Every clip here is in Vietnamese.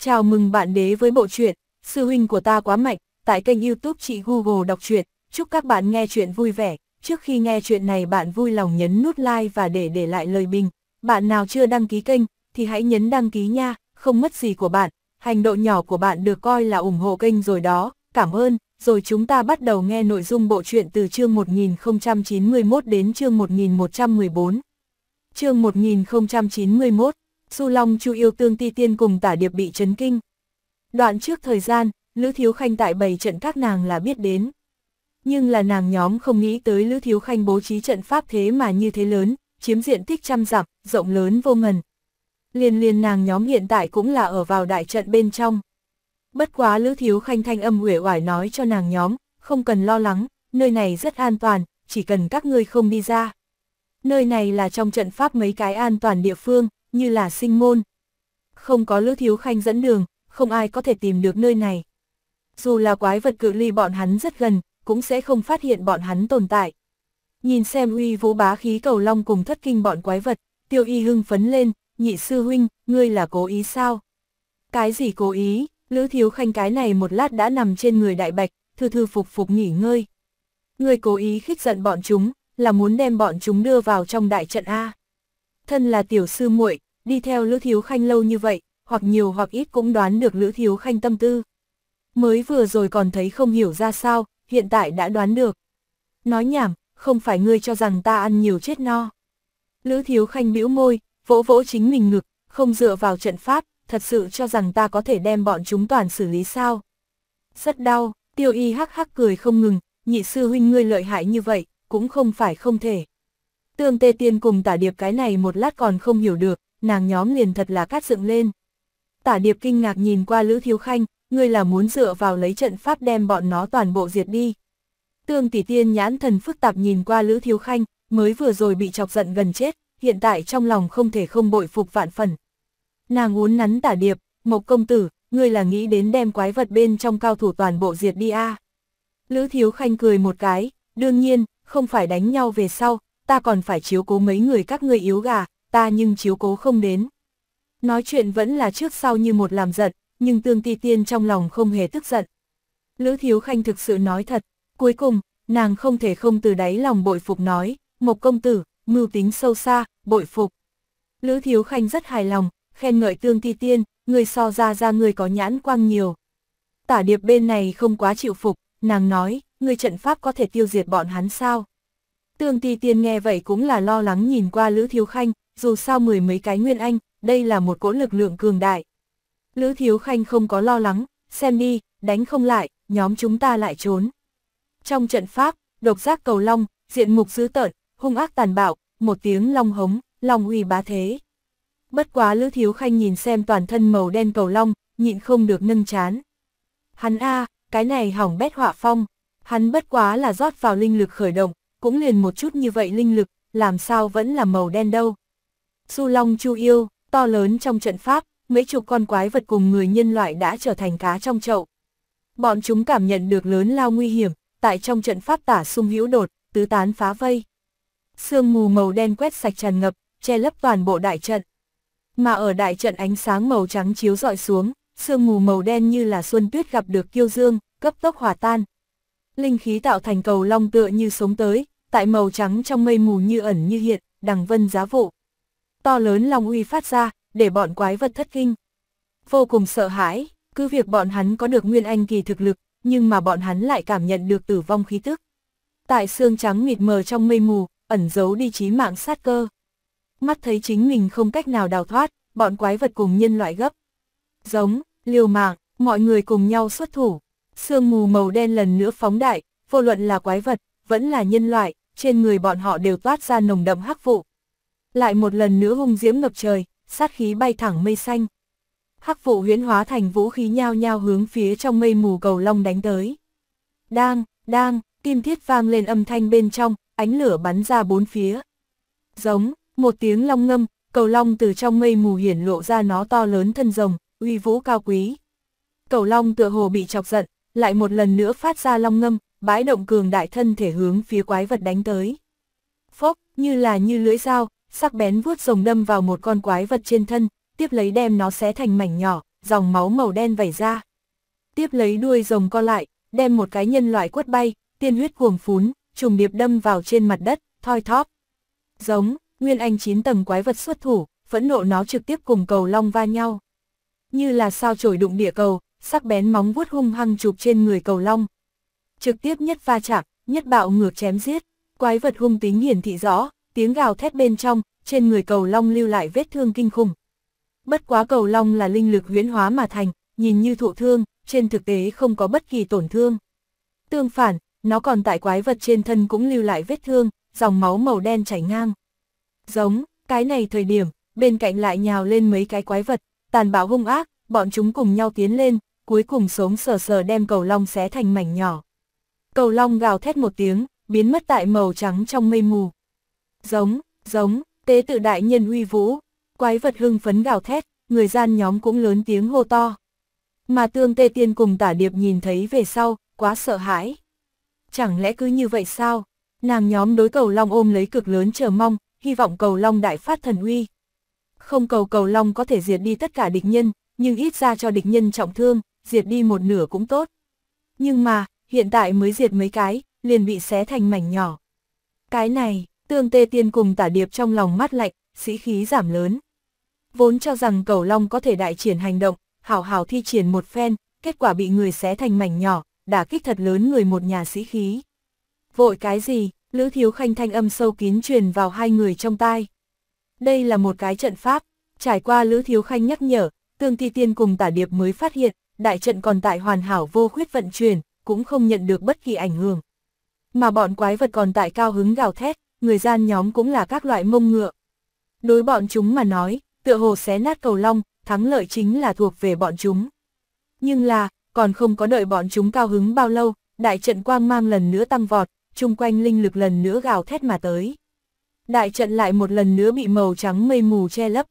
Chào mừng bạn đế với bộ truyện, sư huynh của ta quá mạnh, tại kênh youtube chị Google đọc truyện, chúc các bạn nghe chuyện vui vẻ. Trước khi nghe chuyện này bạn vui lòng nhấn nút like và để để lại lời bình. Bạn nào chưa đăng ký kênh thì hãy nhấn đăng ký nha, không mất gì của bạn. Hành động nhỏ của bạn được coi là ủng hộ kênh rồi đó, cảm ơn. Rồi chúng ta bắt đầu nghe nội dung bộ truyện từ chương 1091 đến chương 1114. Chương 1091 Du Long Chu Yêu Tương Ti Tiên cùng tả điệp bị chấn kinh. Đoạn trước thời gian, Lữ Thiếu Khanh tại bảy trận các nàng là biết đến. Nhưng là nàng nhóm không nghĩ tới Lữ Thiếu Khanh bố trí trận pháp thế mà như thế lớn, chiếm diện tích trăm dặm, rộng lớn vô ngần. Liên liên nàng nhóm hiện tại cũng là ở vào đại trận bên trong. Bất quá Lữ Thiếu Khanh thanh âm uể oải nói cho nàng nhóm, không cần lo lắng, nơi này rất an toàn, chỉ cần các ngươi không đi ra. Nơi này là trong trận pháp mấy cái an toàn địa phương, như là sinh môn. Không có Lữ Thiếu Khanh dẫn đường, không ai có thể tìm được nơi này. Dù là quái vật cự ly bọn hắn rất gần, cũng sẽ không phát hiện bọn hắn tồn tại. Nhìn xem uy vũ bá khí cầu long cùng thất kinh bọn quái vật, tiêu y hưng phấn lên, nhị sư huynh, ngươi là cố ý sao? Cái gì cố ý, Lữ Thiếu Khanh cái này một lát đã nằm trên người đại bạch, thư thư phục phục nghỉ ngơi. Ngươi cố ý khích giận bọn chúng, là muốn đem bọn chúng đưa vào trong đại trận A thân là tiểu sư muội, đi theo Lữ Thiếu Khanh lâu như vậy, hoặc nhiều hoặc ít cũng đoán được Lữ Thiếu Khanh tâm tư. Mới vừa rồi còn thấy không hiểu ra sao, hiện tại đã đoán được. Nói nhảm, không phải ngươi cho rằng ta ăn nhiều chết no. Lữ Thiếu Khanh bĩu môi, vỗ vỗ chính mình ngực, không dựa vào trận pháp, thật sự cho rằng ta có thể đem bọn chúng toàn xử lý sao. Rất đau, tiêu y hắc hắc cười không ngừng, nhị sư huynh ngươi lợi hại như vậy, cũng không phải không thể. Tương Tê Tiên cùng tả điệp cái này một lát còn không hiểu được, nàng nhóm liền thật là cát dựng lên. Tả điệp kinh ngạc nhìn qua Lữ Thiếu Khanh, ngươi là muốn dựa vào lấy trận pháp đem bọn nó toàn bộ diệt đi. Tương tỷ tiên nhãn thần phức tạp nhìn qua Lữ Thiếu Khanh, mới vừa rồi bị chọc giận gần chết, hiện tại trong lòng không thể không bội phục vạn phần. Nàng uốn nắn tả điệp, một công tử, ngươi là nghĩ đến đem quái vật bên trong cao thủ toàn bộ diệt đi a à. Lữ Thiếu Khanh cười một cái, đương nhiên, không phải đánh nhau về sau, ta còn phải chiếu cố mấy người các ngươi yếu gà, ta nhưng chiếu cố không đến. Nói chuyện vẫn là trước sau như một làm giận, nhưng tương ti tiên trong lòng không hề tức giận. Lữ Thiếu Khanh thực sự nói thật, cuối cùng, nàng không thể không từ đáy lòng bội phục nói, một công tử, mưu tính sâu xa, bội phục. Lữ Thiếu Khanh rất hài lòng, khen ngợi tương ti tiên, người so ra ra người có nhãn quang nhiều. Tả điệp bên này không quá chịu phục, nàng nói, người trận pháp có thể tiêu diệt bọn hắn sao? Tương Ti Tiên nghe vậy cũng là lo lắng nhìn qua Lữ Thiếu Khanh, dù sao mười mấy cái nguyên anh, đây là một cỗ lực lượng cường đại. Lữ Thiếu Khanh không có lo lắng, xem đi, đánh không lại, nhóm chúng ta lại trốn. Trong trận pháp, độc giác cầu long, diện mục dữ tợn, hung ác tàn bạo, một tiếng long hống, long uy bá thế. Bất quá Lữ Thiếu Khanh nhìn xem toàn thân màu đen cầu long, nhịn không được nâng chán. Hắn a, cái này hỏng bét họa phong, hắn bất quá là rót vào linh lực khởi động, cũng liền một chút như vậy linh lực, làm sao vẫn là màu đen đâu. su Long Chu Yêu, to lớn trong trận pháp, mấy chục con quái vật cùng người nhân loại đã trở thành cá trong chậu. Bọn chúng cảm nhận được lớn lao nguy hiểm, tại trong trận pháp tả sung hữu đột, tứ tán phá vây. Sương mù màu đen quét sạch tràn ngập, che lấp toàn bộ đại trận. Mà ở đại trận ánh sáng màu trắng chiếu rọi xuống, sương mù màu đen như là xuân tuyết gặp được kiêu dương, cấp tốc hòa tan, linh khí tạo thành cầu long tựa như sống tới, tại màu trắng trong mây mù như ẩn như hiện, đằng vân giá vụ. To lớn long uy phát ra, để bọn quái vật thất kinh. Vô cùng sợ hãi, cứ việc bọn hắn có được nguyên anh kỳ thực lực, nhưng mà bọn hắn lại cảm nhận được tử vong khí tức. Tại xương trắng mịt mờ trong mây mù, ẩn giấu đi chí mạng sát cơ. Mắt thấy chính mình không cách nào đào thoát, bọn quái vật cùng nhân loại gấp. Giống, liều mạng, mọi người cùng nhau xuất thủ. Sương mù màu đen lần nữa phóng đại, vô luận là quái vật, vẫn là nhân loại, trên người bọn họ đều toát ra nồng đậm hắc vụ. Lại một lần nữa hung diễm ngập trời, sát khí bay thẳng mây xanh. Hắc vụ huyễn hóa thành vũ khí nhao nhao hướng phía trong mây mù cầu long đánh tới. Đang, đang, kim thiết vang lên âm thanh bên trong, ánh lửa bắn ra bốn phía. Giống, một tiếng long ngâm, cầu long từ trong mây mù hiển lộ ra nó to lớn thân rồng, uy vũ cao quý. Cầu long tựa hồ bị chọc giận, lại một lần nữa phát ra long ngâm, bãi động cường đại thân thể hướng phía quái vật đánh tới. Phốc, như là như lưỡi dao, sắc bén vuốt rồng đâm vào một con quái vật trên thân, tiếp lấy đem nó xé thành mảnh nhỏ, dòng máu màu đen vẩy ra. Tiếp lấy đuôi rồng co lại, đem một cái nhân loại quất bay, tiên huyết cuồng phún, trùng điệp đâm vào trên mặt đất, thoi thóp. Giống, Nguyên Anh chín tầng quái vật xuất thủ, phẫn nộ nó trực tiếp cùng cầu long va nhau. Như là sao chổi đụng địa cầu, sắc bén móng vuốt hung hăng chụp trên người cầu long. Trực tiếp nhất va chạm, nhất bạo ngược chém giết, quái vật hung tính hiển thị rõ, tiếng gào thét bên trong, trên người cầu long lưu lại vết thương kinh khủng. Bất quá cầu long là linh lực huyễn hóa mà thành, nhìn như thụ thương, trên thực tế không có bất kỳ tổn thương. Tương phản, nó còn tại quái vật trên thân cũng lưu lại vết thương, dòng máu màu đen chảy ngang. Giống, cái này thời điểm, bên cạnh lại nhào lên mấy cái quái vật, tàn bạo hung ác, bọn chúng cùng nhau tiến lên, cuối cùng sống sờ sờ đem cầu long xé thành mảnh nhỏ. Cầu long gào thét một tiếng, biến mất tại màu trắng trong mây mù. Giống, giống, tế tự đại nhân uy vũ, quái vật hưng phấn gào thét, người gian nhóm cũng lớn tiếng hô to. Mà tương tê tiên cùng tả điệp nhìn thấy về sau, quá sợ hãi. Chẳng lẽ cứ như vậy sao? Nàng nhóm đối cầu long ôm lấy cực lớn chờ mong, hy vọng cầu long đại phát thần uy. Không cầu cầu long có thể diệt đi tất cả địch nhân, nhưng ít ra cho địch nhân trọng thương, diệt đi một nửa cũng tốt. Nhưng mà, hiện tại mới diệt mấy cái, liền bị xé thành mảnh nhỏ. Cái này, tương tê tiên cùng tả điệp trong lòng mắt lạnh, sĩ khí giảm lớn. Vốn cho rằng cầu long có thể đại triển hành động, hảo hảo thi triển một phen, kết quả bị người xé thành mảnh nhỏ, đã kích thật lớn người một nhà sĩ khí. Vội cái gì, Lữ Thiếu Khanh thanh âm sâu kín truyền vào hai người trong tai. Đây là một cái trận pháp, trải qua Lữ Thiếu Khanh nhắc nhở, Tương Ti Tiên cùng Tả Điệp mới phát hiện, đại trận còn tại hoàn hảo vô khuyết vận chuyển, cũng không nhận được bất kỳ ảnh hưởng. Mà bọn quái vật còn tại cao hứng gào thét, người gian nhóm cũng là các loại mông ngựa. Đối bọn chúng mà nói, tựa hồ xé nát cầu long, thắng lợi chính là thuộc về bọn chúng. Nhưng là, còn không có đợi bọn chúng cao hứng bao lâu, đại trận quang mang lần nữa tăng vọt, chung quanh linh lực lần nữa gào thét mà tới. Đại trận lại một lần nữa bị màu trắng mây mù che lấp.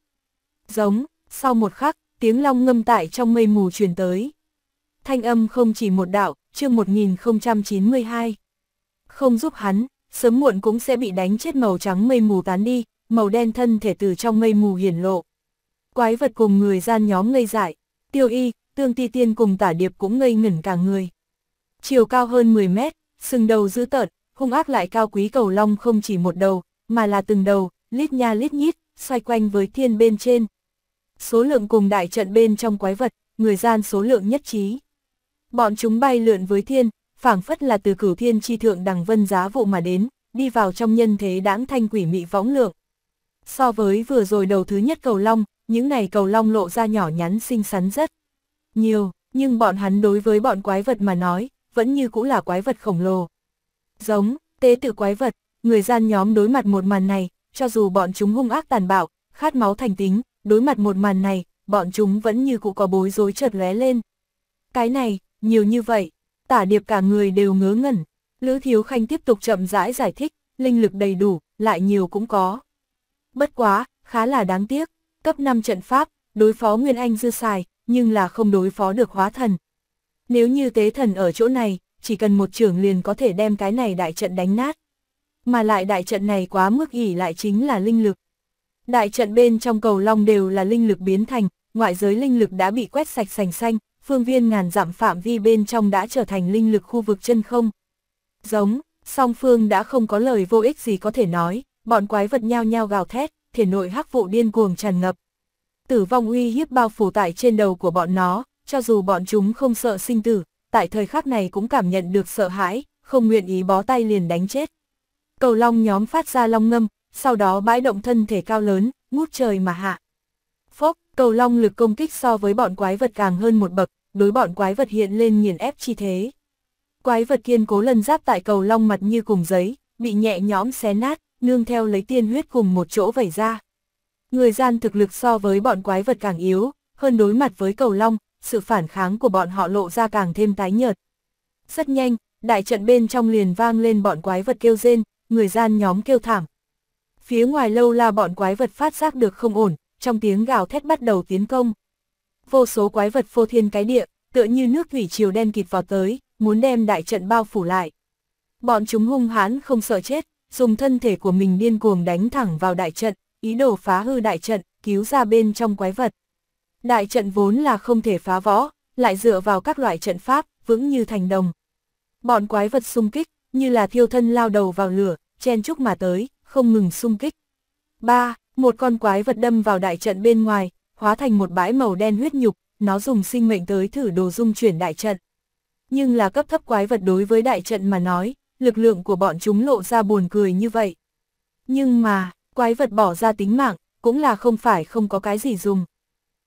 Giống, sau một khắc, tiếng long ngâm tại trong mây mù truyền tới. Thanh âm không chỉ một đạo, chương 1092. Không giúp hắn, sớm muộn cũng sẽ bị đánh chết màu trắng mây mù tán đi, màu đen thân thể từ trong mây mù hiển lộ. Quái vật cùng người gian nhóm ngây dại, tiêu y, tương ti tiên cùng tả điệp cũng ngây ngẩn cả người. Chiều cao hơn 10 mét, sừng đầu dữ tợn, hung ác lại cao quý cầu long không chỉ một đầu, mà là từng đầu, lít nha lít nhít, xoay quanh với thiên bên trên, số lượng cùng đại trận bên trong quái vật, người gian số lượng nhất trí. Bọn chúng bay lượn với thiên, phảng phất là từ cửu thiên chi thượng đằng vân giá vụ mà đến, đi vào trong nhân thế đãng thanh quỷ mị võng lượng. So với vừa rồi đầu thứ nhất cầu long, những này cầu long lộ ra nhỏ nhắn xinh xắn rất nhiều, nhưng bọn hắn đối với bọn quái vật mà nói, vẫn như cũng là quái vật khổng lồ. Giống, tế tự quái vật, người gian nhóm đối mặt một màn này, cho dù bọn chúng hung ác tàn bạo, khát máu thành tính, đối mặt một màn này, bọn chúng vẫn như cụ có bối rối chợt lóe lên. Cái này, nhiều như vậy, tả điệp cả người đều ngớ ngẩn. Lữ Thiếu Khanh tiếp tục chậm rãi giải, giải thích, linh lực đầy đủ, lại nhiều cũng có. Bất quá, khá là đáng tiếc, cấp 5 trận pháp, đối phó Nguyên Anh dư xài, nhưng là không đối phó được hóa thần. Nếu như tế thần ở chỗ này, chỉ cần một trưởng liền có thể đem cái này đại trận đánh nát. Mà lại đại trận này quá mức ỉ lại chính là linh lực. Đại trận bên trong cầu long đều là linh lực biến thành, ngoại giới linh lực đã bị quét sạch sành xanh, phương viên ngàn dặm phạm vi bên trong đã trở thành linh lực khu vực chân không. Giống, song phương đã không có lời vô ích gì có thể nói, bọn quái vật nhao nhao gào thét, thể nội hắc vụ điên cuồng tràn ngập. Tử vong uy hiếp bao phủ tại trên đầu của bọn nó, cho dù bọn chúng không sợ sinh tử, tại thời khắc này cũng cảm nhận được sợ hãi, không nguyện ý bó tay liền đánh chết. Cầu long nhóm phát ra long ngâm, sau đó bãi động thân thể cao lớn, ngút trời mà hạ. Phốc, cầu long lực công kích so với bọn quái vật càng hơn một bậc, đối bọn quái vật hiện lên nghiền ép chi thế. Quái vật kiên cố lần giáp tại cầu long mặt như cùng giấy, bị nhẹ nhõm xé nát, nương theo lấy tiên huyết cùng một chỗ vẩy ra. Người gian thực lực so với bọn quái vật càng yếu, hơn đối mặt với cầu long, sự phản kháng của bọn họ lộ ra càng thêm tái nhợt. Rất nhanh, đại trận bên trong liền vang lên bọn quái vật kêu rên, người gian nhóm kêu thảm, Phía ngoài lâu la bọn quái vật phát giác được không ổn, trong tiếng gào thét bắt đầu tiến công. Vô số quái vật phô thiên cái địa, tựa như nước thủy chiều đen kịt vào tới, muốn đem đại trận bao phủ lại. Bọn chúng hung hãn không sợ chết, dùng thân thể của mình điên cuồng đánh thẳng vào đại trận, ý đồ phá hư đại trận, cứu ra bên trong quái vật. Đại trận vốn là không thể phá võ, lại dựa vào các loại trận pháp, vững như thành đồng. Bọn quái vật xung kích, như là thiêu thân lao đầu vào lửa, chen chúc mà tới, không ngừng xung kích. ba Một con quái vật đâm vào đại trận bên ngoài, hóa thành một bãi màu đen huyết nhục, nó dùng sinh mệnh tới thử đồ dung chuyển đại trận. Nhưng là cấp thấp quái vật đối với đại trận mà nói, lực lượng của bọn chúng lộ ra buồn cười như vậy. Nhưng mà, quái vật bỏ ra tính mạng, cũng là không phải không có cái gì dùng.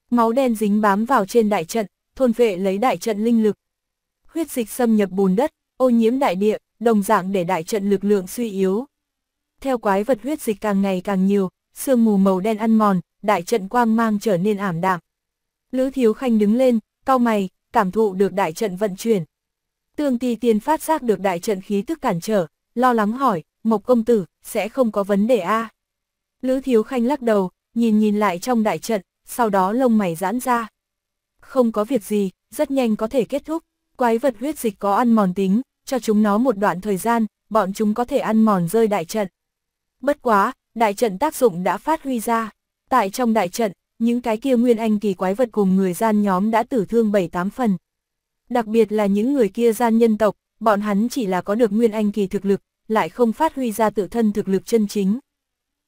Máu đen dính bám vào trên đại trận, thôn vệ lấy đại trận linh lực. Huyết dịch xâm nhập bùn đất, ô nhiễm đại địa, đồng dạng để đại trận lực lượng suy yếu theo quái vật huyết dịch càng ngày càng nhiều, sương mù màu đen ăn mòn, đại trận quang mang trở nên ảm đạm. Lữ Thiếu Khanh đứng lên, cau mày, cảm thụ được đại trận vận chuyển. Tương Ti Tiên phát giác được đại trận khí tức cản trở, lo lắng hỏi, Mộc Công Tử, sẽ không có vấn đề a à? Lữ Thiếu Khanh lắc đầu, nhìn nhìn lại trong đại trận, sau đó lông mày giãn ra. Không có việc gì, rất nhanh có thể kết thúc, quái vật huyết dịch có ăn mòn tính, cho chúng nó một đoạn thời gian, bọn chúng có thể ăn mòn rơi đại trận. Bất quá, đại trận tác dụng đã phát huy ra. Tại trong đại trận, những cái kia nguyên anh kỳ quái vật cùng người gian nhóm đã tử thương bảy tám phần. Đặc biệt là những người kia gian nhân tộc, bọn hắn chỉ là có được nguyên anh kỳ thực lực, lại không phát huy ra tự thân thực lực chân chính.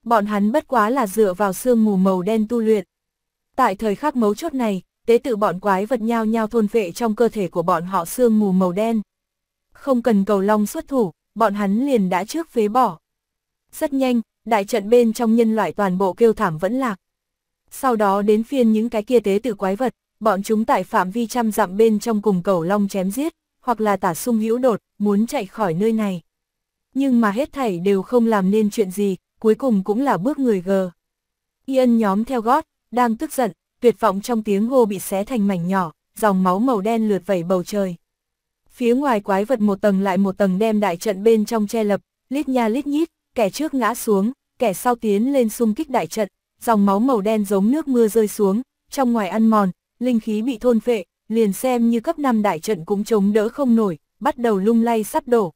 Bọn hắn bất quá là dựa vào sương mù màu đen tu luyện. Tại thời khắc mấu chốt này, tế tự bọn quái vật nhao nhao thôn vệ trong cơ thể của bọn họ sương mù màu đen. Không cần cầu long xuất thủ, bọn hắn liền đã trước phế bỏ. Rất nhanh, đại trận bên trong nhân loại toàn bộ kêu thảm vẫn lạc. Sau đó đến phiên những cái kia tế tử quái vật, bọn chúng tại phạm vi trăm dặm bên trong cùng cầu long chém giết, hoặc là tả sung hữu đột, muốn chạy khỏi nơi này. Nhưng mà hết thảy đều không làm nên chuyện gì, cuối cùng cũng là bước người gờ. Yên nhóm theo gót, đang tức giận, tuyệt vọng trong tiếng hô bị xé thành mảnh nhỏ, dòng máu màu đen lượt vẩy bầu trời. Phía ngoài quái vật một tầng lại một tầng đem đại trận bên trong che lập, lít nha lít nhít, kẻ trước ngã xuống, kẻ sau tiến lên xung kích đại trận, dòng máu màu đen giống nước mưa rơi xuống, trong ngoài ăn mòn, linh khí bị thôn phệ, liền xem như cấp 5 đại trận cũng chống đỡ không nổi, bắt đầu lung lay sắp đổ.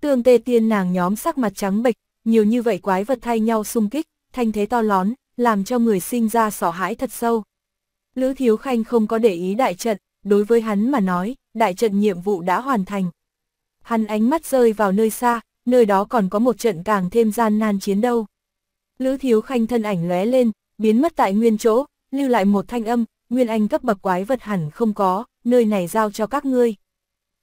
Tương tê tiên nàng nhóm sắc mặt trắng bệch, nhiều như vậy quái vật thay nhau xung kích, thanh thế to lón, làm cho người sinh ra sỏ hãi thật sâu. Lữ Thiếu Khanh không có để ý đại trận, đối với hắn mà nói, đại trận nhiệm vụ đã hoàn thành. Hắn ánh mắt rơi vào nơi xa, nơi đó còn có một trận càng thêm gian nan chiến đâu. Lữ Thiếu Khanh thân ảnh lóe lên, biến mất tại nguyên chỗ, lưu lại một thanh âm, nguyên anh cấp bậc quái vật hẳn không có, nơi này giao cho các ngươi.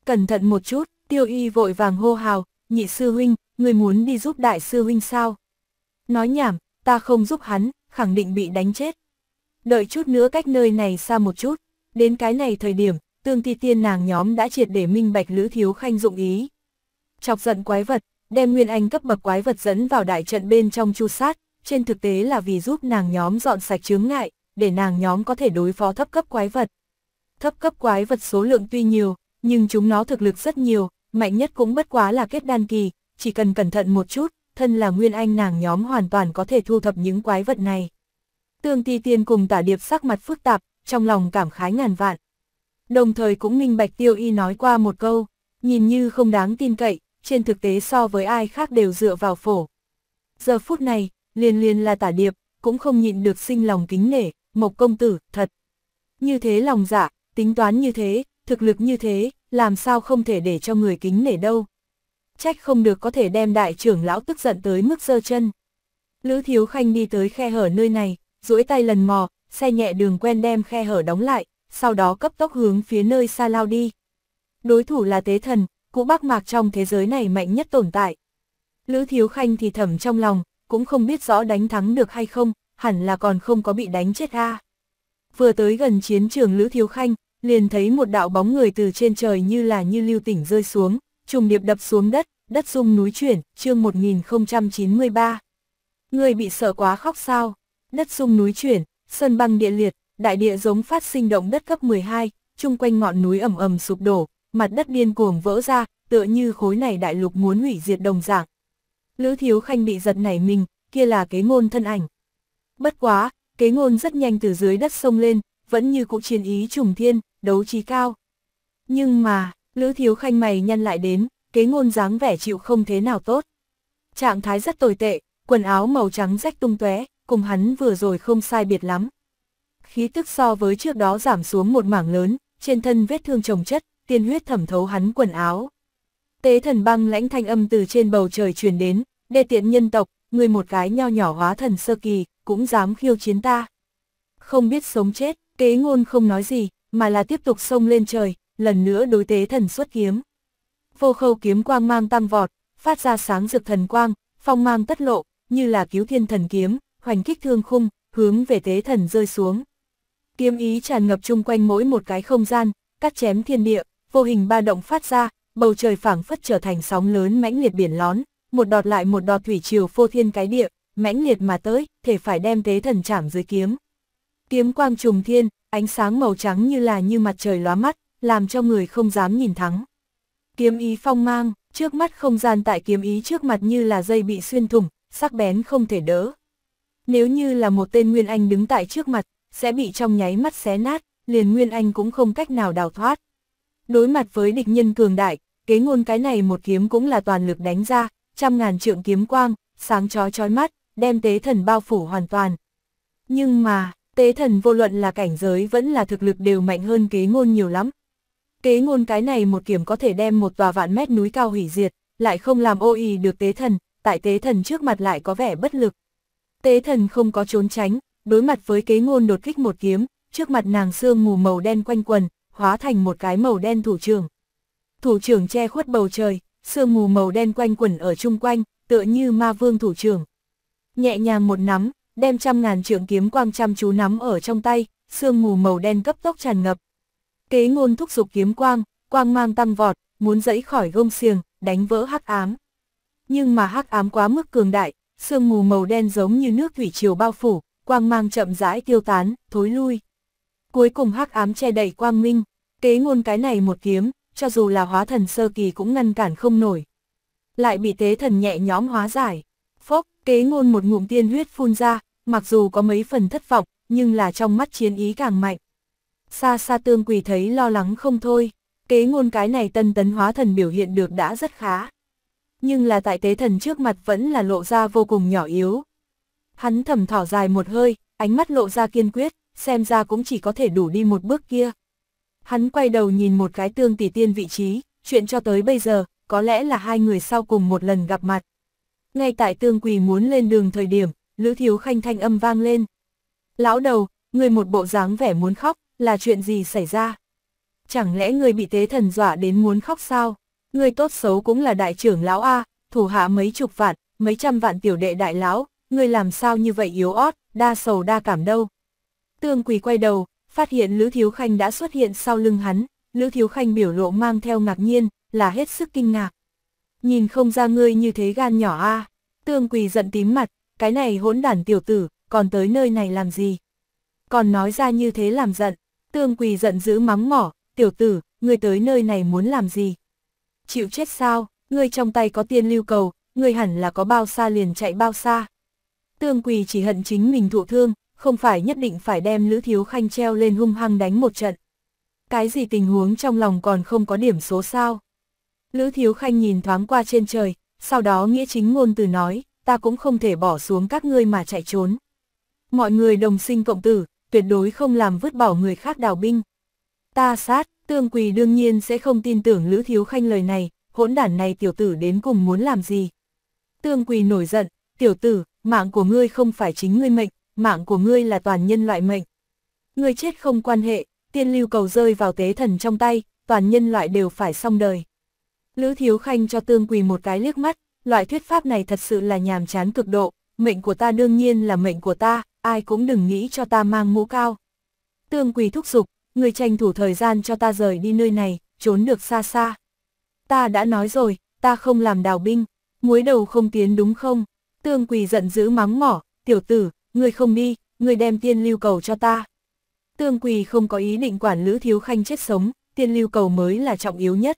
Cẩn thận một chút, tiêu y vội vàng hô hào, nhị sư huynh, người muốn đi giúp đại sư huynh sao? Nói nhảm, ta không giúp hắn, khẳng định bị đánh chết. Đợi chút nữa cách nơi này xa một chút, đến cái này thời điểm, tương thi tiên nàng nhóm đã triệt để minh bạch lữ thiếu khanh dụng ý chọc giận quái vật, đem Nguyên Anh cấp bậc quái vật dẫn vào đại trận bên trong chu sát, trên thực tế là vì giúp nàng nhóm dọn sạch chướng ngại, để nàng nhóm có thể đối phó thấp cấp quái vật. Thấp cấp quái vật số lượng tuy nhiều, nhưng chúng nó thực lực rất nhiều, mạnh nhất cũng bất quá là kết đan kỳ, chỉ cần cẩn thận một chút, thân là Nguyên Anh nàng nhóm hoàn toàn có thể thu thập những quái vật này. Tương Ti Tiên cùng tả điệp sắc mặt phức tạp, trong lòng cảm khái ngàn vạn. Đồng thời cũng minh bạch tiêu y nói qua một câu, nhìn như không đáng tin cậy, trên thực tế so với ai khác đều dựa vào phổ. Giờ phút này, liên liên là tả điệp, cũng không nhịn được sinh lòng kính nể, mộc công tử, thật. Như thế lòng dạ, tính toán như thế, thực lực như thế, làm sao không thể để cho người kính nể đâu. Trách không được có thể đem đại trưởng lão tức giận tới mức sơ chân. Lữ Thiếu Khanh đi tới khe hở nơi này, duỗi tay lần mò, xe nhẹ đường quen đem khe hở đóng lại, sau đó cấp tốc hướng phía nơi xa lao đi. Đối thủ là tế thần, cụ bác mạc trong thế giới này mạnh nhất tồn tại. Lữ Thiếu Khanh thì thầm trong lòng, cũng không biết rõ đánh thắng được hay không, hẳn là còn không có bị đánh chết a. Vừa tới gần chiến trường Lữ Thiếu Khanh, liền thấy một đạo bóng người từ trên trời như là như lưu tỉnh rơi xuống, trùng điệp đập xuống đất, đất rung núi chuyển, chương 1093. Người bị sợ quá khóc sao? Đất rung núi chuyển, sơn băng địa liệt, đại địa giống phát sinh động đất cấp 12, chung quanh ngọn núi ẩm ẩm sụp đổ, mặt đất điên cuồng vỡ ra, tựa như khối này đại lục muốn hủy diệt đồng dạng. Lữ Thiếu Khanh bị giật nảy mình, kia là kế ngôn thân ảnh. Bất quá, kế ngôn rất nhanh từ dưới đất sông lên, vẫn như cụ chiến ý trùng thiên, đấu trí cao. Nhưng mà, Lữ Thiếu Khanh mày nhăn lại đến, kế ngôn dáng vẻ chịu không thế nào tốt. Trạng thái rất tồi tệ, quần áo màu trắng rách tung tóe, cùng hắn vừa rồi không sai biệt lắm. Khí tức so với trước đó giảm xuống một mảng lớn, trên thân vết thương trồng chất, tiên huyết thẩm thấu hắn quần áo. Tế thần băng lãnh thanh âm từ trên bầu trời truyền đến, đệ tiện nhân tộc, người một cái nho nhỏ hóa thần sơ kỳ, cũng dám khiêu chiến ta. Không biết sống chết, kế ngôn không nói gì, mà là tiếp tục sông lên trời, lần nữa đối tế thần xuất kiếm. Vô khâu kiếm quang mang tăng vọt, phát ra sáng rực thần quang, phong mang tất lộ, như là cứu thiên thần kiếm, hoành kích thương khung, hướng về tế thần rơi xuống. Kiếm ý tràn ngập chung quanh mỗi một cái không gian, cắt chém thiên địa, vô hình ba động phát ra, bầu trời phảng phất trở thành sóng lớn mãnh liệt biển lón, một đọt lại một đọt thủy triều phô thiên cái địa, mãnh liệt mà tới, thể phải đem tế thần chạm dưới kiếm. Kiếm quang trùng thiên, ánh sáng màu trắng như là như mặt trời lóa mắt, làm cho người không dám nhìn thắng. Kiếm ý phong mang, trước mắt không gian tại kiếm ý trước mặt như là dây bị xuyên thủng, sắc bén không thể đỡ. Nếu như là một tên Nguyên Anh đứng tại trước mặt, sẽ bị trong nháy mắt xé nát, liền Nguyên Anh cũng không cách nào đào thoát đối mặt với địch nhân cường đại, kế ngôn cái này một kiếm cũng là toàn lực đánh ra, trăm ngàn trượng kiếm quang, sáng chói chói mắt, đem tế thần bao phủ hoàn toàn. Nhưng mà, tế thần vô luận là cảnh giới vẫn là thực lực đều mạnh hơn kế ngôn nhiều lắm. Kế ngôn cái này một kiếm có thể đem một tòa vạn mét núi cao hủy diệt, lại không làm ô y được tế thần, tại tế thần trước mặt lại có vẻ bất lực. Tế thần không có trốn tránh, đối mặt với kế ngôn đột kích một kiếm, trước mặt nàng xương mù màu đen quanh quần, hóa thành một cái màu đen thủ trưởng Thủ trưởng che khuất bầu trời, sương mù màu đen quanh quẩn ở chung quanh, tựa như ma vương thủ trưởng Nhẹ nhàng một nắm, đem trăm ngàn trượng kiếm quang trăm chú nắm ở trong tay, sương mù màu đen cấp tốc tràn ngập. Kế ngôn thúc dục kiếm quang, quang mang tăng vọt, muốn dẫy khỏi gông xiềng, đánh vỡ hắc ám. Nhưng mà hắc ám quá mức cường đại, sương mù màu đen giống như nước thủy triều bao phủ, quang mang chậm rãi tiêu tán, thối lui. Cuối cùng hắc ám che đậy quang minh. Kế ngôn cái này một kiếm, cho dù là hóa thần sơ kỳ cũng ngăn cản không nổi. Lại bị tế thần nhẹ nhóm hóa giải. Phốc, kế ngôn một ngụm tiên huyết phun ra, mặc dù có mấy phần thất vọng, nhưng là trong mắt chiến ý càng mạnh. Xa xa tương quỳ thấy lo lắng không thôi, kế ngôn cái này tân tấn hóa thần biểu hiện được đã rất khá. Nhưng là tại tế thần trước mặt vẫn là lộ ra vô cùng nhỏ yếu. Hắn thầm thỏ dài một hơi, ánh mắt lộ ra kiên quyết, xem ra cũng chỉ có thể đủ đi một bước kia. Hắn quay đầu nhìn một cái tương tỷ tiên vị trí, chuyện cho tới bây giờ, có lẽ là hai người sau cùng một lần gặp mặt. Ngay tại tương quỳ muốn lên đường thời điểm, Lữ Thiếu Khanh thanh âm vang lên. Lão đầu, người một bộ dáng vẻ muốn khóc, là chuyện gì xảy ra? Chẳng lẽ người bị tế thần dọa đến muốn khóc sao? Người tốt xấu cũng là đại trưởng lão A, thủ hạ mấy chục vạn, mấy trăm vạn tiểu đệ đại lão, người làm sao như vậy yếu ót, đa sầu đa cảm đâu. Tương quỳ quay đầu, phát hiện Lữ Thiếu Khanh đã xuất hiện sau lưng hắn, Lữ Thiếu Khanh biểu lộ mang theo ngạc nhiên, là hết sức kinh ngạc. Nhìn không ra ngươi như thế gan nhỏ a tương quỳ giận tím mặt, cái này hỗn đản tiểu tử, còn tới nơi này làm gì? Còn nói ra như thế làm giận, tương quỳ giận dữ mắng mỏ, tiểu tử, ngươi tới nơi này muốn làm gì? Chịu chết sao, ngươi trong tay có tiên lưu cầu, ngươi hẳn là có bao xa liền chạy bao xa. Tương quỳ chỉ hận chính mình thụ thương, không phải nhất định phải đem Lữ Thiếu Khanh treo lên hung hăng đánh một trận. Cái gì tình huống trong lòng còn không có điểm số sao? Lữ Thiếu Khanh nhìn thoáng qua trên trời, sau đó nghĩa chính ngôn từ nói, ta cũng không thể bỏ xuống các ngươi mà chạy trốn. Mọi người đồng sinh cộng tử, tuyệt đối không làm vứt bỏ người khác đào binh. Ta sát, tương quỳ đương nhiên sẽ không tin tưởng Lữ Thiếu Khanh lời này, hỗn đản này tiểu tử đến cùng muốn làm gì. Tương quỳ nổi giận, tiểu tử, mạng của ngươi không phải chính ngươi mệnh, mạng của ngươi là toàn nhân loại mệnh. Ngươi chết không quan hệ, tiên lưu cầu rơi vào tế thần trong tay, toàn nhân loại đều phải xong đời. Lữ Thiếu Khanh cho Tương Quỳ một cái liếc mắt, loại thuyết pháp này thật sự là nhàm chán cực độ, mệnh của ta đương nhiên là mệnh của ta, ai cũng đừng nghĩ cho ta mang mũ cao. Tương Quỳ thúc giục, ngươi tranh thủ thời gian cho ta rời đi nơi này, trốn được xa xa. Ta đã nói rồi, ta không làm đào binh, muối đầu không tiến đúng không? Tương Quỳ giận dữ mắng mỏ, tiểu tử, ngươi không đi, ngươi đem tiên lưu cầu cho ta. Tương Quỳ không có ý định quản Lữ Thiếu Khanh chết sống, tiên lưu cầu mới là trọng yếu nhất.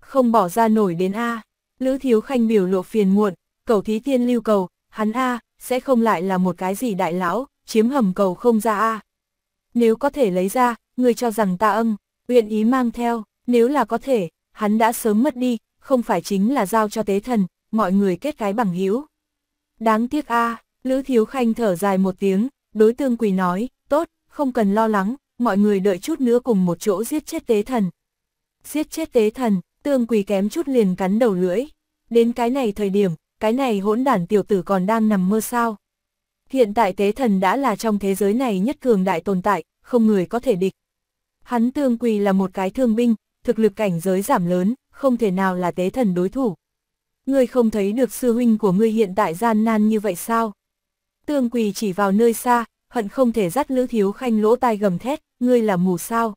Không bỏ ra nổi đến A, Lữ Thiếu Khanh biểu lộ phiền muộn, cầu thí tiên lưu cầu, hắn A, sẽ không lại là một cái gì đại lão, chiếm hầm cầu không ra A. Nếu có thể lấy ra, người cho rằng ta âng, nguyện ý mang theo, nếu là có thể, hắn đã sớm mất đi, không phải chính là giao cho tế thần, mọi người kết cái bằng hữu Đáng tiếc A, Lữ Thiếu Khanh thở dài một tiếng, đối tương quỳ nói, tốt, không cần lo lắng, mọi người đợi chút nữa cùng một chỗ giết chết tế thần. Giết chết tế thần, tương quỳ kém chút liền cắn đầu lưỡi. Đến cái này thời điểm, cái này hỗn đản tiểu tử còn đang nằm mơ sao. Hiện tại tế thần đã là trong thế giới này nhất cường đại tồn tại, không người có thể địch. Hắn tương quỳ là một cái thương binh, thực lực cảnh giới giảm lớn, không thể nào là tế thần đối thủ. Ngươi không thấy được sư huynh của ngươi hiện tại gian nan như vậy sao? Tương quỳ chỉ vào nơi xa, hận không thể dắt Lữ Thiếu Khanh lỗ tai gầm thét, ngươi là mù sao.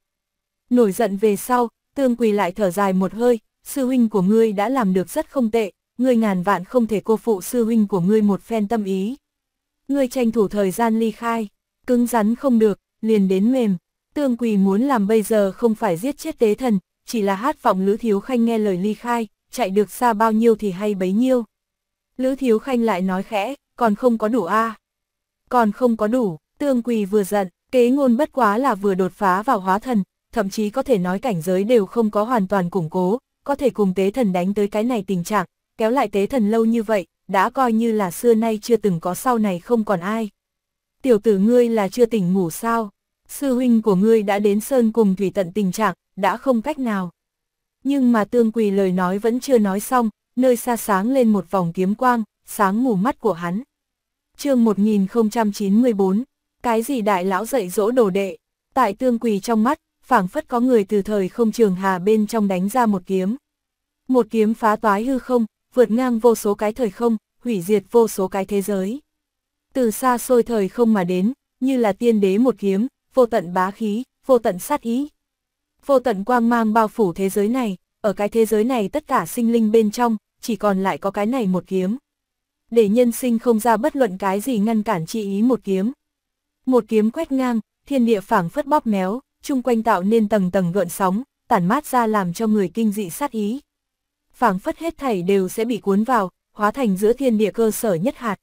Nổi giận về sau, tương quỳ lại thở dài một hơi, sư huynh của ngươi đã làm được rất không tệ, ngươi ngàn vạn không thể cô phụ sư huynh của ngươi một phen tâm ý. Ngươi tranh thủ thời gian ly khai, cứng rắn không được, liền đến mềm. Tương quỳ muốn làm bây giờ không phải giết chết tế thần, chỉ là hát vọng Lữ Thiếu Khanh nghe lời ly khai, chạy được xa bao nhiêu thì hay bấy nhiêu. Lữ Thiếu Khanh lại nói khẽ, còn không có đủ a Còn không có đủ, tương quỳ vừa giận, kế ngôn bất quá là vừa đột phá vào hóa thần, thậm chí có thể nói cảnh giới đều không có hoàn toàn củng cố, có thể cùng tế thần đánh tới cái này tình trạng, kéo lại tế thần lâu như vậy, đã coi như là xưa nay chưa từng có sau này không còn ai. Tiểu tử ngươi là chưa tỉnh ngủ sao? Sư huynh của ngươi đã đến sơn cùng thủy tận tình trạng, đã không cách nào. Nhưng mà tương quỳ lời nói vẫn chưa nói xong, nơi xa sáng lên một vòng kiếm quang, sáng ngủ mắt của hắn. chương 1094, cái gì đại lão dạy dỗ đồ đệ, tại tương quỳ trong mắt, phảng phất có người từ thời không trường hà bên trong đánh ra một kiếm. Một kiếm phá toái hư không, vượt ngang vô số cái thời không, hủy diệt vô số cái thế giới. Từ xa xôi thời không mà đến, như là tiên đế một kiếm, vô tận bá khí, vô tận sát ý. Vô tận quang mang bao phủ thế giới này, ở cái thế giới này tất cả sinh linh bên trong, chỉ còn lại có cái này một kiếm để nhân sinh không ra bất luận cái gì ngăn cản chi ý một kiếm. Một kiếm quét ngang, thiên địa phảng phất bóp méo, chung quanh tạo nên tầng tầng gợn sóng, tản mát ra làm cho người kinh dị sát ý. Phảng phất hết thảy đều sẽ bị cuốn vào, hóa thành giữa thiên địa cơ sở nhất hạt.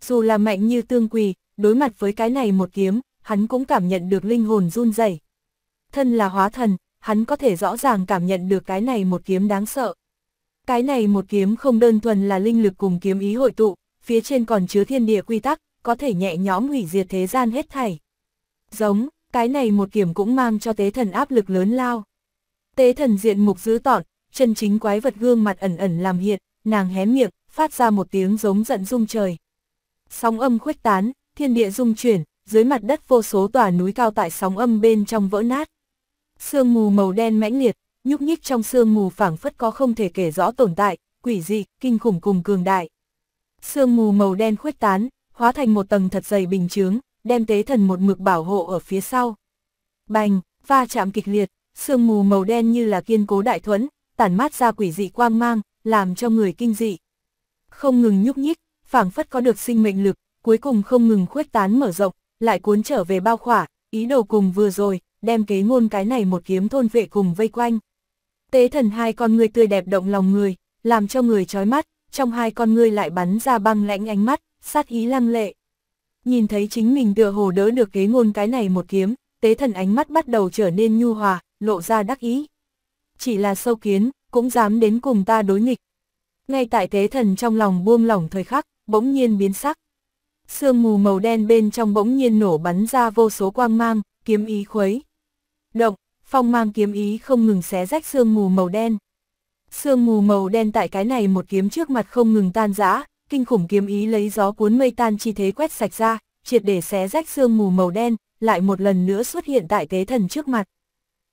Dù là mạnh như tương quỳ, đối mặt với cái này một kiếm, hắn cũng cảm nhận được linh hồn run rẩy. Thân là hóa thần, hắn có thể rõ ràng cảm nhận được cái này một kiếm đáng sợ. Cái này một kiếm không đơn thuần là linh lực cùng kiếm ý hội tụ, phía trên còn chứa thiên địa quy tắc, có thể nhẹ nhõm hủy diệt thế gian hết thảy. Giống, cái này một kiếm cũng mang cho tế thần áp lực lớn lao. Tế thần diện mục dữ tọn, chân chính quái vật gương mặt ẩn ẩn làm hiện, nàng hé miệng, phát ra một tiếng giống giận rung trời. Sóng âm khuếch tán, thiên địa rung chuyển, dưới mặt đất vô số tòa núi cao tại sóng âm bên trong vỡ nát. Sương mù màu đen mãnh liệt, nhúc nhích trong sương mù phảng phất có không thể kể rõ tồn tại, quỷ dị, kinh khủng cùng cường đại. Sương mù màu đen khuếch tán, hóa thành một tầng thật dày bình chướng, đem tế thần một mực bảo hộ ở phía sau. Bành, va chạm kịch liệt, sương mù màu đen như là kiên cố đại thuẫn, tản mát ra quỷ dị quang mang, làm cho người kinh dị. Không ngừng nhúc nhích, phảng phất có được sinh mệnh lực, cuối cùng không ngừng khuếch tán mở rộng, lại cuốn trở về bao khỏa, ý đồ cùng vừa rồi, đem kế ngôn cái này một kiếm thôn vệ cùng vây quanh. Tế thần hai con người tươi đẹp động lòng người, làm cho người chói mắt, trong hai con người lại bắn ra băng lãnh ánh mắt, sát ý lăng lệ. Nhìn thấy chính mình tựa hồ đỡ được kế ngôn cái này một kiếm, tế thần ánh mắt bắt đầu trở nên nhu hòa, lộ ra đắc ý. Chỉ là sâu kiến, cũng dám đến cùng ta đối nghịch. Ngay tại tế thần trong lòng buông lỏng thời khắc, bỗng nhiên biến sắc. Sương mù màu đen bên trong bỗng nhiên nổ bắn ra vô số quang mang, kiếm ý khuấy. Động, phong mang kiếm ý không ngừng xé rách sương mù màu đen. Sương mù màu đen tại cái này một kiếm trước mặt không ngừng tan rã, kinh khủng kiếm ý lấy gió cuốn mây tan chi thế quét sạch ra, triệt để xé rách sương mù màu đen, lại một lần nữa xuất hiện tại tế thần trước mặt.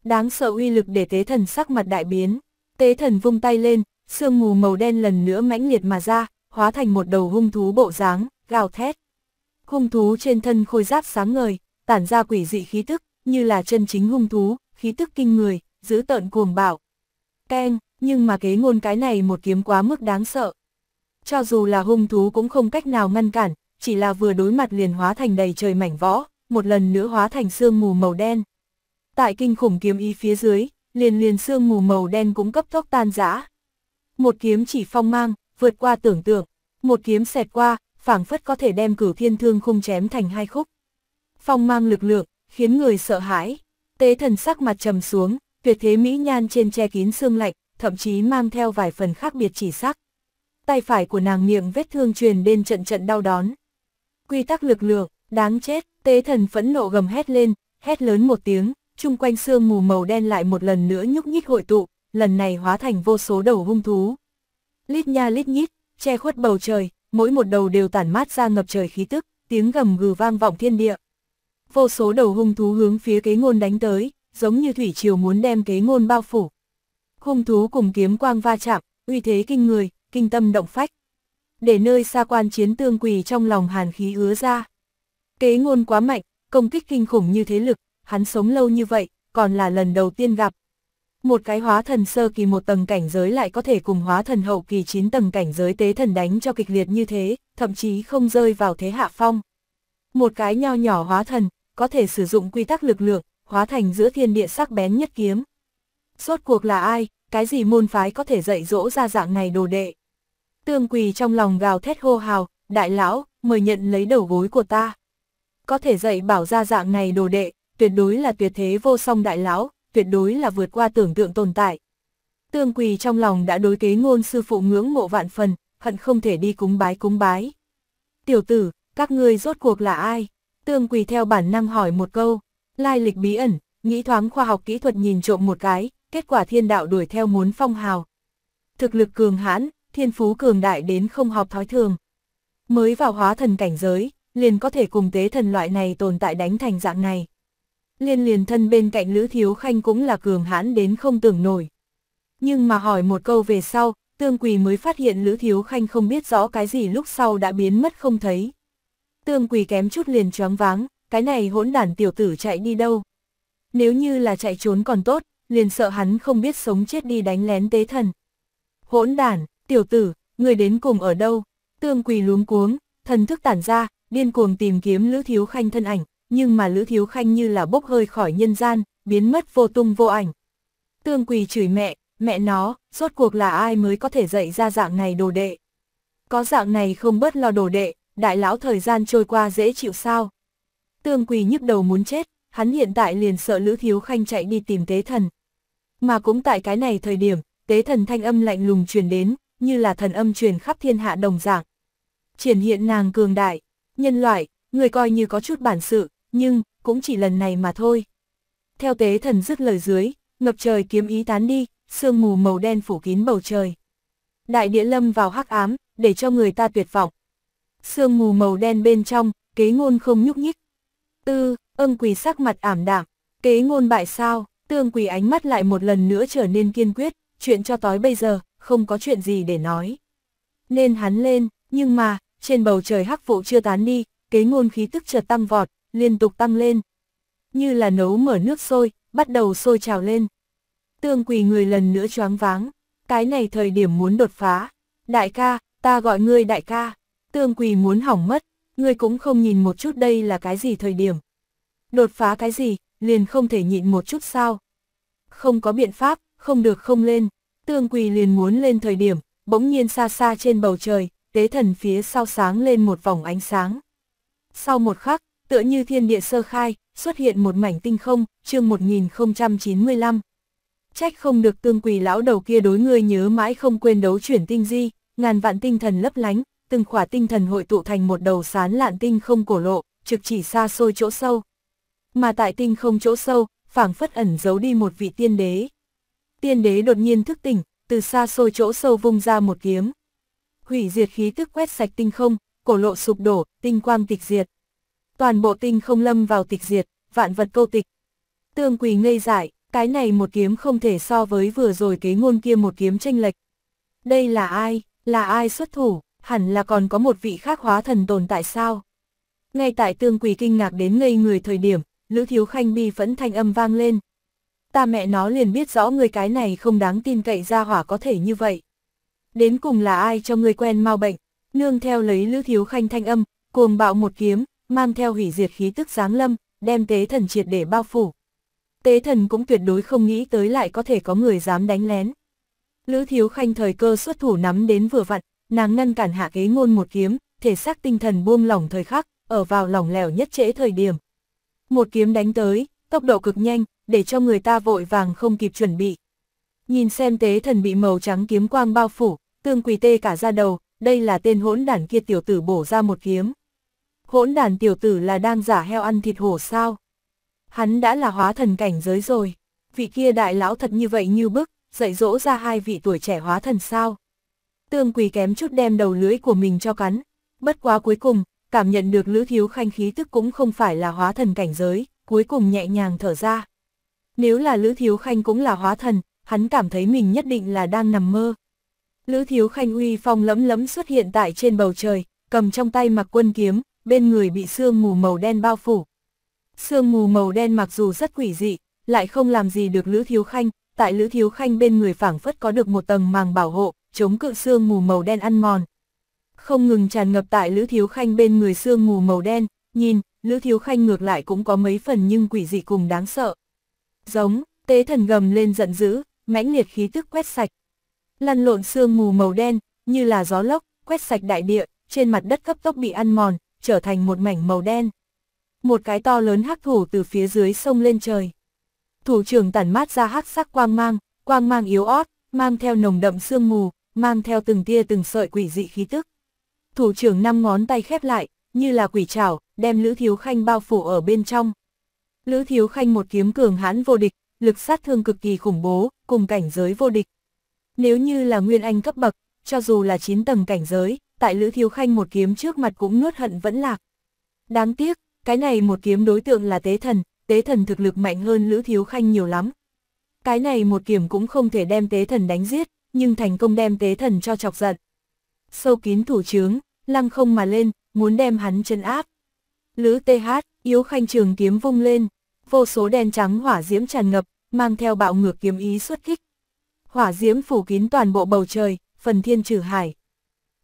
Đáng sợ uy lực để tế thần sắc mặt đại biến, tế thần vung tay lên, sương mù màu đen lần nữa mãnh liệt mà ra, hóa thành một đầu hung thú bộ dáng, gào thét. Hung thú trên thân khôi giáp sáng ngời, tản ra quỷ dị khí tức, như là chân chính hung thú, khí tức kinh người, giữ tợn cuồng bạo. Ken, nhưng mà kế ngôn cái này một kiếm quá mức đáng sợ. Cho dù là hung thú cũng không cách nào ngăn cản, chỉ là vừa đối mặt liền hóa thành đầy trời mảnh võ, một lần nữa hóa thành sương mù màu đen. Tại kinh khủng kiếm ý phía dưới, liền liền sương mù màu đen cũng cấp tốc tan rã. Một kiếm chỉ phong mang, vượt qua tưởng tượng, một kiếm xẹt qua, phảng phất có thể đem cửu thiên thương khung chém thành hai khúc. Phong mang lực lượng, khiến người sợ hãi. Tế thần sắc mặt trầm xuống, tuyệt thế mỹ nhan trên che kín xương lạnh, thậm chí mang theo vài phần khác biệt chỉ sắc. Tay phải của nàng miệng vết thương truyền đến trận trận đau đón. Quy tắc lực lượng, đáng chết, tế thần phẫn nộ gầm hét lên, hét lớn một tiếng, chung quanh xương mù màu đen lại một lần nữa nhúc nhích hội tụ, lần này hóa thành vô số đầu hung thú. Lít nha lít nhít, che khuất bầu trời, mỗi một đầu đều tản mát ra ngập trời khí tức, tiếng gầm gừ vang vọng thiên địa vô số đầu hung thú hướng phía kế ngôn đánh tới, giống như thủy triều muốn đem kế ngôn bao phủ. Hung thú cùng kiếm quang va chạm, uy thế kinh người, kinh tâm động phách. Để nơi xa quan chiến tương quỳ trong lòng hàn khí ứa ra. Kế ngôn quá mạnh, công kích kinh khủng như thế lực, hắn sống lâu như vậy, còn là lần đầu tiên gặp. Một cái hóa thần sơ kỳ một tầng cảnh giới lại có thể cùng hóa thần hậu kỳ 9 tầng cảnh giới tế thần đánh cho kịch liệt như thế, thậm chí không rơi vào thế hạ phong. Một cái nho nhỏ hóa thần, có thể sử dụng quy tắc lực lượng, hóa thành giữa thiên địa sắc bén nhất kiếm. Rốt cuộc là ai, cái gì môn phái có thể dạy dỗ ra dạng này đồ đệ. Tương quỳ trong lòng gào thét hô hào, đại lão, mời nhận lấy đầu gối của ta. Có thể dạy bảo ra dạng này đồ đệ, tuyệt đối là tuyệt thế vô song đại lão, tuyệt đối là vượt qua tưởng tượng tồn tại. Tương quỳ trong lòng đã đối kế ngôn sư phụ ngưỡng mộ vạn phần, hận không thể đi cúng bái cúng bái. Tiểu tử, các ngươi rốt cuộc là ai? Tương Quỳ theo bản năng hỏi một câu, lai lịch bí ẩn, nghĩ thoáng khoa học kỹ thuật nhìn trộm một cái, kết quả thiên đạo đuổi theo muốn phong hào. Thực lực cường hãn, thiên phú cường đại đến không học thói thường. Mới vào hóa thần cảnh giới, liền có thể cùng tế thần loại này tồn tại đánh thành dạng này. Liên liền thân bên cạnh Lữ Thiếu Khanh cũng là cường hãn đến không tưởng nổi. Nhưng mà hỏi một câu về sau, Tương Quỳ mới phát hiện Lữ Thiếu Khanh không biết rõ cái gì lúc sau đã biến mất không thấy. Tương Quỳ kém chút liền choáng váng, cái này hỗn đản tiểu tử chạy đi đâu. Nếu như là chạy trốn còn tốt, liền sợ hắn không biết sống chết đi đánh lén tế thần. Hỗn đản, tiểu tử, người đến cùng ở đâu? Tương Quỳ luống cuống, thần thức tản ra, điên cuồng tìm kiếm Lữ Thiếu Khanh thân ảnh, nhưng mà Lữ Thiếu Khanh như là bốc hơi khỏi nhân gian, biến mất vô tung vô ảnh. Tương Quỳ chửi mẹ, mẹ nó, rốt cuộc là ai mới có thể dạy ra dạng này đồ đệ. Có dạng này không bớt lo đồ đệ, đại lão thời gian trôi qua dễ chịu sao? Tương Quỳ nhức đầu muốn chết, hắn hiện tại liền sợ Lữ Thiếu Khanh chạy đi tìm tế thần. Mà cũng tại cái này thời điểm, tế thần thanh âm lạnh lùng truyền đến, như là thần âm truyền khắp thiên hạ đồng dạng. Triển hiện nàng cường đại, nhân loại, người coi như có chút bản sự, nhưng, cũng chỉ lần này mà thôi. Theo tế thần dứt lời dưới, ngập trời kiếm ý tán đi, sương mù màu đen phủ kín bầu trời. Đại địa lâm vào hắc ám, để cho người ta tuyệt vọng, sương mù màu đen bên trong, kế ngôn không nhúc nhích. Tư, ưng quỳ sắc mặt ảm đạm, kế ngôn bại sao, tương quỳ ánh mắt lại một lần nữa trở nên kiên quyết, chuyện cho tối bây giờ, không có chuyện gì để nói. Nên hắn lên, nhưng mà, trên bầu trời hắc vụ chưa tán đi, kế ngôn khí tức chợt tăng vọt, liên tục tăng lên. Như là nấu mở nước sôi, bắt đầu sôi trào lên. Tương quỳ người lần nữa choáng váng, cái này thời điểm muốn đột phá. Đại ca, ta gọi ngươi đại ca. Tương Quỳ muốn hỏng mất, ngươi cũng không nhìn một chút đây là cái gì thời điểm. Đột phá cái gì, liền không thể nhịn một chút sao. Không có biện pháp, không được không lên. Tương Quỳ liền muốn lên thời điểm, bỗng nhiên xa xa trên bầu trời, tế thần phía sau sáng lên một vòng ánh sáng. Sau một khắc, tựa như thiên địa sơ khai, xuất hiện một mảnh tinh không, chương 1095. Trách không được tương quỳ lão đầu kia đối ngươi nhớ mãi không quên đấu chuyển tinh di, ngàn vạn tinh thần lấp lánh, từng khỏa tinh thần hội tụ thành một đầu sán lạn tinh không cổ lộ, trực chỉ xa xôi chỗ sâu. Mà tại tinh không chỗ sâu, phảng phất ẩn giấu đi một vị tiên đế. Tiên đế đột nhiên thức tỉnh, từ xa xôi chỗ sâu vung ra một kiếm. Hủy diệt khí tức quét sạch tinh không, cổ lộ sụp đổ, tinh quang tịch diệt. Toàn bộ tinh không lâm vào tịch diệt, vạn vật câu tịch. Tương quỳ ngây dại, cái này một kiếm không thể so với vừa rồi kế ngôn kia một kiếm tranh lệch. Đây là ai, là ai xuất thủ? hẳn là còn có một vị khác hóa thần tồn tại sao? Ngay tại tương quỳ kinh ngạc đến ngây người thời điểm, Lữ Thiếu Khanh bi phẫn thanh âm vang lên. Ta mẹ nó liền biết rõ người cái này không đáng tin cậy ra hỏa có thể như vậy. Đến cùng là ai cho người quen mau bệnh, nương theo lấy Lữ Thiếu Khanh thanh âm, cuồng bạo một kiếm, mang theo hủy diệt khí tức giáng lâm, đem tế thần triệt để bao phủ. Tế thần cũng tuyệt đối không nghĩ tới lại có thể có người dám đánh lén. Lữ Thiếu Khanh thời cơ xuất thủ nắm đến vừa vặn, nàng ngăn cản hạ kế ngôn một kiếm, thể xác tinh thần buông lỏng thời khắc, ở vào lỏng lẻo nhất trễ thời điểm. Một kiếm đánh tới, tốc độ cực nhanh, để cho người ta vội vàng không kịp chuẩn bị. Nhìn xem tế thần bị màu trắng kiếm quang bao phủ, tương quỳ tê cả ra đầu, đây là tên hỗn đản kia tiểu tử bổ ra một kiếm. Hỗn đản tiểu tử là đang giả heo ăn thịt hổ sao? Hắn đã là hóa thần cảnh giới rồi, vị kia đại lão thật như vậy như bức, dạy dỗ ra hai vị tuổi trẻ hóa thần sao? Tương Quỳ kém chút đem đầu lưỡi của mình cho cắn, bất quá cuối cùng, cảm nhận được Lữ Thiếu Khanh khí tức cũng không phải là hóa thần cảnh giới, cuối cùng nhẹ nhàng thở ra. Nếu là Lữ Thiếu Khanh cũng là hóa thần, hắn cảm thấy mình nhất định là đang nằm mơ. Lữ Thiếu Khanh uy phong lẫm lẫm xuất hiện tại trên bầu trời, cầm trong tay mặc quân kiếm, bên người bị sương mù màu đen bao phủ. Sương mù màu đen mặc dù rất quỷ dị, lại không làm gì được Lữ Thiếu Khanh, tại Lữ Thiếu Khanh bên người phảng phất có được một tầng màng bảo hộ, chống cự xương mù màu đen ăn mòn. Không ngừng tràn ngập tại Lữ Thiếu Khanh bên người xương mù màu đen, nhìn, Lữ Thiếu Khanh ngược lại cũng có mấy phần nhưng quỷ dị cùng đáng sợ. Giống, tế thần gầm lên giận dữ, mãnh liệt khí tức quét sạch. Lăn lộn xương mù màu đen, như là gió lốc, quét sạch đại địa, trên mặt đất cấp tốc bị ăn mòn, trở thành một mảnh màu đen. Một cái to lớn hắc thủ từ phía dưới sông lên trời. Thủ trưởng tản mát ra hắc sắc quang mang, quang mang yếu ót, mang theo nồng đậm sương mù, mang theo từng tia từng sợi quỷ dị khí tức. Thủ trưởng năm ngón tay khép lại, như là quỷ trảo, đem Lữ Thiếu Khanh bao phủ ở bên trong. Lữ Thiếu Khanh một kiếm cường hãn vô địch, lực sát thương cực kỳ khủng bố, cùng cảnh giới vô địch. Nếu như là Nguyên Anh cấp bậc, cho dù là 9 tầng cảnh giới, tại Lữ Thiếu Khanh một kiếm trước mặt cũng nuốt hận vẫn lạc. Đáng tiếc, cái này một kiếm đối tượng là tế thần, tế thần thực lực mạnh hơn Lữ Thiếu Khanh nhiều lắm. Cái này một kiếm cũng không thể đem tế thần đánh giết, nhưng thành công đem tế thần cho chọc giận. Sâu kín thủ trướng, lăng không mà lên, muốn đem hắn chân áp. Lữ th yếu khanh trường kiếm vung lên, vô số đen trắng hỏa diễm tràn ngập, mang theo bạo ngược kiếm ý xuất kích. Hỏa diễm phủ kín toàn bộ bầu trời, phần thiên trừ hải.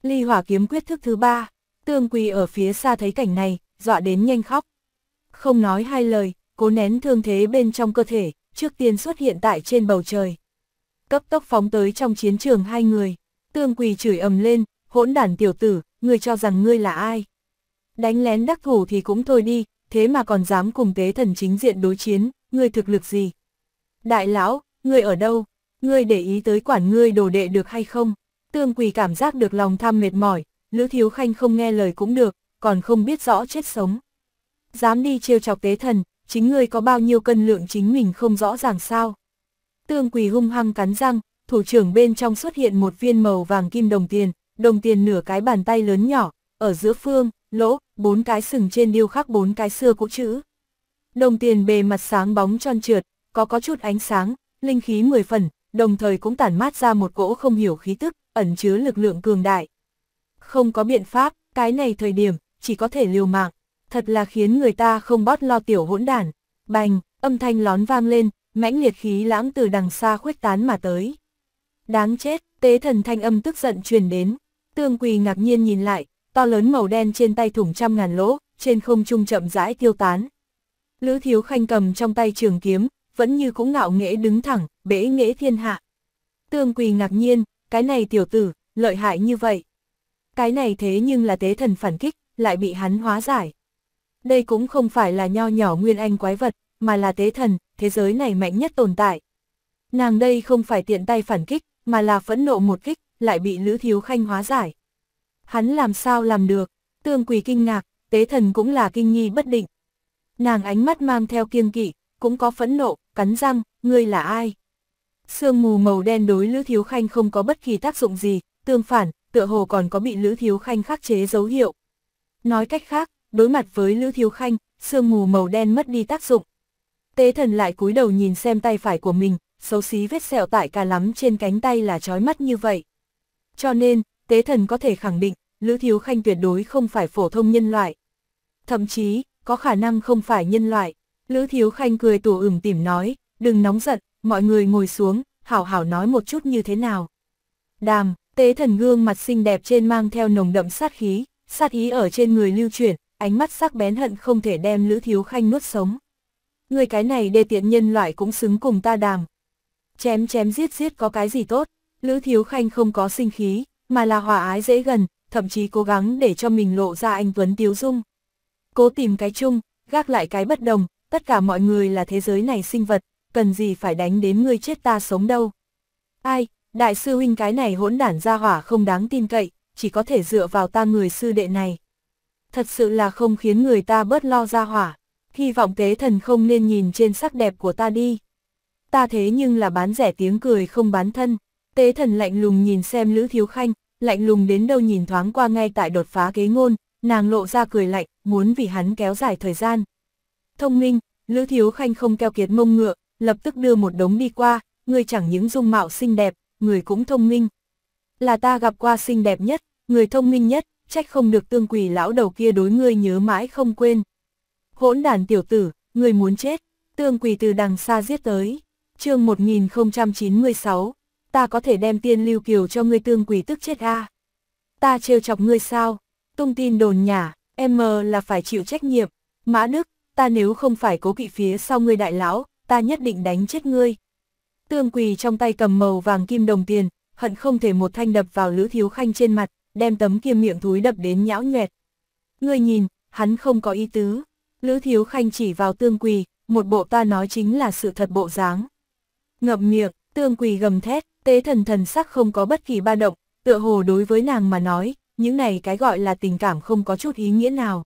Ly hỏa kiếm quyết thức thứ ba, tương quỳ ở phía xa thấy cảnh này, dọa đến nhanh khóc. Không nói hai lời, cố nén thương thế bên trong cơ thể, trước tiên xuất hiện tại trên bầu trời cấp tốc phóng tới trong chiến trường hai người. Tương quỳ chửi ầm lên, hỗn đản tiểu tử, người cho rằng ngươi là ai. Đánh lén đắc thủ thì cũng thôi đi, thế mà còn dám cùng tế thần chính diện đối chiến, ngươi thực lực gì? Đại lão, ngươi ở đâu? Ngươi để ý tới quản ngươi đồ đệ được hay không? Tương quỳ cảm giác được lòng tham mệt mỏi, Lữ Thiếu Khanh không nghe lời cũng được, còn không biết rõ chết sống. Dám đi trêu chọc tế thần, chính ngươi có bao nhiêu cân lượng chính mình không rõ ràng sao? tương quỳ hung hăng cắn răng, thủ trưởng bên trong xuất hiện một viên màu vàng kim đồng tiền, đồng tiền nửa cái bàn tay lớn nhỏ, ở giữa phương, lỗ, bốn cái sừng trên điêu khắc bốn cái xưa cũ chữ. Đồng tiền bề mặt sáng bóng tròn trượt, có có chút ánh sáng, linh khí mười phần, đồng thời cũng tản mát ra một cỗ không hiểu khí tức, ẩn chứa lực lượng cường đại. Không có biện pháp, cái này thời điểm, chỉ có thể liều mạng, thật là khiến người ta không bót lo tiểu hỗn đản. Bành, âm thanh lón vang lên, mãnh liệt khí lãng từ đằng xa khuếch tán mà tới. Đáng chết, tế thần thanh âm tức giận truyền đến, tương quỳ ngạc nhiên nhìn lại, to lớn màu đen trên tay thủng trăm ngàn lỗ, trên không trung chậm rãi tiêu tán. Lữ thiếu khanh cầm trong tay trường kiếm, vẫn như cũng ngạo nghễ đứng thẳng, bể nghễ thiên hạ. Tương quỳ ngạc nhiên, cái này tiểu tử, lợi hại như vậy. Cái này thế nhưng là tế thần phản kích, lại bị hắn hóa giải. Đây cũng không phải là nho nhỏ nguyên anh quái vật, mà là tế thần, thế giới này mạnh nhất tồn tại. Nàng đây không phải tiện tay phản kích, mà là phẫn nộ một kích, lại bị Lữ Thiếu Khanh hóa giải. Hắn làm sao làm được, tương quỳ kinh ngạc, tế thần cũng là kinh nghi bất định. Nàng ánh mắt mang theo kiêng kỵ, cũng có phẫn nộ, cắn răng, ngươi là ai? Sương mù màu đen đối Lữ Thiếu Khanh không có bất kỳ tác dụng gì, tương phản, tựa hồ còn có bị Lữ Thiếu Khanh khắc chế dấu hiệu. Nói cách khác, đối mặt với Lữ Thiếu Khanh, sương mù màu đen mất đi tác dụng, Tế thần lại cúi đầu nhìn xem tay phải của mình, xấu xí vết sẹo tại cả lắm trên cánh tay là trói mắt như vậy. Cho nên, tế thần có thể khẳng định, Lữ Thiếu Khanh tuyệt đối không phải phổ thông nhân loại. Thậm chí, có khả năng không phải nhân loại. Lữ Thiếu Khanh cười tủa ửng tìm nói, đừng nóng giận, mọi người ngồi xuống, hảo hảo nói một chút như thế nào. Đàm, tế thần gương mặt xinh đẹp trên mang theo nồng đậm sát khí, sát ý ở trên người lưu chuyển, ánh mắt sắc bén hận không thể đem Lữ Thiếu Khanh nuốt sống người cái này đê tiện nhân loại cũng xứng cùng ta đàm. Chém chém giết giết có cái gì tốt, Lữ Thiếu Khanh không có sinh khí, mà là hòa ái dễ gần, thậm chí cố gắng để cho mình lộ ra anh Tuấn Tiếu Dung. Cố tìm cái chung, gác lại cái bất đồng, tất cả mọi người là thế giới này sinh vật, cần gì phải đánh đến ngươi chết ta sống đâu. Ai, đại sư huynh cái này hỗn đản ra hỏa không đáng tin cậy, chỉ có thể dựa vào ta người sư đệ này. Thật sự là không khiến người ta bớt lo ra hỏa hy vọng tế thần không nên nhìn trên sắc đẹp của ta đi. Ta thế nhưng là bán rẻ tiếng cười không bán thân, tế thần lạnh lùng nhìn xem Lữ Thiếu Khanh, lạnh lùng đến đâu nhìn thoáng qua ngay tại đột phá kế ngôn, nàng lộ ra cười lạnh, muốn vì hắn kéo dài thời gian. Thông minh, Lữ Thiếu Khanh không keo kiệt mông ngựa, lập tức đưa một đống đi qua, người chẳng những dung mạo xinh đẹp, người cũng thông minh. Là ta gặp qua xinh đẹp nhất, người thông minh nhất, trách không được tương quỷ lão đầu kia đối ngươi nhớ mãi không quên hỗn đàn tiểu tử, người muốn chết, tương quỳ từ đằng xa giết tới. chương 1096, ta có thể đem tiên lưu kiều cho ngươi tương quỳ tức chết a Ta trêu chọc ngươi sao? Tung tin đồn nhả, em là phải chịu trách nhiệm. Mã Đức, ta nếu không phải cố kỵ phía sau ngươi đại lão, ta nhất định đánh chết ngươi. Tương quỳ trong tay cầm màu vàng kim đồng tiền, hận không thể một thanh đập vào Lữ Thiếu Khanh trên mặt, đem tấm kim miệng thúi đập đến nhão nhoẹt. Ngươi nhìn, hắn không có ý tứ, Lữ Thiếu Khanh chỉ vào tương quỳ, một bộ ta nói chính là sự thật bộ dáng. Ngậm miệng, tương quỳ gầm thét, tế thần thần sắc không có bất kỳ ba động, tựa hồ đối với nàng mà nói, những này cái gọi là tình cảm không có chút ý nghĩa nào.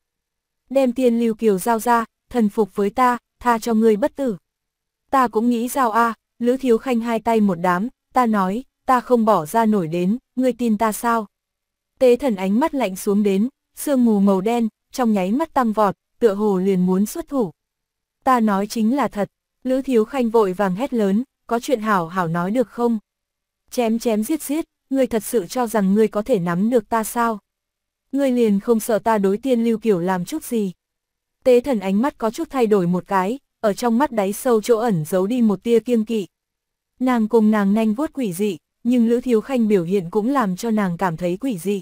Đem tiên lưu kiều giao ra, thần phục với ta, tha cho ngươi bất tử. Ta cũng nghĩ giao a, Lữ Thiếu Khanh hai tay một đám, ta nói, ta không bỏ ra nổi đến, ngươi tin ta sao? Tế thần ánh mắt lạnh xuống đến, sương mù màu đen, trong nháy mắt tăng vọt, tựa hồ liền muốn xuất thủ. Ta nói chính là thật, Lữ Thiếu Khanh vội vàng hét lớn, có chuyện hảo hảo nói được không? Chém chém giết giết, ngươi thật sự cho rằng ngươi có thể nắm được ta sao? Ngươi liền không sợ ta đối tiên lưu kiểu làm chút gì. Tế thần ánh mắt có chút thay đổi một cái, ở trong mắt đáy sâu chỗ ẩn giấu đi một tia kiêng kỵ. Nàng cùng nàng nhanh vuốt quỷ dị, nhưng Lữ Thiếu Khanh biểu hiện cũng làm cho nàng cảm thấy quỷ dị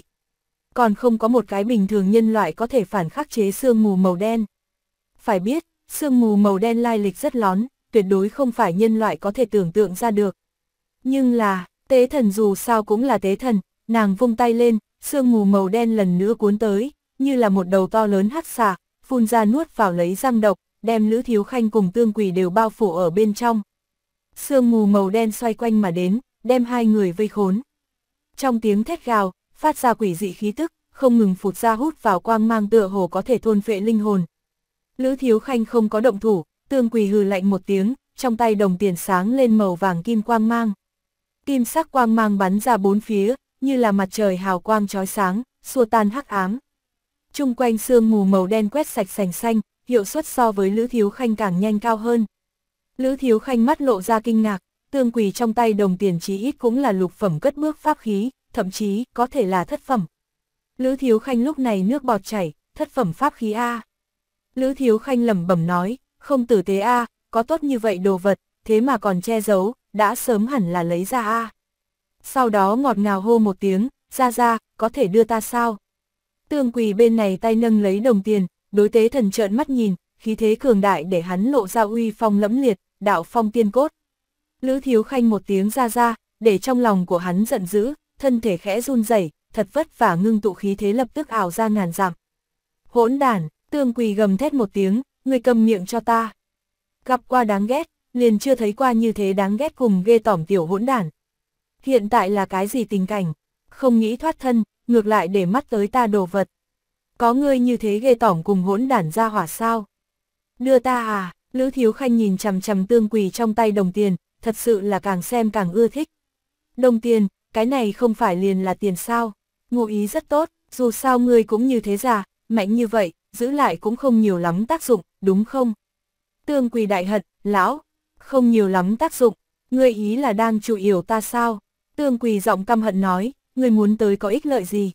còn không có một cái bình thường nhân loại có thể phản khắc chế sương mù màu đen. Phải biết, sương mù màu đen lai lịch rất lón, tuyệt đối không phải nhân loại có thể tưởng tượng ra được. Nhưng là, tế thần dù sao cũng là tế thần, nàng vung tay lên, sương mù màu đen lần nữa cuốn tới, như là một đầu to lớn hắc xà, phun ra nuốt vào lấy răng độc, đem Lữ Thiếu Khanh cùng Tương Quỷ đều bao phủ ở bên trong. Sương mù màu đen xoay quanh mà đến, đem hai người vây khốn. Trong tiếng thét gào, phát ra quỷ dị khí tức, không ngừng phụt ra hút vào quang mang tựa hồ có thể thôn phệ linh hồn. Lữ Thiếu Khanh không có động thủ, tương quỳ hừ lạnh một tiếng, trong tay đồng tiền sáng lên màu vàng kim quang mang. Kim sắc quang mang bắn ra bốn phía, như là mặt trời hào quang chói sáng, xua tan hắc ám. Trung quanh sương mù màu đen quét sạch sành xanh, hiệu suất so với Lữ Thiếu Khanh càng nhanh cao hơn. Lữ Thiếu Khanh mắt lộ ra kinh ngạc, tương quỳ trong tay đồng tiền chí ít cũng là lục phẩm cất bước pháp khí, thậm chí có thể là thất phẩm. Lữ Thiếu Khanh lúc này nước bọt chảy, thất phẩm pháp khí A. Lữ Thiếu Khanh lẩm bẩm nói, không tử tế A, có tốt như vậy đồ vật, thế mà còn che giấu, đã sớm hẳn là lấy ra A. Sau đó ngọt ngào hô một tiếng, ra ra, có thể đưa ta sao? Tương quỳ bên này tay nâng lấy đồng tiền, đối tế thần trợn mắt nhìn, khí thế cường đại để hắn lộ ra uy phong lẫm liệt, đạo phong tiên cốt. Lữ Thiếu Khanh một tiếng ra ra, để trong lòng của hắn giận dữ, thân thể khẽ run rẩy, thật vất vả ngưng tụ khí thế lập tức ảo ra ngàn dặm. Hỗn đàn tương quỳ gầm thét một tiếng, người cầm miệng cho ta. Gặp qua đáng ghét, liền chưa thấy qua như thế đáng ghét cùng ghê tỏm tiểu hỗn đàn Hiện tại là cái gì tình cảnh, không nghĩ thoát thân, ngược lại để mắt tới ta đồ vật. Có ngươi như thế ghê tỏm cùng hỗn đản ra hỏa sao? Đưa ta à, Lữ Thiếu Khanh nhìn chằm chằm tương quỳ trong tay đồng tiền, thật sự là càng xem càng ưa thích. Đồng tiền, cái này không phải liền là tiền sao. Ngụ ý rất tốt, dù sao ngươi cũng như thế già, mạnh như vậy, giữ lại cũng không nhiều lắm tác dụng, đúng không? Tương quỳ đại hận, lão, không nhiều lắm tác dụng, ngươi ý là đang chủ yếu ta sao? Tương quỳ giọng căm hận nói, ngươi muốn tới có ích lợi gì?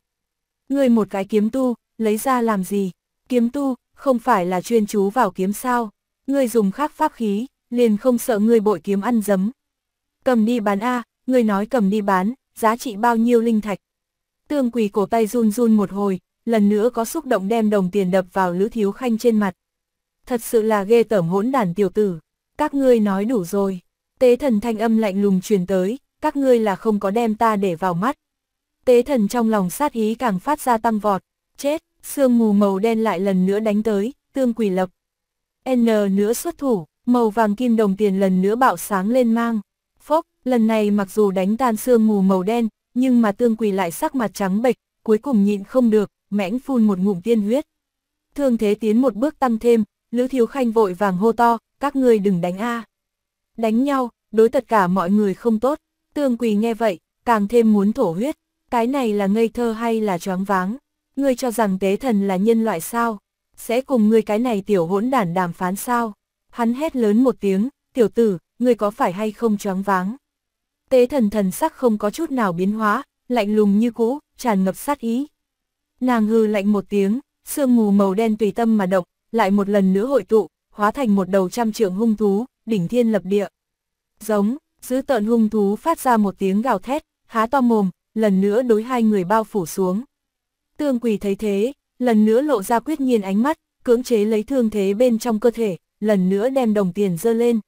Ngươi một cái kiếm tu, lấy ra làm gì? Kiếm tu, không phải là chuyên chú vào kiếm sao? Ngươi dùng khác pháp khí, liền không sợ ngươi bội kiếm ăn dấm. Cầm đi bán A, ngươi nói cầm đi bán, giá trị bao nhiêu linh thạch. Tương quỳ cổ tay run run một hồi, lần nữa có xúc động đem đồng tiền đập vào Lữ Thiếu Khanh trên mặt. Thật sự là ghê tởm hỗn đàn tiểu tử, các ngươi nói đủ rồi. Tế thần thanh âm lạnh lùng truyền tới, các ngươi là không có đem ta để vào mắt. Tế thần trong lòng sát ý càng phát ra tăng vọt, chết, sương mù màu đen lại lần nữa đánh tới, tương quỳ lập. N nữa xuất thủ, màu vàng kim đồng tiền lần nữa bạo sáng lên mang. Lần này mặc dù đánh tan sương mù màu đen, nhưng mà tương quỳ lại sắc mặt trắng bệch, cuối cùng nhịn không được, mẽnh phun một ngụm tiên huyết. Thương thế tiến một bước tăng thêm, Lữ Thiếu Khanh vội vàng hô to, các ngươi đừng đánh a. Đánh nhau, đối tất cả mọi người không tốt, tương quỳ nghe vậy, càng thêm muốn thổ huyết, cái này là ngây thơ hay là choáng váng, ngươi cho rằng tế thần là nhân loại sao, sẽ cùng ngươi cái này tiểu hỗn đản đàm phán sao. Hắn hét lớn một tiếng, tiểu tử, ngươi có phải hay không choáng váng tế thần thần sắc không có chút nào biến hóa, lạnh lùng như cũ, tràn ngập sát ý. Nàng hư lạnh một tiếng, sương mù màu đen tùy tâm mà động, lại một lần nữa hội tụ, hóa thành một đầu trăm trượng hung thú, đỉnh thiên lập địa. Giống, giữ tợn hung thú phát ra một tiếng gào thét, há to mồm, lần nữa đối hai người bao phủ xuống. Tương quỷ thấy thế, lần nữa lộ ra quyết nhiên ánh mắt, cưỡng chế lấy thương thế bên trong cơ thể, lần nữa đem đồng tiền dơ lên.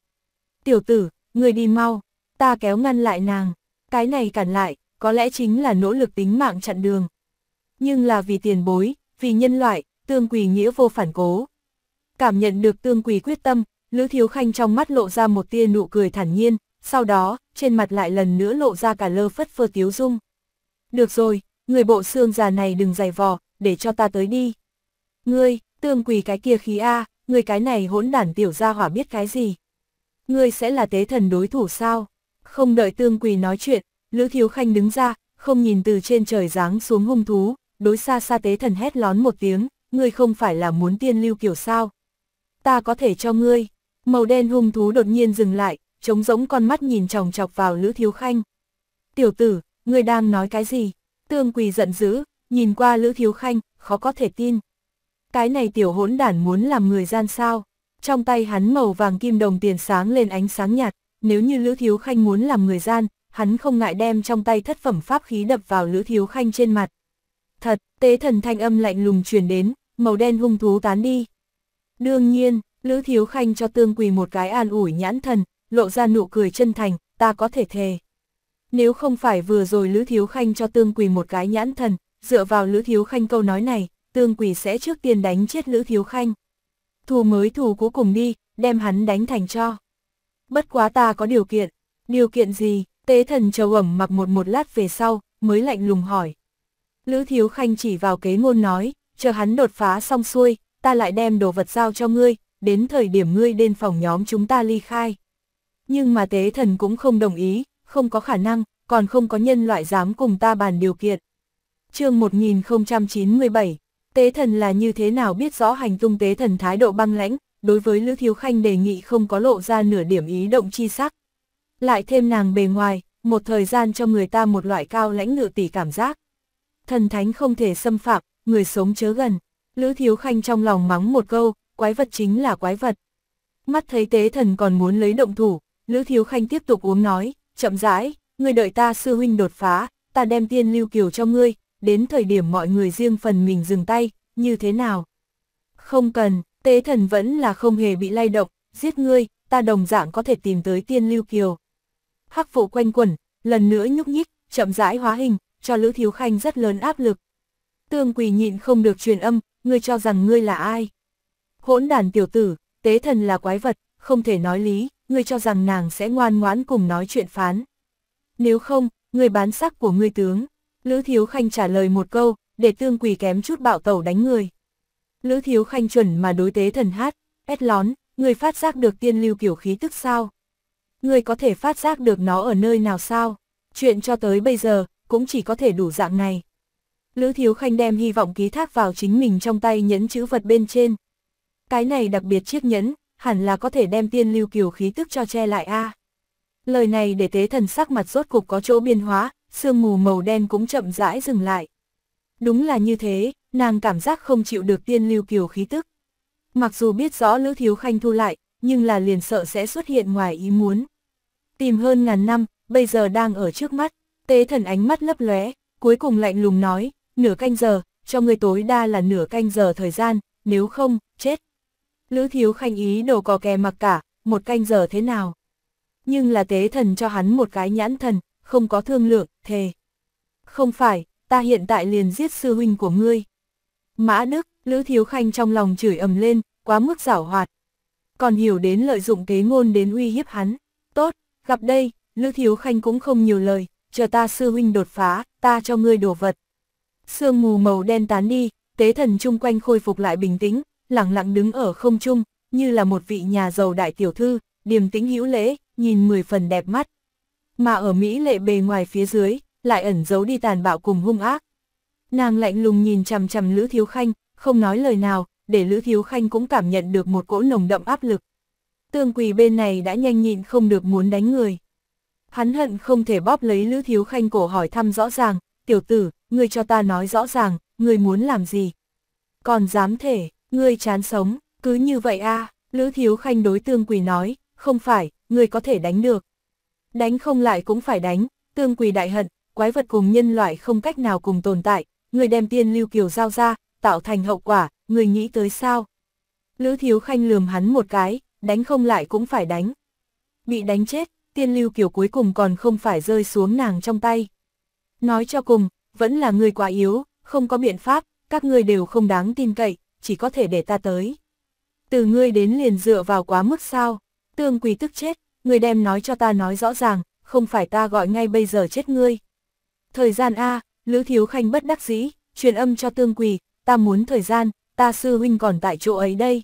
Tiểu tử, người đi mau ta kéo ngăn lại nàng, cái này cản lại, có lẽ chính là nỗ lực tính mạng chặn đường. Nhưng là vì tiền bối, vì nhân loại, tương quỳ nghĩa vô phản cố. Cảm nhận được tương quỳ quyết tâm, Lữ Thiếu Khanh trong mắt lộ ra một tia nụ cười thản nhiên, sau đó, trên mặt lại lần nữa lộ ra cả lơ phất phơ tiếu dung. Được rồi, người bộ xương già này đừng dày vò, để cho ta tới đi. Ngươi, tương quỳ cái kia khí A, người cái này hỗn đản tiểu gia hỏa biết cái gì? Ngươi sẽ là tế thần đối thủ sao? Không đợi Tương Quỳ nói chuyện, Lữ Thiếu Khanh đứng ra, không nhìn từ trên trời giáng xuống hung thú, đối xa xa tế thần hét lón một tiếng, ngươi không phải là muốn tiên lưu kiểu sao. Ta có thể cho ngươi. Màu đen hung thú đột nhiên dừng lại, trống rỗng con mắt nhìn chòng chọc vào Lữ Thiếu Khanh. Tiểu tử, ngươi đang nói cái gì? Tương Quỳ giận dữ, nhìn qua Lữ Thiếu Khanh, khó có thể tin. Cái này tiểu hỗn đản muốn làm người gian sao? Trong tay hắn màu vàng kim đồng tiền sáng lên ánh sáng nhạt nếu như Lữ Thiếu Khanh muốn làm người gian, hắn không ngại đem trong tay thất phẩm pháp khí đập vào Lữ Thiếu Khanh trên mặt. Thật, tế thần thanh âm lạnh lùng truyền đến, màu đen hung thú tán đi. Đương nhiên, Lữ Thiếu Khanh cho Tương Quỳ một cái an ủi nhãn thần, lộ ra nụ cười chân thành, ta có thể thề. Nếu không phải vừa rồi Lữ Thiếu Khanh cho Tương Quỳ một cái nhãn thần, dựa vào Lữ Thiếu Khanh câu nói này, Tương Quỳ sẽ trước tiên đánh chết Lữ Thiếu Khanh. Thù mới thù cuối cùng đi, đem hắn đánh thành cho bất quá ta có điều kiện. Điều kiện gì? Tế thần trầu ẩm mặc một một lát về sau, mới lạnh lùng hỏi. Lữ Thiếu Khanh chỉ vào kế ngôn nói, chờ hắn đột phá xong xuôi, ta lại đem đồ vật giao cho ngươi, đến thời điểm ngươi đến phòng nhóm chúng ta ly khai. Nhưng mà tế thần cũng không đồng ý, không có khả năng, còn không có nhân loại dám cùng ta bàn điều kiện. chương 1097, tế thần là như thế nào biết rõ hành tung tế thần thái độ băng lãnh, đối với Lữ Thiếu Khanh đề nghị không có lộ ra nửa điểm ý động chi sắc. Lại thêm nàng bề ngoài, một thời gian cho người ta một loại cao lãnh ngự tỷ cảm giác. Thần thánh không thể xâm phạm, người sống chớ gần. Lữ Thiếu Khanh trong lòng mắng một câu, quái vật chính là quái vật. Mắt thấy tế thần còn muốn lấy động thủ, Lữ Thiếu Khanh tiếp tục uống nói, chậm rãi, người đợi ta sư huynh đột phá, ta đem tiên lưu kiều cho ngươi, đến thời điểm mọi người riêng phần mình dừng tay, như thế nào? Không cần, Tế thần vẫn là không hề bị lay động, giết ngươi, ta đồng dạng có thể tìm tới tiên lưu kiều. Hắc phụ quanh quẩn, lần nữa nhúc nhích, chậm rãi hóa hình, cho Lữ Thiếu Khanh rất lớn áp lực. Tương quỳ nhịn không được truyền âm, ngươi cho rằng ngươi là ai? Hỗn đàn tiểu tử, tế thần là quái vật, không thể nói lý, ngươi cho rằng nàng sẽ ngoan ngoãn cùng nói chuyện phán. Nếu không, ngươi bán sắc của ngươi tướng. Lữ Thiếu Khanh trả lời một câu, để tương quỳ kém chút bạo tẩu đánh người. Lữ Thiếu Khanh chuẩn mà đối tế thần hát, ét lón, người phát giác được tiên lưu kiểu khí tức sao? Người có thể phát giác được nó ở nơi nào sao? Chuyện cho tới bây giờ, cũng chỉ có thể đủ dạng này. Lữ Thiếu Khanh đem hy vọng ký thác vào chính mình trong tay nhẫn chữ vật bên trên. Cái này đặc biệt chiếc nhẫn, hẳn là có thể đem tiên lưu kiều khí tức cho che lại a. Lời này để tế thần sắc mặt rốt cục có chỗ biên hóa, sương mù màu đen cũng chậm rãi dừng lại. Đúng là như thế, nàng cảm giác không chịu được tiên lưu kiều khí tức. Mặc dù biết rõ Lữ Thiếu Khanh thu lại, nhưng là liền sợ sẽ xuất hiện ngoài ý muốn. Tìm hơn ngàn năm, bây giờ đang ở trước mắt, tế thần ánh mắt lấp lóe, cuối cùng lạnh lùng nói, nửa canh giờ, cho người tối đa là nửa canh giờ thời gian, nếu không, chết. Lữ Thiếu Khanh ý đồ có kè mặc cả, một canh giờ thế nào. Nhưng là tế thần cho hắn một cái nhãn thần, không có thương lượng, thề. Không phải, ta hiện tại liền giết sư huynh của ngươi. Mã Đức, Lữ Thiếu Khanh trong lòng chửi ầm lên, quá mức giảo hoạt. Còn hiểu đến lợi dụng kế ngôn đến uy hiếp hắn. Tốt, gặp đây, Lữ Thiếu Khanh cũng không nhiều lời, chờ ta sư huynh đột phá, ta cho ngươi đổ vật. Sương mù màu đen tán đi, tế thần chung quanh khôi phục lại bình tĩnh, lặng lặng đứng ở không trung, như là một vị nhà giàu đại tiểu thư, điềm tĩnh hữu lễ, nhìn mười phần đẹp mắt. Mà ở Mỹ lệ bề ngoài phía dưới, lại ẩn giấu đi tàn bạo cùng hung ác, Nàng lạnh lùng nhìn chằm chằm Lữ Thiếu Khanh, không nói lời nào, để Lữ Thiếu Khanh cũng cảm nhận được một cỗ nồng đậm áp lực. Tương quỳ bên này đã nhanh nhịn không được muốn đánh người. Hắn hận không thể bóp lấy Lữ Thiếu Khanh cổ hỏi thăm rõ ràng, tiểu tử, ngươi cho ta nói rõ ràng, ngươi muốn làm gì? Còn dám thể, ngươi chán sống, cứ như vậy a à, Lữ Thiếu Khanh đối Tương Quỳ nói, không phải, ngươi có thể đánh được. Đánh không lại cũng phải đánh, Tương Quỳ đại hận, quái vật cùng nhân loại không cách nào cùng tồn tại, Ngươi đem tiên lưu kiều giao ra, tạo thành hậu quả, Ngươi nghĩ tới sao? Lữ Thiếu Khanh lườm hắn một cái, đánh không lại cũng phải đánh. Bị đánh chết, tiên lưu kiều cuối cùng còn không phải rơi xuống nàng trong tay. Nói cho cùng, vẫn là ngươi quá yếu, không có biện pháp, các ngươi đều không đáng tin cậy, chỉ có thể để ta tới. Từ ngươi đến liền dựa vào quá mức sao, tương quỳ tức chết, ngươi đem nói cho ta nói rõ ràng, không phải ta gọi ngay bây giờ chết ngươi. Thời gian A, Lữ Thiếu Khanh bất đắc dĩ, truyền âm cho Tương Quỳ, ta muốn thời gian, ta sư huynh còn tại chỗ ấy đây.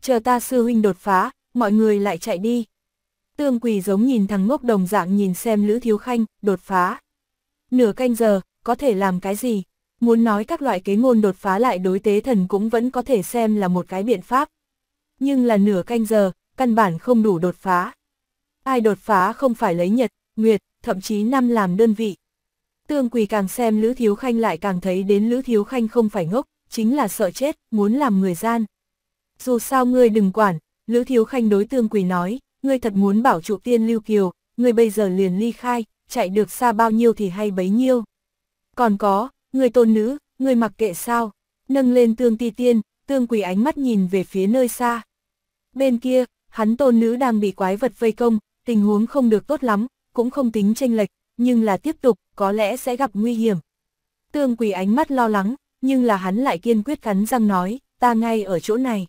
Chờ ta sư huynh đột phá, mọi người lại chạy đi. Tương Quỳ giống nhìn thằng ngốc đồng dạng nhìn xem Lữ Thiếu Khanh, đột phá. Nửa canh giờ, có thể làm cái gì? Muốn nói các loại kế ngôn đột phá lại đối tế thần cũng vẫn có thể xem là một cái biện pháp. Nhưng là nửa canh giờ, căn bản không đủ đột phá. Ai đột phá không phải lấy nhật, nguyệt, thậm chí năm làm đơn vị, Tương Quỳ càng xem Lữ Thiếu Khanh lại càng thấy đến Lữ Thiếu Khanh không phải ngốc, chính là sợ chết, muốn làm người gian. Dù sao ngươi đừng quản, Lữ Thiếu Khanh đối Tương Quỳ nói, ngươi thật muốn bảo trụ tiên Lưu Kiều, ngươi bây giờ liền ly khai, chạy được xa bao nhiêu thì hay bấy nhiêu. Còn có, ngươi tôn nữ, ngươi mặc kệ sao, nâng lên Tương Ti Tiên, Tương Quỳ ánh mắt nhìn về phía nơi xa. Bên kia, hắn tôn nữ đang bị quái vật vây công, tình huống không được tốt lắm, cũng không tính tranh lệch, nhưng là tiếp tục, có lẽ sẽ gặp nguy hiểm. Tương quỷ ánh mắt lo lắng, nhưng là hắn lại kiên quyết cắn răng nói, ta ngay ở chỗ này.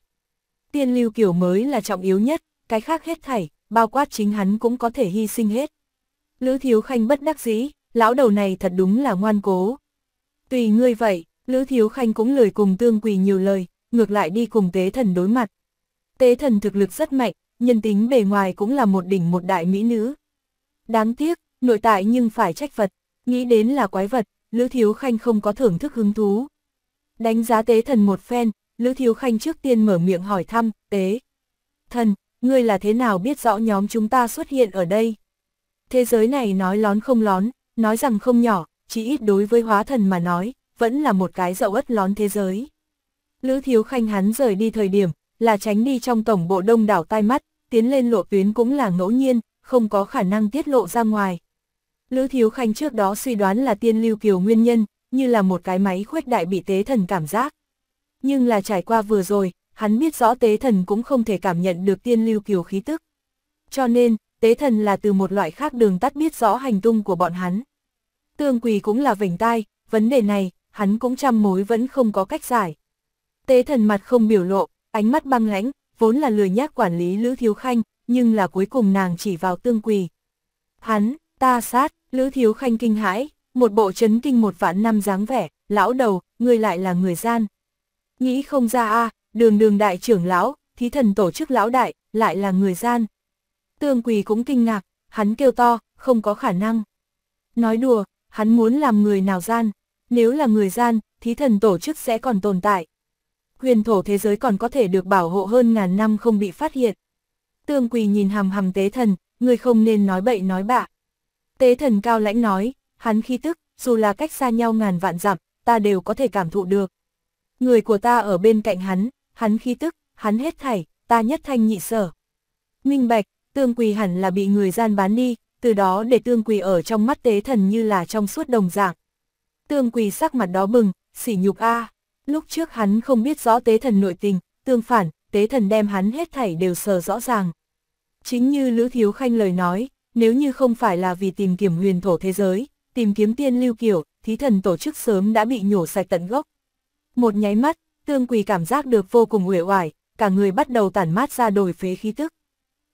Tiên lưu kiểu mới là trọng yếu nhất, cái khác hết thảy, bao quát chính hắn cũng có thể hy sinh hết. Lữ Thiếu Khanh bất đắc dĩ, lão đầu này thật đúng là ngoan cố. Tùy ngươi vậy, Lữ Thiếu Khanh cũng lời cùng tương quỷ nhiều lời, ngược lại đi cùng tế thần đối mặt. Tế thần thực lực rất mạnh, nhân tính bề ngoài cũng là một đỉnh một đại mỹ nữ. Đáng tiếc, nội tại nhưng phải trách Phật, nghĩ đến là quái vật, Lữ Thiếu Khanh không có thưởng thức hứng thú. Đánh giá tế thần một phen, Lữ Thiếu Khanh trước tiên mở miệng hỏi thăm, tế. Thần, ngươi là thế nào biết rõ nhóm chúng ta xuất hiện ở đây? Thế giới này nói lón không lón, nói rằng không nhỏ, chỉ ít đối với hóa thần mà nói, vẫn là một cái dậu ất lón thế giới. Lữ Thiếu Khanh hắn rời đi thời điểm, là tránh đi trong tổng bộ đông đảo tai mắt, tiến lên lộ tuyến cũng là ngẫu nhiên, không có khả năng tiết lộ ra ngoài, Lữ Thiếu Khanh trước đó suy đoán là tiên lưu kiều nguyên nhân, như là một cái máy khuếch đại bị tế thần cảm giác. Nhưng là trải qua vừa rồi, hắn biết rõ tế thần cũng không thể cảm nhận được tiên lưu kiều khí tức. Cho nên, tế thần là từ một loại khác đường tắt biết rõ hành tung của bọn hắn. Tương quỳ cũng là vảnh tai, vấn đề này, hắn cũng trăm mối vẫn không có cách giải. Tế thần mặt không biểu lộ, ánh mắt băng lãnh, vốn là lười nhác quản lý Lữ Thiếu Khanh, nhưng là cuối cùng nàng chỉ vào tương quỳ. Hắn, ta sát, Lữ Thiếu Khanh kinh hãi, một bộ chấn kinh một vạn năm dáng vẻ, lão đầu, ngươi lại là người gian. Nghĩ không ra a à, đường đường đại trưởng lão, thí thần tổ chức lão đại, lại là người gian. Tương Quỳ cũng kinh ngạc, hắn kêu to, không có khả năng. Nói đùa, hắn muốn làm người nào gian, nếu là người gian, thí thần tổ chức sẽ còn tồn tại. quyền thổ thế giới còn có thể được bảo hộ hơn ngàn năm không bị phát hiện. Tương Quỳ nhìn hầm hầm tế thần, người không nên nói bậy nói bạ, Tế thần cao lãnh nói, hắn khi tức, dù là cách xa nhau ngàn vạn dặm, ta đều có thể cảm thụ được. Người của ta ở bên cạnh hắn, hắn khi tức, hắn hết thảy, ta nhất thanh nhị sở. Minh bạch, tương quỳ hẳn là bị người gian bán đi, từ đó để tương quỳ ở trong mắt tế thần như là trong suốt đồng dạng. Tương quỳ sắc mặt đó bừng, sỉ nhục a. Lúc trước hắn không biết rõ tế thần nội tình, tương phản, tế thần đem hắn hết thảy đều sờ rõ ràng. Chính như Lữ Thiếu Khanh lời nói, nếu như không phải là vì tìm kiếm huyền thổ thế giới, tìm kiếm tiên lưu kiểu, thí thần tổ chức sớm đã bị nhổ sạch tận gốc. Một nháy mắt, tương quỳ cảm giác được vô cùng uể oải, cả người bắt đầu tản mát ra đổi phế khí tức.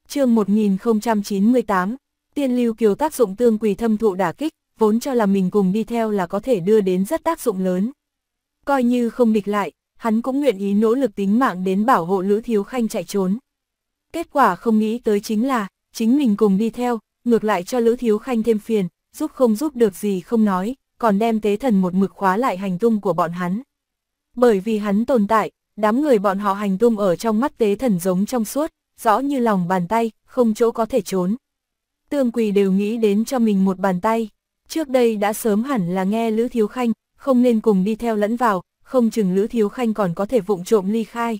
chương 1098, tiên lưu kiều tác dụng tương quỳ thâm thụ đả kích, vốn cho là mình cùng đi theo là có thể đưa đến rất tác dụng lớn. Coi như không địch lại, hắn cũng nguyện ý nỗ lực tính mạng đến bảo hộ Lữ Thiếu Khanh chạy trốn. Kết quả không nghĩ tới chính là, chính mình cùng đi theo, ngược lại cho Lữ Thiếu Khanh thêm phiền, giúp không giúp được gì không nói, còn đem tế thần một mực khóa lại hành tung của bọn hắn. Bởi vì hắn tồn tại, đám người bọn họ hành tung ở trong mắt tế thần giống trong suốt, rõ như lòng bàn tay, không chỗ có thể trốn. Tương quỳ đều nghĩ đến cho mình một bàn tay, trước đây đã sớm hẳn là nghe Lữ Thiếu Khanh, không nên cùng đi theo lẫn vào, không chừng Lữ Thiếu Khanh còn có thể vụng trộm ly khai.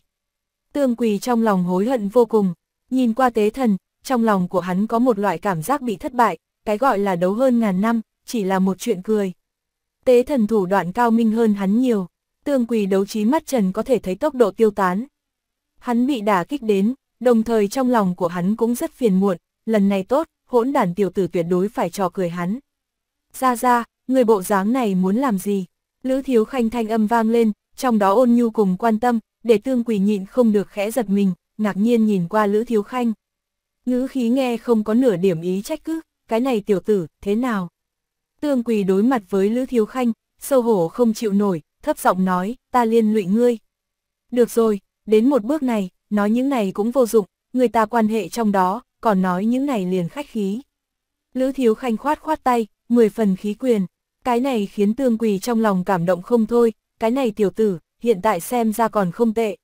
Tương quỳ trong lòng hối hận vô cùng, nhìn qua tế thần, trong lòng của hắn có một loại cảm giác bị thất bại, cái gọi là đấu hơn ngàn năm, chỉ là một chuyện cười. Tế thần thủ đoạn cao minh hơn hắn nhiều, tương quỳ đấu trí mắt trần có thể thấy tốc độ tiêu tán. Hắn bị đả kích đến, đồng thời trong lòng của hắn cũng rất phiền muộn, lần này tốt, hỗn đàn tiểu tử tuyệt đối phải trò cười hắn. Ra ra, người bộ dáng này muốn làm gì? Lữ thiếu khanh thanh âm vang lên, trong đó ôn nhu cùng quan tâm, để tương quỳ nhịn không được khẽ giật mình, ngạc nhiên nhìn qua Lữ Thiếu Khanh ngữ khí nghe không có nửa điểm ý trách cứ, cái này tiểu tử, thế nào? Tương Quỳ đối mặt với Lữ Thiếu Khanh, sâu hổ không chịu nổi, thấp giọng nói, ta liên lụy ngươi. Được rồi, đến một bước này, nói những này cũng vô dụng, người ta quan hệ trong đó, còn nói những này liền khách khí. Lữ Thiếu Khanh khoát khoát tay, mười phần khí quyền, cái này khiến Tương Quỳ trong lòng cảm động không thôi, cái này tiểu tử, hiện tại xem ra còn không tệ.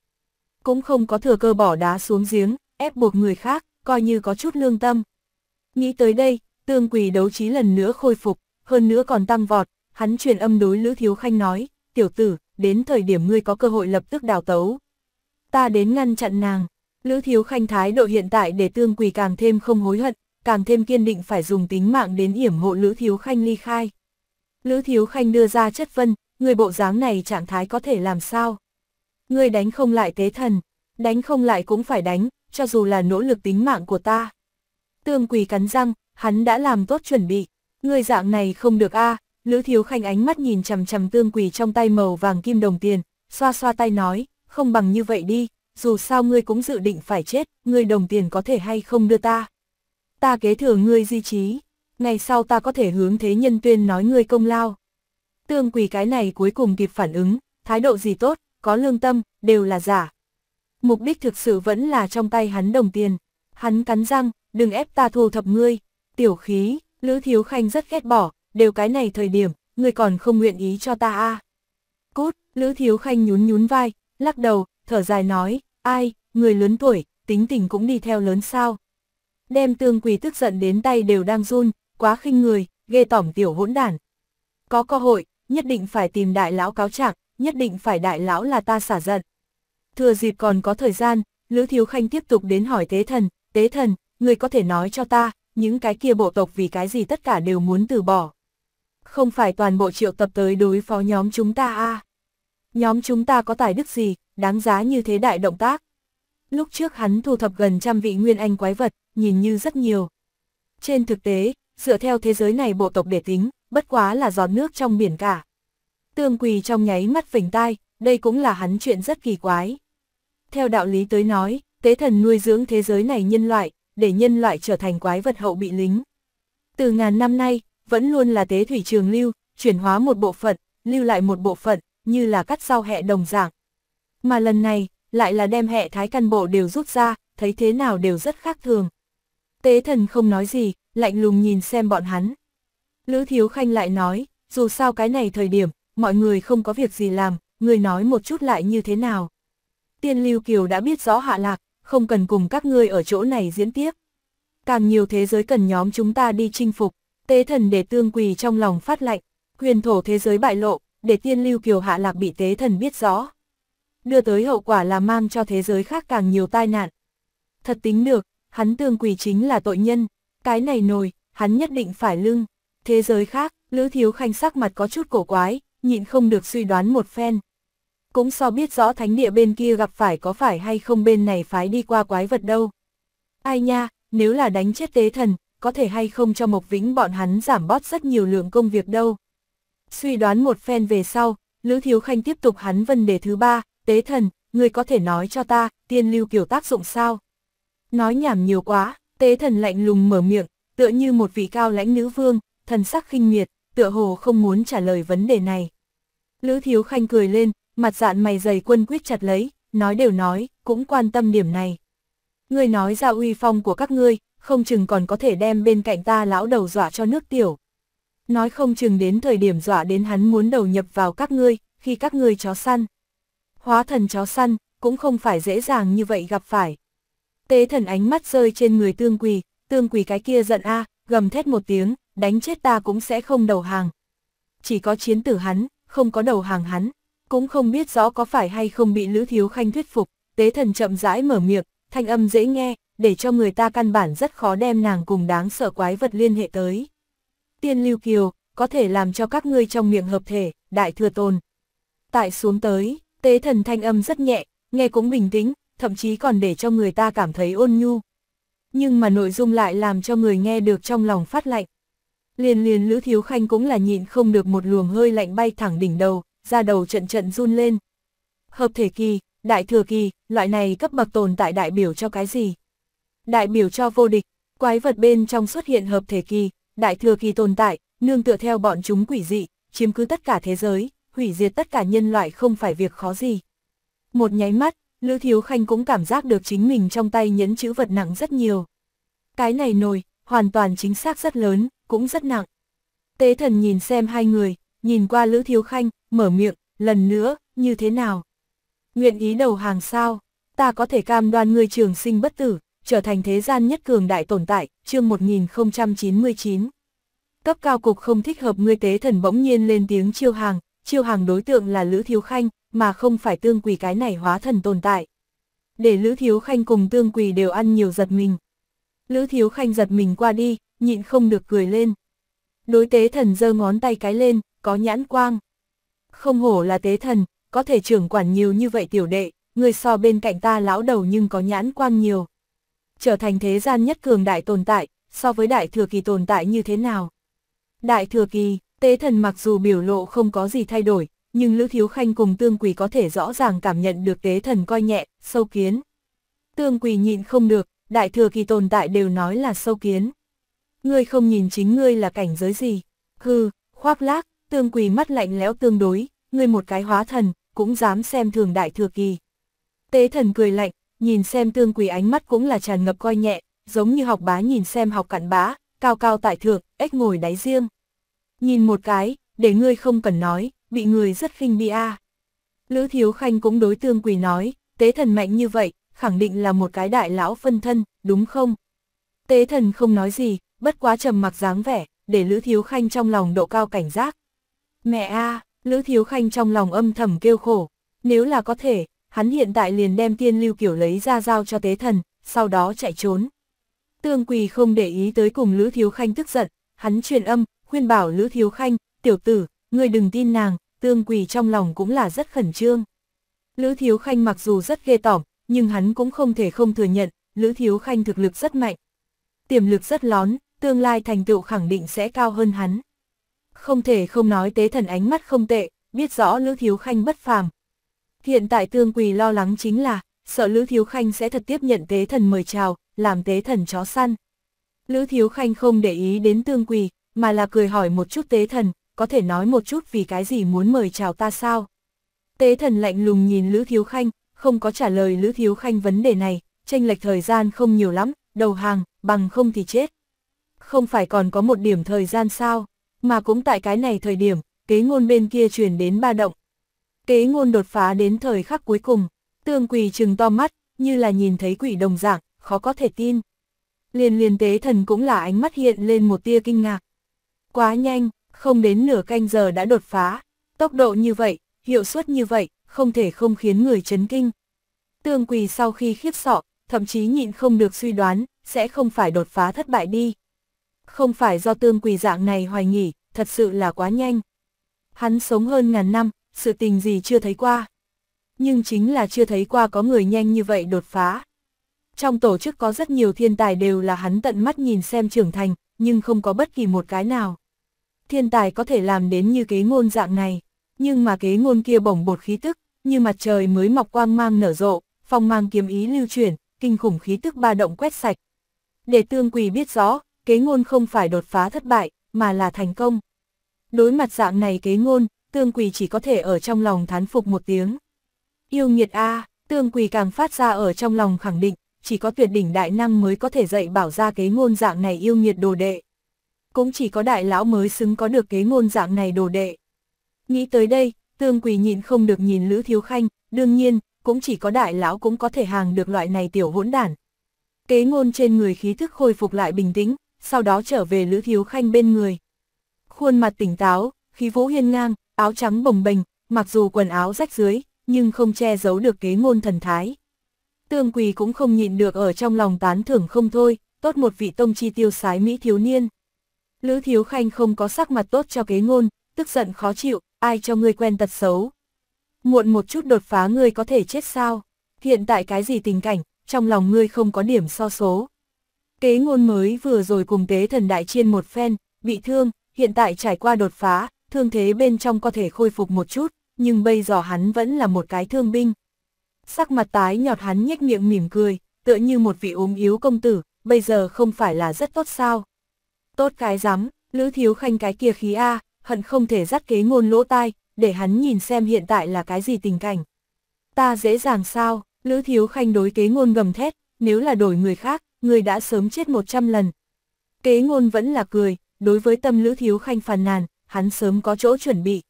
Cũng không có thừa cơ bỏ đá xuống giếng, ép buộc người khác coi như có chút lương tâm. Nghĩ tới đây, tương quỷ đấu trí lần nữa khôi phục, hơn nữa còn tăng vọt, hắn truyền âm đối Lữ Thiếu Khanh nói, tiểu tử, đến thời điểm ngươi có cơ hội lập tức đào tấu. Ta đến ngăn chặn nàng, Lữ Thiếu Khanh thái độ hiện tại để tương quỷ càng thêm không hối hận, càng thêm kiên định phải dùng tính mạng đến yểm hộ Lữ Thiếu Khanh ly khai. Lữ Thiếu Khanh đưa ra chất vân, người bộ dáng này trạng thái có thể làm sao? ngươi đánh không lại tế thần, đánh không lại cũng phải đánh, cho dù là nỗ lực tính mạng của ta. Tương quỳ cắn răng, hắn đã làm tốt chuẩn bị. Người dạng này không được a à, Lữ Thiếu Khanh ánh mắt nhìn chằm chằm tương quỳ trong tay màu vàng kim đồng tiền, xoa xoa tay nói, không bằng như vậy đi, dù sao ngươi cũng dự định phải chết, ngươi đồng tiền có thể hay không đưa ta. Ta kế thừa ngươi di trí, ngày sau ta có thể hướng thế nhân tuyên nói ngươi công lao. Tương quỳ cái này cuối cùng kịp phản ứng, thái độ gì tốt, có lương tâm, đều là giả, mục đích thực sự vẫn là trong tay hắn đồng tiền. Hắn cắn răng, đừng ép ta thu thập ngươi. Tiểu khí, Lữ Thiếu Khanh rất ghét bỏ, đều cái này thời điểm, ngươi còn không nguyện ý cho ta a à? Cút, Lữ Thiếu Khanh nhún nhún vai, lắc đầu, thở dài nói, ai, người lớn tuổi, tính tình cũng đi theo lớn sao. Đem tương quỳ tức giận đến tay đều đang run, quá khinh người, ghê tỏm tiểu hỗn đản. Có cơ hội, nhất định phải tìm đại lão cáo trạng, nhất định phải đại lão là ta xả giận. Thừa dịp còn có thời gian, Lữ Thiếu Khanh tiếp tục đến hỏi Tế Thần, Tế Thần, người có thể nói cho ta, những cái kia bộ tộc vì cái gì tất cả đều muốn từ bỏ. Không phải toàn bộ triệu tập tới đối phó nhóm chúng ta a à. Nhóm chúng ta có tài đức gì, đáng giá như thế đại động tác. Lúc trước hắn thu thập gần trăm vị nguyên anh quái vật, nhìn như rất nhiều. Trên thực tế, dựa theo thế giới này bộ tộc để tính, bất quá là giọt nước trong biển cả. Tương quỳ trong nháy mắt phình tai, đây cũng là hắn chuyện rất kỳ quái. Theo đạo lý tới nói, tế thần nuôi dưỡng thế giới này nhân loại, để nhân loại trở thành quái vật hậu bị lính. Từ ngàn năm nay, vẫn luôn là tế thủy trường lưu, chuyển hóa một bộ phận, lưu lại một bộ phận, như là cắt sau hẹ đồng dạng. Mà lần này, lại là đem hẹ thái căn bộ đều rút ra, thấy thế nào đều rất khác thường. Tế thần không nói gì, lạnh lùng nhìn xem bọn hắn. Lữ Thiếu Khanh lại nói, dù sao cái này thời điểm, mọi người không có việc gì làm, người nói một chút lại như thế nào. Tiên Lưu Kiều đã biết rõ hạ lạc, không cần cùng các ngươi ở chỗ này diễn tiếp. Càng nhiều thế giới cần nhóm chúng ta đi chinh phục, tế thần để tương quỳ trong lòng phát lạnh, quyền thổ thế giới bại lộ, để tiên lưu kiều hạ lạc bị tế thần biết rõ. Đưa tới hậu quả là mang cho thế giới khác càng nhiều tai nạn. Thật tính được, hắn tương quỳ chính là tội nhân, cái này nồi, hắn nhất định phải lưng. Thế giới khác, Lữ Thiếu Khanh sắc mặt có chút cổ quái, nhịn không được suy đoán một phen cũng so biết rõ thánh địa bên kia gặp phải có phải hay không bên này phái đi qua quái vật đâu. Ai nha, nếu là đánh chết tế thần, có thể hay không cho Mộc Vĩnh bọn hắn giảm bót rất nhiều lượng công việc đâu. Suy đoán một phen về sau, Lữ Thiếu Khanh tiếp tục hắn vấn đề thứ ba, tế thần, người có thể nói cho ta, tiên lưu kiểu tác dụng sao? Nói nhảm nhiều quá, tế thần lạnh lùng mở miệng, tựa như một vị cao lãnh nữ vương, thần sắc khinh miệt, tựa hồ không muốn trả lời vấn đề này. Lữ Thiếu Khanh cười lên, mặt dạn mày dày quân quyết chặt lấy, nói đều nói, cũng quan tâm điểm này. Ngươi nói ra uy phong của các ngươi, không chừng còn có thể đem bên cạnh ta lão đầu dọa cho nước tiểu. Nói không chừng đến thời điểm dọa đến hắn muốn đầu nhập vào các ngươi, khi các ngươi chó săn. Hóa thần chó săn, cũng không phải dễ dàng như vậy gặp phải. Tế thần ánh mắt rơi trên người tương quỳ, tương quỳ cái kia giận a, gầm thét một tiếng, đánh chết ta cũng sẽ không đầu hàng. Chỉ có chiến tử hắn, không có đầu hàng hắn cũng không biết rõ có phải hay không bị Lữ Thiếu Khanh thuyết phục, tế thần chậm rãi mở miệng, thanh âm dễ nghe, để cho người ta căn bản rất khó đem nàng cùng đáng sợ quái vật liên hệ tới. Tiên Lưu Kiều, có thể làm cho các ngươi trong miệng hợp thể, đại thừa tồn. Tại xuống tới, tế thần thanh âm rất nhẹ, nghe cũng bình tĩnh, thậm chí còn để cho người ta cảm thấy ôn nhu. Nhưng mà nội dung lại làm cho người nghe được trong lòng phát lạnh. Liền liền Lữ Thiếu Khanh cũng là nhịn không được một luồng hơi lạnh bay thẳng đỉnh đầu, ra đầu trận trận run lên. Hợp thể kỳ, đại thừa kỳ, loại này cấp bậc tồn tại đại biểu cho cái gì? Đại biểu cho vô địch, quái vật bên trong xuất hiện hợp thể kỳ, đại thừa kỳ tồn tại, nương tựa theo bọn chúng quỷ dị, chiếm cứ tất cả thế giới, hủy diệt tất cả nhân loại không phải việc khó gì. Một nháy mắt, Lữ Thiếu Khanh cũng cảm giác được chính mình trong tay nhấn chữ vật nặng rất nhiều. Cái này nồi, hoàn toàn chính xác rất lớn, cũng rất nặng. Tế thần nhìn xem hai người, nhìn qua Lữ Thiếu Khanh, mở miệng, lần nữa, như thế nào? Nguyện ý đầu hàng sao? Ta có thể cam đoan ngươi trường sinh bất tử, trở thành thế gian nhất cường đại tồn tại, chương 1099. Cấp cao cục không thích hợp ngươi tế thần bỗng nhiên lên tiếng chiêu hàng, chiêu hàng đối tượng là Lữ Thiếu Khanh, mà không phải tương quỷ cái này hóa thần tồn tại. Để Lữ Thiếu Khanh cùng tương quỷ đều ăn nhiều giật mình. Lữ Thiếu Khanh giật mình qua đi, nhịn không được cười lên. Đối tế thần giơ ngón tay cái lên, có nhãn quang. Không hổ là tế thần, có thể trưởng quản nhiều như vậy tiểu đệ, người so bên cạnh ta lão đầu nhưng có nhãn quang nhiều. Trở thành thế gian nhất cường đại tồn tại, so với đại thừa kỳ tồn tại như thế nào? Đại thừa kỳ, tế thần mặc dù biểu lộ không có gì thay đổi, nhưng Lữ Thiếu Khanh cùng Tương Quỳ có thể rõ ràng cảm nhận được tế thần coi nhẹ, sâu kiến. Tương Quỳ nhịn không được, đại thừa kỳ tồn tại đều nói là sâu kiến. Ngươi không nhìn chính ngươi là cảnh giới gì? Hừ, khoác lác, Tương Quỳ mắt lạnh lẽo tương đối, ngươi một cái hóa thần, cũng dám xem thường đại thừa kỳ. Tế thần cười lạnh, nhìn xem tương quỳ ánh mắt cũng là tràn ngập coi nhẹ, giống như học bá nhìn xem học cặn bá, cao cao tại thượng, ếch ngồi đáy riêng. Nhìn một cái, để ngươi không cần nói, bị người rất khinh bi a. Lữ Thiếu Khanh cũng đối tương quỳ nói, tế thần mạnh như vậy, khẳng định là một cái đại lão phân thân, đúng không? Tế thần không nói gì, bất quá trầm mặc dáng vẻ, để Lữ Thiếu Khanh trong lòng độ cao cảnh giác. Mẹ a, à, Lữ Thiếu Khanh trong lòng âm thầm kêu khổ, nếu là có thể, hắn hiện tại liền đem tiên lưu kiểu lấy ra giao cho tế thần, sau đó chạy trốn. Tương Quỳ không để ý tới cùng Lữ Thiếu Khanh tức giận, hắn truyền âm, khuyên bảo Lữ Thiếu Khanh, tiểu tử, ngươi đừng tin nàng, Tương Quỳ trong lòng cũng là rất khẩn trương. Lữ Thiếu Khanh mặc dù rất ghê tỏm, nhưng hắn cũng không thể không thừa nhận, Lữ Thiếu Khanh thực lực rất mạnh. Tiềm lực rất lón, tương lai thành tựu khẳng định sẽ cao hơn hắn. Không thể không nói tế thần ánh mắt không tệ, biết rõ Lữ Thiếu Khanh bất phàm. Hiện tại Tương Quỳ lo lắng chính là, sợ Lữ Thiếu Khanh sẽ thật tiếp nhận tế thần mời chào, làm tế thần chó săn. Lữ Thiếu Khanh không để ý đến Tương Quỳ, mà là cười hỏi một chút tế thần, có thể nói một chút vì cái gì muốn mời chào ta sao? Tế thần lạnh lùng nhìn Lữ Thiếu Khanh, không có trả lời Lữ Thiếu Khanh vấn đề này, tranh lệch thời gian không nhiều lắm, đầu hàng, bằng không thì chết. Không phải còn có một điểm thời gian sao? mà cũng tại cái này thời điểm, kế ngôn bên kia truyền đến ba động. Kế ngôn đột phá đến thời khắc cuối cùng, tương quỳ trừng to mắt, như là nhìn thấy quỷ đồng dạng, khó có thể tin. Liền liền tế thần cũng là ánh mắt hiện lên một tia kinh ngạc. Quá nhanh, không đến nửa canh giờ đã đột phá, tốc độ như vậy, hiệu suất như vậy, không thể không khiến người chấn kinh. Tương quỳ sau khi khiếp sọ, thậm chí nhịn không được suy đoán, sẽ không phải đột phá thất bại đi không phải do tương quỳ dạng này hoài nghỉ, thật sự là quá nhanh. Hắn sống hơn ngàn năm, sự tình gì chưa thấy qua. Nhưng chính là chưa thấy qua có người nhanh như vậy đột phá. Trong tổ chức có rất nhiều thiên tài đều là hắn tận mắt nhìn xem trưởng thành, nhưng không có bất kỳ một cái nào. Thiên tài có thể làm đến như kế ngôn dạng này, nhưng mà kế ngôn kia bổng bột khí tức, như mặt trời mới mọc quang mang nở rộ, phong mang kiếm ý lưu chuyển, kinh khủng khí tức ba động quét sạch. Để tương quỳ biết rõ, kế ngôn không phải đột phá thất bại, mà là thành công. Đối mặt dạng này kế ngôn, tương quỳ chỉ có thể ở trong lòng thán phục một tiếng. Yêu nghiệt A, tương quỳ càng phát ra ở trong lòng khẳng định, chỉ có tuyệt đỉnh đại năng mới có thể dạy bảo ra kế ngôn dạng này yêu nghiệt đồ đệ. Cũng chỉ có đại lão mới xứng có được kế ngôn dạng này đồ đệ. Nghĩ tới đây, tương quỳ nhịn không được nhìn Lữ Thiếu Khanh, đương nhiên, cũng chỉ có đại lão cũng có thể hàng được loại này tiểu hỗn đản. Kế ngôn trên người khí thức khôi phục lại bình tĩnh, sau đó trở về Lữ Thiếu Khanh bên người. Khuôn mặt tỉnh táo, khí vũ hiên ngang, áo trắng bồng bềnh, mặc dù quần áo rách dưới, nhưng không che giấu được kế ngôn thần thái. Tương Quỳ cũng không nhịn được ở trong lòng tán thưởng không thôi, tốt một vị tông chi tiêu sái mỹ thiếu niên. Lữ Thiếu Khanh không có sắc mặt tốt cho kế ngôn, tức giận khó chịu, ai cho ngươi quen tật xấu. Muộn một chút đột phá ngươi có thể chết sao? Hiện tại cái gì tình cảnh, trong lòng ngươi không có điểm so số. Kế ngôn mới vừa rồi cùng tế thần đại chiên một phen, bị thương, hiện tại trải qua đột phá, thương thế bên trong có thể khôi phục một chút, nhưng bây giờ hắn vẫn là một cái thương binh. Sắc mặt tái nhọt hắn nhếch miệng mỉm cười, tựa như một vị ốm yếu công tử, bây giờ không phải là rất tốt sao. Tốt cái rắm Lữ Thiếu Khanh cái kia khí A, hận không thể dắt kế ngôn lỗ tai, để hắn nhìn xem hiện tại là cái gì tình cảnh. Ta dễ dàng sao, Lữ Thiếu Khanh đối kế ngôn gầm thét, nếu là đổi người khác, người đã sớm chết 100 lần. Kế ngôn vẫn là cười, đối với tâm lữ thiếu khanh phàn nàn, hắn sớm có chỗ chuẩn bị.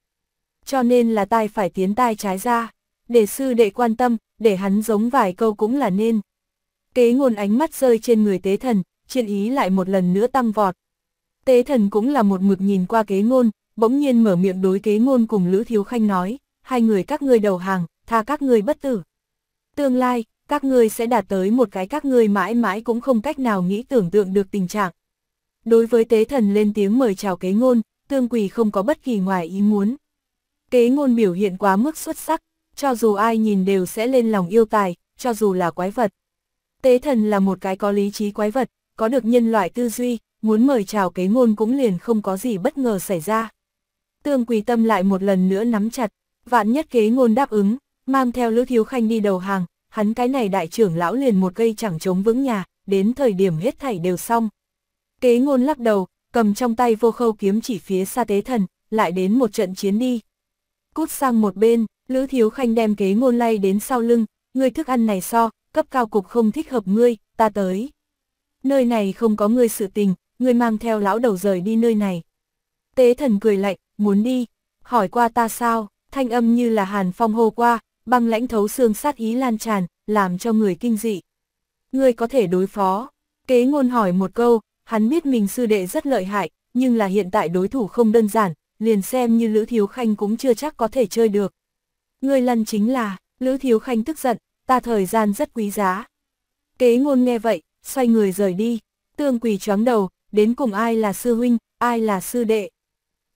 Cho nên là tai phải tiến tai trái ra, để sư đệ quan tâm, để hắn giống vài câu cũng là nên. Kế ngôn ánh mắt rơi trên người tế thần, chiến ý lại một lần nữa tăng vọt. Tế thần cũng là một mực nhìn qua kế ngôn, bỗng nhiên mở miệng đối kế ngôn cùng Lữ Thiếu Khanh nói, hai người các ngươi đầu hàng, tha các ngươi bất tử. Tương lai, các ngươi sẽ đạt tới một cái các ngươi mãi mãi cũng không cách nào nghĩ tưởng tượng được tình trạng. Đối với tế thần lên tiếng mời chào kế ngôn, tương quỳ không có bất kỳ ngoài ý muốn. Kế ngôn biểu hiện quá mức xuất sắc, cho dù ai nhìn đều sẽ lên lòng yêu tài, cho dù là quái vật. Tế thần là một cái có lý trí quái vật, có được nhân loại tư duy, muốn mời chào kế ngôn cũng liền không có gì bất ngờ xảy ra. Tương quỳ tâm lại một lần nữa nắm chặt, vạn nhất kế ngôn đáp ứng, mang theo Lữ Thiếu Khanh đi đầu hàng, hắn cái này đại trưởng lão liền một cây chẳng chống vững nhà, đến thời điểm hết thảy đều xong. Kế ngôn lắc đầu, cầm trong tay vô khâu kiếm chỉ phía xa tế thần, lại đến một trận chiến đi. Cút sang một bên, Lữ Thiếu Khanh đem kế ngôn lay đến sau lưng, ngươi thức ăn này so, cấp cao cục không thích hợp ngươi, ta tới. Nơi này không có ngươi sự tình, ngươi mang theo lão đầu rời đi nơi này. Tế thần cười lạnh, muốn đi, hỏi qua ta sao, thanh âm như là hàn phong hô qua, băng lãnh thấu xương sát ý lan tràn, làm cho người kinh dị. Ngươi có thể đối phó, kế ngôn hỏi một câu, hắn biết mình sư đệ rất lợi hại, nhưng là hiện tại đối thủ không đơn giản, liền xem như Lữ Thiếu Khanh cũng chưa chắc có thể chơi được. Ngươi lăn chính là, Lữ Thiếu Khanh tức giận, ta thời gian rất quý giá. Kế ngôn nghe vậy, xoay người rời đi, tương quỳ choáng đầu, đến cùng ai là sư huynh, ai là sư đệ.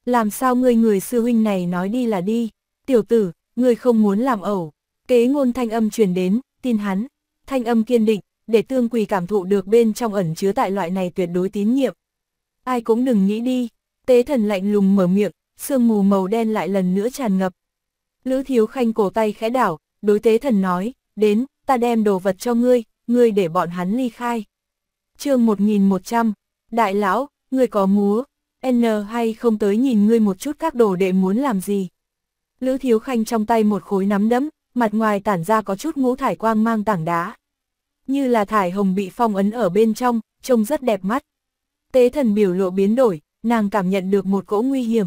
Làm sao ngươi người sư huynh này nói đi là đi, tiểu tử, Ngươi không muốn làm ẩu. Kế ngôn thanh âm truyền đến, tin hắn. Thanh âm kiên định, để tương quỳ cảm thụ được bên trong ẩn chứa tại loại này tuyệt đối tín nhiệm. Ai cũng đừng nghĩ đi. Tế thần lạnh lùng mở miệng, sương mù màu đen lại lần nữa tràn ngập. Lữ thiếu khanh cổ tay khẽ đảo, đối tế thần nói, đến, ta đem đồ vật cho ngươi, ngươi để bọn hắn ly khai. chương 1100, đại lão, ngươi có múa, N hay không tới nhìn ngươi một chút các đồ đệ muốn làm gì. Lữ Thiếu Khanh trong tay một khối nắm đấm, mặt ngoài tản ra có chút ngũ thải quang mang tảng đá. Như là thải hồng bị phong ấn ở bên trong, trông rất đẹp mắt. Tế thần biểu lộ biến đổi, nàng cảm nhận được một cỗ nguy hiểm.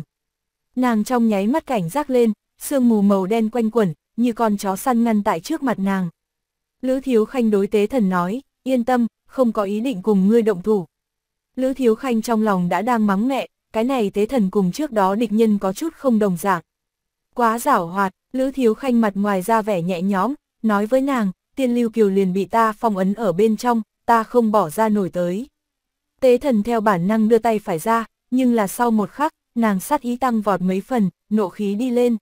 Nàng trong nháy mắt cảnh giác lên, sương mù màu đen quanh quẩn, như con chó săn ngăn tại trước mặt nàng. Lữ Thiếu Khanh đối tế thần nói, yên tâm, không có ý định cùng ngươi động thủ. Lữ Thiếu Khanh trong lòng đã đang mắng mẹ, cái này tế thần cùng trước đó địch nhân có chút không đồng dạng quá giảo hoạt, Lữ Thiếu Khanh mặt ngoài ra vẻ nhẹ nhõm, nói với nàng, tiên lưu kiều liền bị ta phong ấn ở bên trong, ta không bỏ ra nổi tới. Tế thần theo bản năng đưa tay phải ra, nhưng là sau một khắc, nàng sát ý tăng vọt mấy phần, nộ khí đi lên.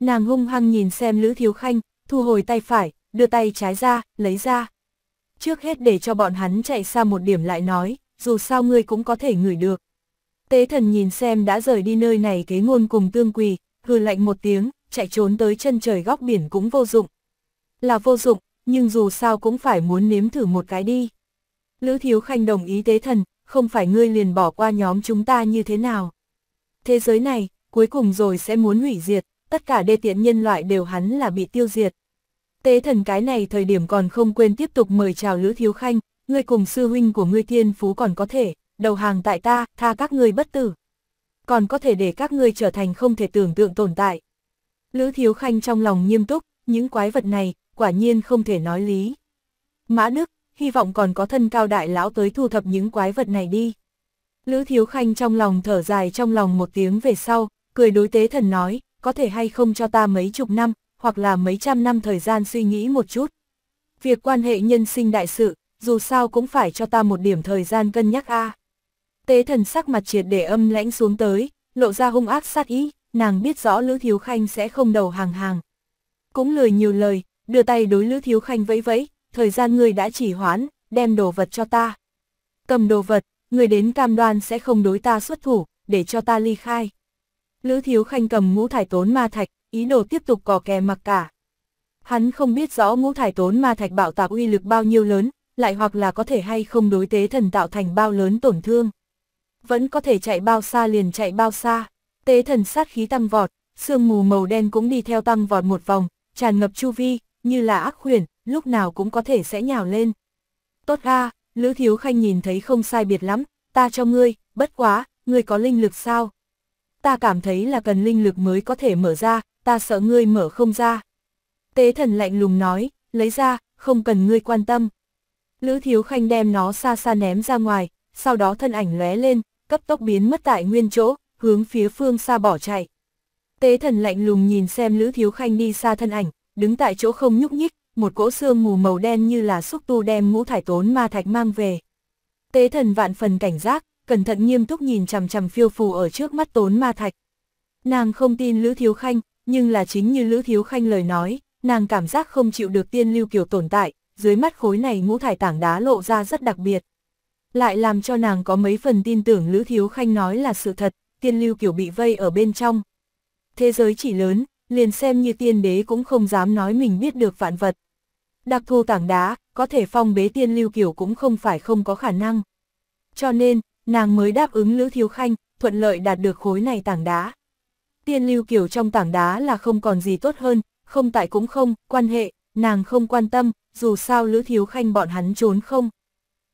Nàng hung hăng nhìn xem Lữ Thiếu Khanh, thu hồi tay phải, đưa tay trái ra, lấy ra. Trước hết để cho bọn hắn chạy xa một điểm lại nói, dù sao ngươi cũng có thể ngửi được. Tế thần nhìn xem đã rời đi nơi này kế ngôn cùng tương quỳ, hư lạnh một tiếng, chạy trốn tới chân trời góc biển cũng vô dụng. Là vô dụng, nhưng dù sao cũng phải muốn nếm thử một cái đi. Lữ Thiếu Khanh đồng ý tế thần, không phải ngươi liền bỏ qua nhóm chúng ta như thế nào. Thế giới này, cuối cùng rồi sẽ muốn hủy diệt, tất cả đê tiện nhân loại đều hắn là bị tiêu diệt. Tế thần cái này thời điểm còn không quên tiếp tục mời chào Lữ Thiếu Khanh, ngươi cùng sư huynh của ngươi thiên phú còn có thể, đầu hàng tại ta, tha các ngươi bất tử còn có thể để các ngươi trở thành không thể tưởng tượng tồn tại. Lữ Thiếu Khanh trong lòng nghiêm túc, những quái vật này, quả nhiên không thể nói lý. Mã Đức, hy vọng còn có thân cao đại lão tới thu thập những quái vật này đi. Lữ Thiếu Khanh trong lòng thở dài trong lòng một tiếng về sau, cười đối tế thần nói, có thể hay không cho ta mấy chục năm, hoặc là mấy trăm năm thời gian suy nghĩ một chút. Việc quan hệ nhân sinh đại sự, dù sao cũng phải cho ta một điểm thời gian cân nhắc a. À. Tế thần sắc mặt triệt để âm lãnh xuống tới, lộ ra hung ác sát ý, nàng biết rõ Lữ Thiếu Khanh sẽ không đầu hàng hàng. Cũng lười nhiều lời, đưa tay đối Lữ Thiếu Khanh vẫy vẫy, thời gian người đã chỉ hoãn, đem đồ vật cho ta. Cầm đồ vật, người đến cam đoan sẽ không đối ta xuất thủ, để cho ta ly khai. Lữ Thiếu Khanh cầm ngũ thải tốn ma thạch, ý đồ tiếp tục cò kè mặc cả. Hắn không biết rõ ngũ thải tốn ma thạch bạo tạc uy lực bao nhiêu lớn, lại hoặc là có thể hay không đối tế thần tạo thành bao lớn tổn thương vẫn có thể chạy bao xa liền chạy bao xa. Tế thần sát khí tăng vọt, sương mù màu đen cũng đi theo tăng vọt một vòng, tràn ngập chu vi, như là ác khuyển, lúc nào cũng có thể sẽ nhào lên. Tốt a, Lữ Thiếu Khanh nhìn thấy không sai biệt lắm, ta cho ngươi, bất quá, ngươi có linh lực sao? Ta cảm thấy là cần linh lực mới có thể mở ra, ta sợ ngươi mở không ra. Tế thần lạnh lùng nói, lấy ra, không cần ngươi quan tâm. Lữ Thiếu Khanh đem nó xa xa ném ra ngoài, sau đó thân ảnh lóe lên, cấp tốc biến mất tại nguyên chỗ, hướng phía phương xa bỏ chạy. Tế thần lạnh lùng nhìn xem Lữ Thiếu Khanh đi xa thân ảnh, đứng tại chỗ không nhúc nhích, một cỗ xương mù màu đen như là xúc tu đem ngũ thải tốn ma thạch mang về. Tế thần vạn phần cảnh giác, cẩn thận nghiêm túc nhìn chằm chằm phiêu phù ở trước mắt tốn ma thạch. Nàng không tin Lữ Thiếu Khanh, nhưng là chính như Lữ Thiếu Khanh lời nói, nàng cảm giác không chịu được tiên lưu kiều tồn tại, dưới mắt khối này ngũ thải tảng đá lộ ra rất đặc biệt lại làm cho nàng có mấy phần tin tưởng Lữ Thiếu Khanh nói là sự thật, tiên lưu kiểu bị vây ở bên trong. Thế giới chỉ lớn, liền xem như tiên đế cũng không dám nói mình biết được vạn vật. Đặc thù tảng đá, có thể phong bế tiên lưu kiểu cũng không phải không có khả năng. Cho nên, nàng mới đáp ứng Lữ Thiếu Khanh, thuận lợi đạt được khối này tảng đá. Tiên lưu kiểu trong tảng đá là không còn gì tốt hơn, không tại cũng không, quan hệ, nàng không quan tâm, dù sao Lữ Thiếu Khanh bọn hắn trốn không.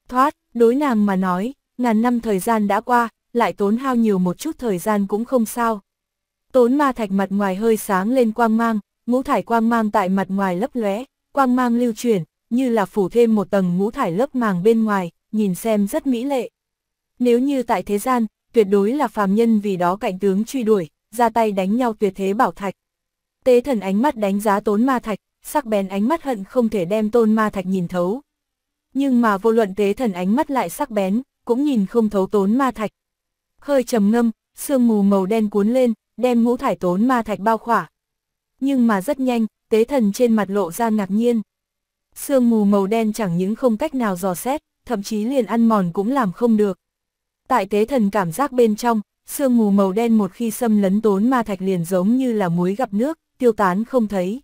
Thoát, Đối nàng mà nói, ngàn năm thời gian đã qua, lại tốn hao nhiều một chút thời gian cũng không sao. Tốn ma thạch mặt ngoài hơi sáng lên quang mang, ngũ thải quang mang tại mặt ngoài lấp lóe, quang mang lưu chuyển, như là phủ thêm một tầng ngũ thải lớp màng bên ngoài, nhìn xem rất mỹ lệ. Nếu như tại thế gian, tuyệt đối là phàm nhân vì đó cạnh tướng truy đuổi, ra tay đánh nhau tuyệt thế bảo thạch. Tế thần ánh mắt đánh giá tốn ma thạch, sắc bén ánh mắt hận không thể đem tôn ma thạch nhìn thấu, nhưng mà vô luận tế thần ánh mắt lại sắc bén, cũng nhìn không thấu tốn ma thạch. Hơi trầm ngâm, sương mù màu đen cuốn lên, đem ngũ thải tốn ma thạch bao khỏa. Nhưng mà rất nhanh, tế thần trên mặt lộ ra ngạc nhiên. Sương mù màu đen chẳng những không cách nào dò xét, thậm chí liền ăn mòn cũng làm không được. Tại tế thần cảm giác bên trong, sương mù màu đen một khi xâm lấn tốn ma thạch liền giống như là muối gặp nước, tiêu tán không thấy.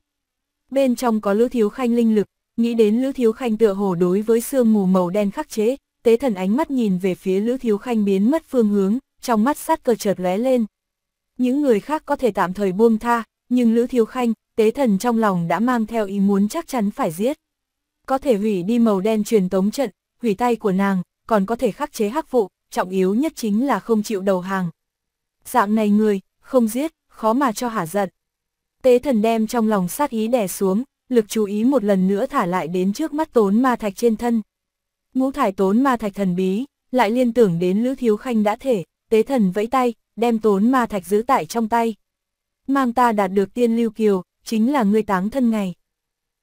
Bên trong có lữ thiếu khanh linh lực, nghĩ đến Lữ Thiếu Khanh tựa hồ đối với sương mù màu đen khắc chế, tế thần ánh mắt nhìn về phía Lữ Thiếu Khanh biến mất phương hướng, trong mắt sát cơ chợt lóe lên. Những người khác có thể tạm thời buông tha, nhưng Lữ Thiếu Khanh, tế thần trong lòng đã mang theo ý muốn chắc chắn phải giết. Có thể hủy đi màu đen truyền tống trận, hủy tay của nàng, còn có thể khắc chế hắc vụ, trọng yếu nhất chính là không chịu đầu hàng. Dạng này người, không giết, khó mà cho hả giận. Tế thần đem trong lòng sát ý đè xuống, lực chú ý một lần nữa thả lại đến trước mắt tốn ma thạch trên thân. Ngũ thải tốn ma thạch thần bí, lại liên tưởng đến Lữ Thiếu Khanh đã thể, tế thần vẫy tay, đem tốn ma thạch giữ tại trong tay. Mang ta đạt được tiên lưu kiều, chính là người táng thân ngày.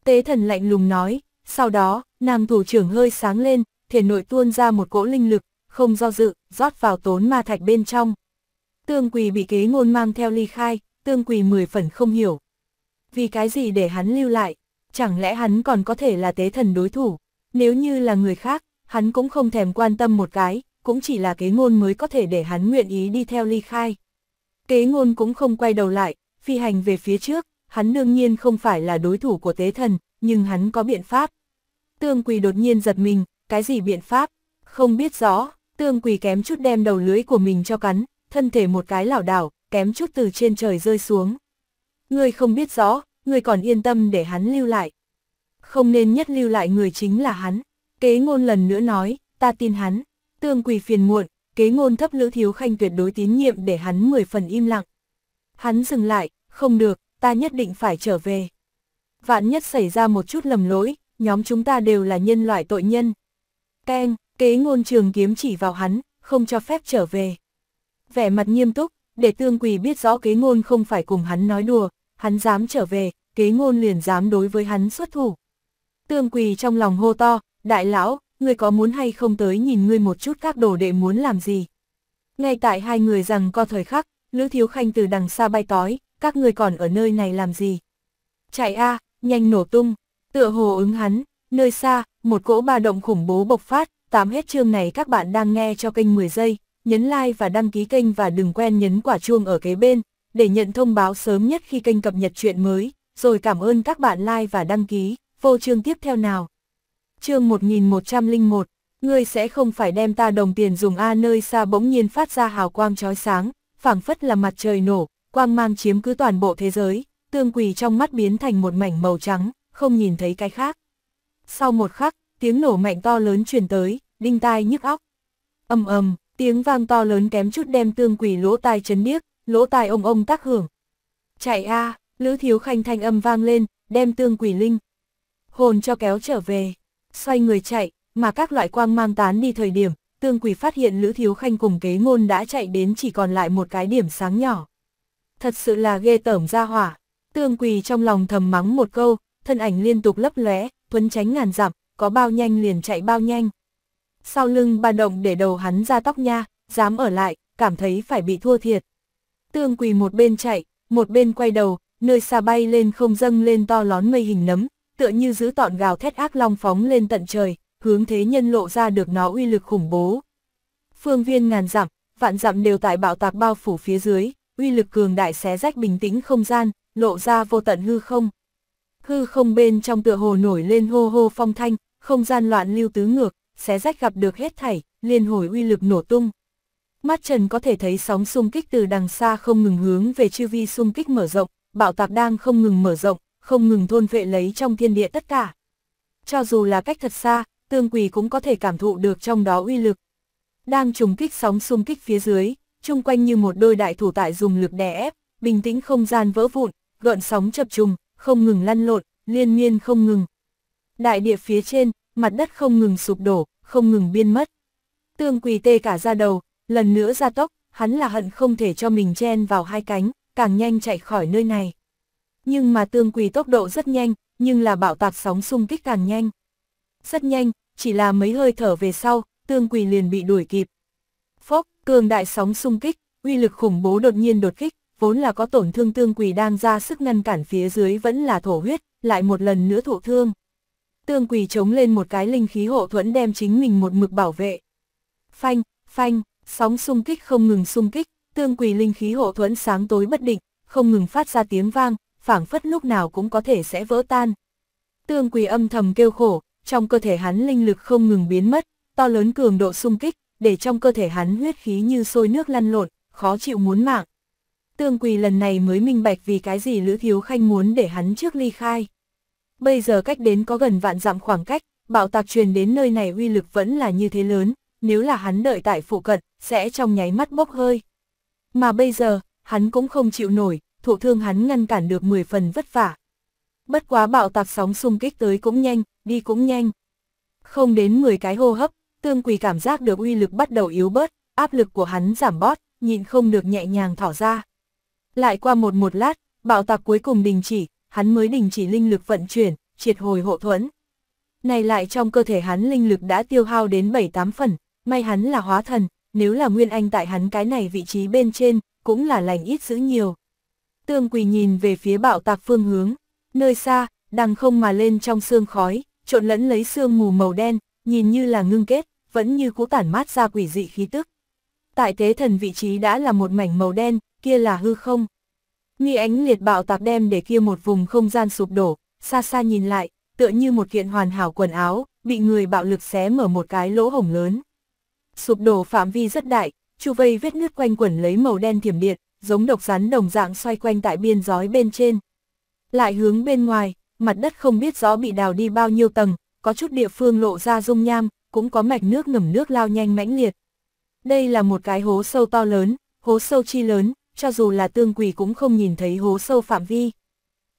Tế thần lạnh lùng nói, sau đó, nàng thủ trưởng hơi sáng lên, thể nội tuôn ra một cỗ linh lực, không do dự, rót vào tốn ma thạch bên trong. Tương quỳ bị kế ngôn mang theo ly khai, tương quỳ mười phần không hiểu, vì cái gì để hắn lưu lại, chẳng lẽ hắn còn có thể là tế thần đối thủ, nếu như là người khác, hắn cũng không thèm quan tâm một cái, cũng chỉ là kế ngôn mới có thể để hắn nguyện ý đi theo ly khai. Kế ngôn cũng không quay đầu lại, phi hành về phía trước, hắn đương nhiên không phải là đối thủ của tế thần, nhưng hắn có biện pháp. Tương quỳ đột nhiên giật mình, cái gì biện pháp? Không biết rõ, tương quỳ kém chút đem đầu lưỡi của mình cho cắn, thân thể một cái lảo đảo, kém chút từ trên trời rơi xuống ngươi không biết rõ, ngươi còn yên tâm để hắn lưu lại. Không nên nhất lưu lại người chính là hắn. Kế ngôn lần nữa nói, ta tin hắn. Tương quỳ phiền muộn, kế ngôn thấp lữ thiếu khanh tuyệt đối tín nhiệm để hắn 10 phần im lặng. Hắn dừng lại, không được, ta nhất định phải trở về. Vạn nhất xảy ra một chút lầm lỗi, nhóm chúng ta đều là nhân loại tội nhân. Keng, kế ngôn trường kiếm chỉ vào hắn, không cho phép trở về. Vẻ mặt nghiêm túc, để tương quỳ biết rõ kế ngôn không phải cùng hắn nói đùa, hắn dám trở về, kế ngôn liền dám đối với hắn xuất thủ. Tương quỳ trong lòng hô to, đại lão, người có muốn hay không tới nhìn ngươi một chút các đồ đệ muốn làm gì. Ngay tại hai người rằng co thời khắc, Lữ Thiếu Khanh từ đằng xa bay tói, các người còn ở nơi này làm gì. Chạy a nhanh nổ tung, tựa hồ ứng hắn, nơi xa, một cỗ ba động khủng bố bộc phát, tám hết chương này các bạn đang nghe cho kênh 10 giây, nhấn like và đăng ký kênh và đừng quên nhấn quả chuông ở kế bên, để nhận thông báo sớm nhất khi kênh cập nhật chuyện mới, rồi cảm ơn các bạn like và đăng ký, vô chương tiếp theo nào. Chương 1101, ngươi sẽ không phải đem ta đồng tiền dùng A nơi xa bỗng nhiên phát ra hào quang chói sáng, phảng phất là mặt trời nổ, quang mang chiếm cứ toàn bộ thế giới, tương quỳ trong mắt biến thành một mảnh màu trắng, không nhìn thấy cái khác. Sau một khắc, tiếng nổ mạnh to lớn truyền tới, đinh tai nhức óc. ầm ầm, tiếng vang to lớn kém chút đem tương quỷ lỗ tai chấn điếc, lỗ tai ông ông tác hưởng. Chạy a, à, Lữ Thiếu Khanh thanh âm vang lên, đem tương quỷ linh. Hồn cho kéo trở về, xoay người chạy, mà các loại quang mang tán đi thời điểm, tương quỷ phát hiện Lữ Thiếu Khanh cùng kế ngôn đã chạy đến chỉ còn lại một cái điểm sáng nhỏ. Thật sự là ghê tởm ra hỏa, tương quỷ trong lòng thầm mắng một câu, thân ảnh liên tục lấp lóe, thuấn tránh ngàn dặm, có bao nhanh liền chạy bao nhanh. Sau lưng ba động để đầu hắn ra tóc nha, dám ở lại, cảm thấy phải bị thua thiệt tương quỳ một bên chạy, một bên quay đầu, nơi xa bay lên không dâng lên to lón mây hình nấm, tựa như giữ tọn gào thét ác long phóng lên tận trời, hướng thế nhân lộ ra được nó uy lực khủng bố. Phương viên ngàn dặm, vạn dặm đều tại bạo tạc bao phủ phía dưới, uy lực cường đại xé rách bình tĩnh không gian, lộ ra vô tận hư không. Hư không bên trong tựa hồ nổi lên hô hô phong thanh, không gian loạn lưu tứ ngược, xé rách gặp được hết thảy, liên hồi uy lực nổ tung mắt trần có thể thấy sóng xung kích từ đằng xa không ngừng hướng về chư vi xung kích mở rộng, bạo tạc đang không ngừng mở rộng, không ngừng thôn vệ lấy trong thiên địa tất cả. Cho dù là cách thật xa, tương quỳ cũng có thể cảm thụ được trong đó uy lực. Đang trùng kích sóng xung kích phía dưới, chung quanh như một đôi đại thủ tại dùng lực đè ép, bình tĩnh không gian vỡ vụn, gợn sóng chập trùng, không ngừng lăn lộn, liên miên không ngừng. Đại địa phía trên, mặt đất không ngừng sụp đổ, không ngừng biên mất. Tương quỳ tê cả ra đầu, Lần nữa ra tốc, hắn là hận không thể cho mình chen vào hai cánh, càng nhanh chạy khỏi nơi này. Nhưng mà tương quỳ tốc độ rất nhanh, nhưng là bạo tạc sóng xung kích càng nhanh. Rất nhanh, chỉ là mấy hơi thở về sau, tương quỳ liền bị đuổi kịp. Phốc, cường đại sóng xung kích, uy lực khủng bố đột nhiên đột kích, vốn là có tổn thương tương quỳ đang ra sức ngăn cản phía dưới vẫn là thổ huyết, lại một lần nữa thụ thương. Tương quỳ chống lên một cái linh khí hộ thuẫn đem chính mình một mực bảo vệ. Phanh, phanh, sóng xung kích không ngừng xung kích, tương quỳ linh khí hộ thuẫn sáng tối bất định, không ngừng phát ra tiếng vang, phảng phất lúc nào cũng có thể sẽ vỡ tan. Tương quỳ âm thầm kêu khổ, trong cơ thể hắn linh lực không ngừng biến mất, to lớn cường độ xung kích, để trong cơ thể hắn huyết khí như sôi nước lăn lộn, khó chịu muốn mạng. Tương quỳ lần này mới minh bạch vì cái gì Lữ Thiếu Khanh muốn để hắn trước ly khai. Bây giờ cách đến có gần vạn dặm khoảng cách, bạo tạc truyền đến nơi này uy lực vẫn là như thế lớn, nếu là hắn đợi tại phụ cận, sẽ trong nháy mắt bốc hơi. Mà bây giờ, hắn cũng không chịu nổi, thủ thương hắn ngăn cản được 10 phần vất vả. Bất quá bạo tạc sóng xung kích tới cũng nhanh, đi cũng nhanh. Không đến 10 cái hô hấp, tương quỳ cảm giác được uy lực bắt đầu yếu bớt, áp lực của hắn giảm bót, nhịn không được nhẹ nhàng thỏ ra. Lại qua một một lát, bạo tạc cuối cùng đình chỉ, hắn mới đình chỉ linh lực vận chuyển, triệt hồi hộ thuẫn. Này lại trong cơ thể hắn linh lực đã tiêu hao đến 7-8 phần, may hắn là hóa thần, nếu là Nguyên Anh tại hắn cái này vị trí bên trên, cũng là lành ít dữ nhiều. Tương Quỳ nhìn về phía bạo tạc phương hướng, nơi xa, đang không mà lên trong sương khói, trộn lẫn lấy sương mù màu đen, nhìn như là ngưng kết, vẫn như cũ tản mát ra quỷ dị khí tức. Tại thế thần vị trí đã là một mảnh màu đen, kia là hư không. Nghi ánh liệt bạo tạc đem để kia một vùng không gian sụp đổ, xa xa nhìn lại, tựa như một kiện hoàn hảo quần áo, bị người bạo lực xé mở một cái lỗ hổng lớn sụp đổ phạm vi rất đại, chu vây vết nứt quanh quẩn lấy màu đen thiểm điện, giống độc rắn đồng dạng xoay quanh tại biên giói bên trên. Lại hướng bên ngoài, mặt đất không biết rõ bị đào đi bao nhiêu tầng, có chút địa phương lộ ra dung nham, cũng có mạch nước ngầm nước lao nhanh mãnh liệt. Đây là một cái hố sâu to lớn, hố sâu chi lớn, cho dù là tương quỷ cũng không nhìn thấy hố sâu phạm vi.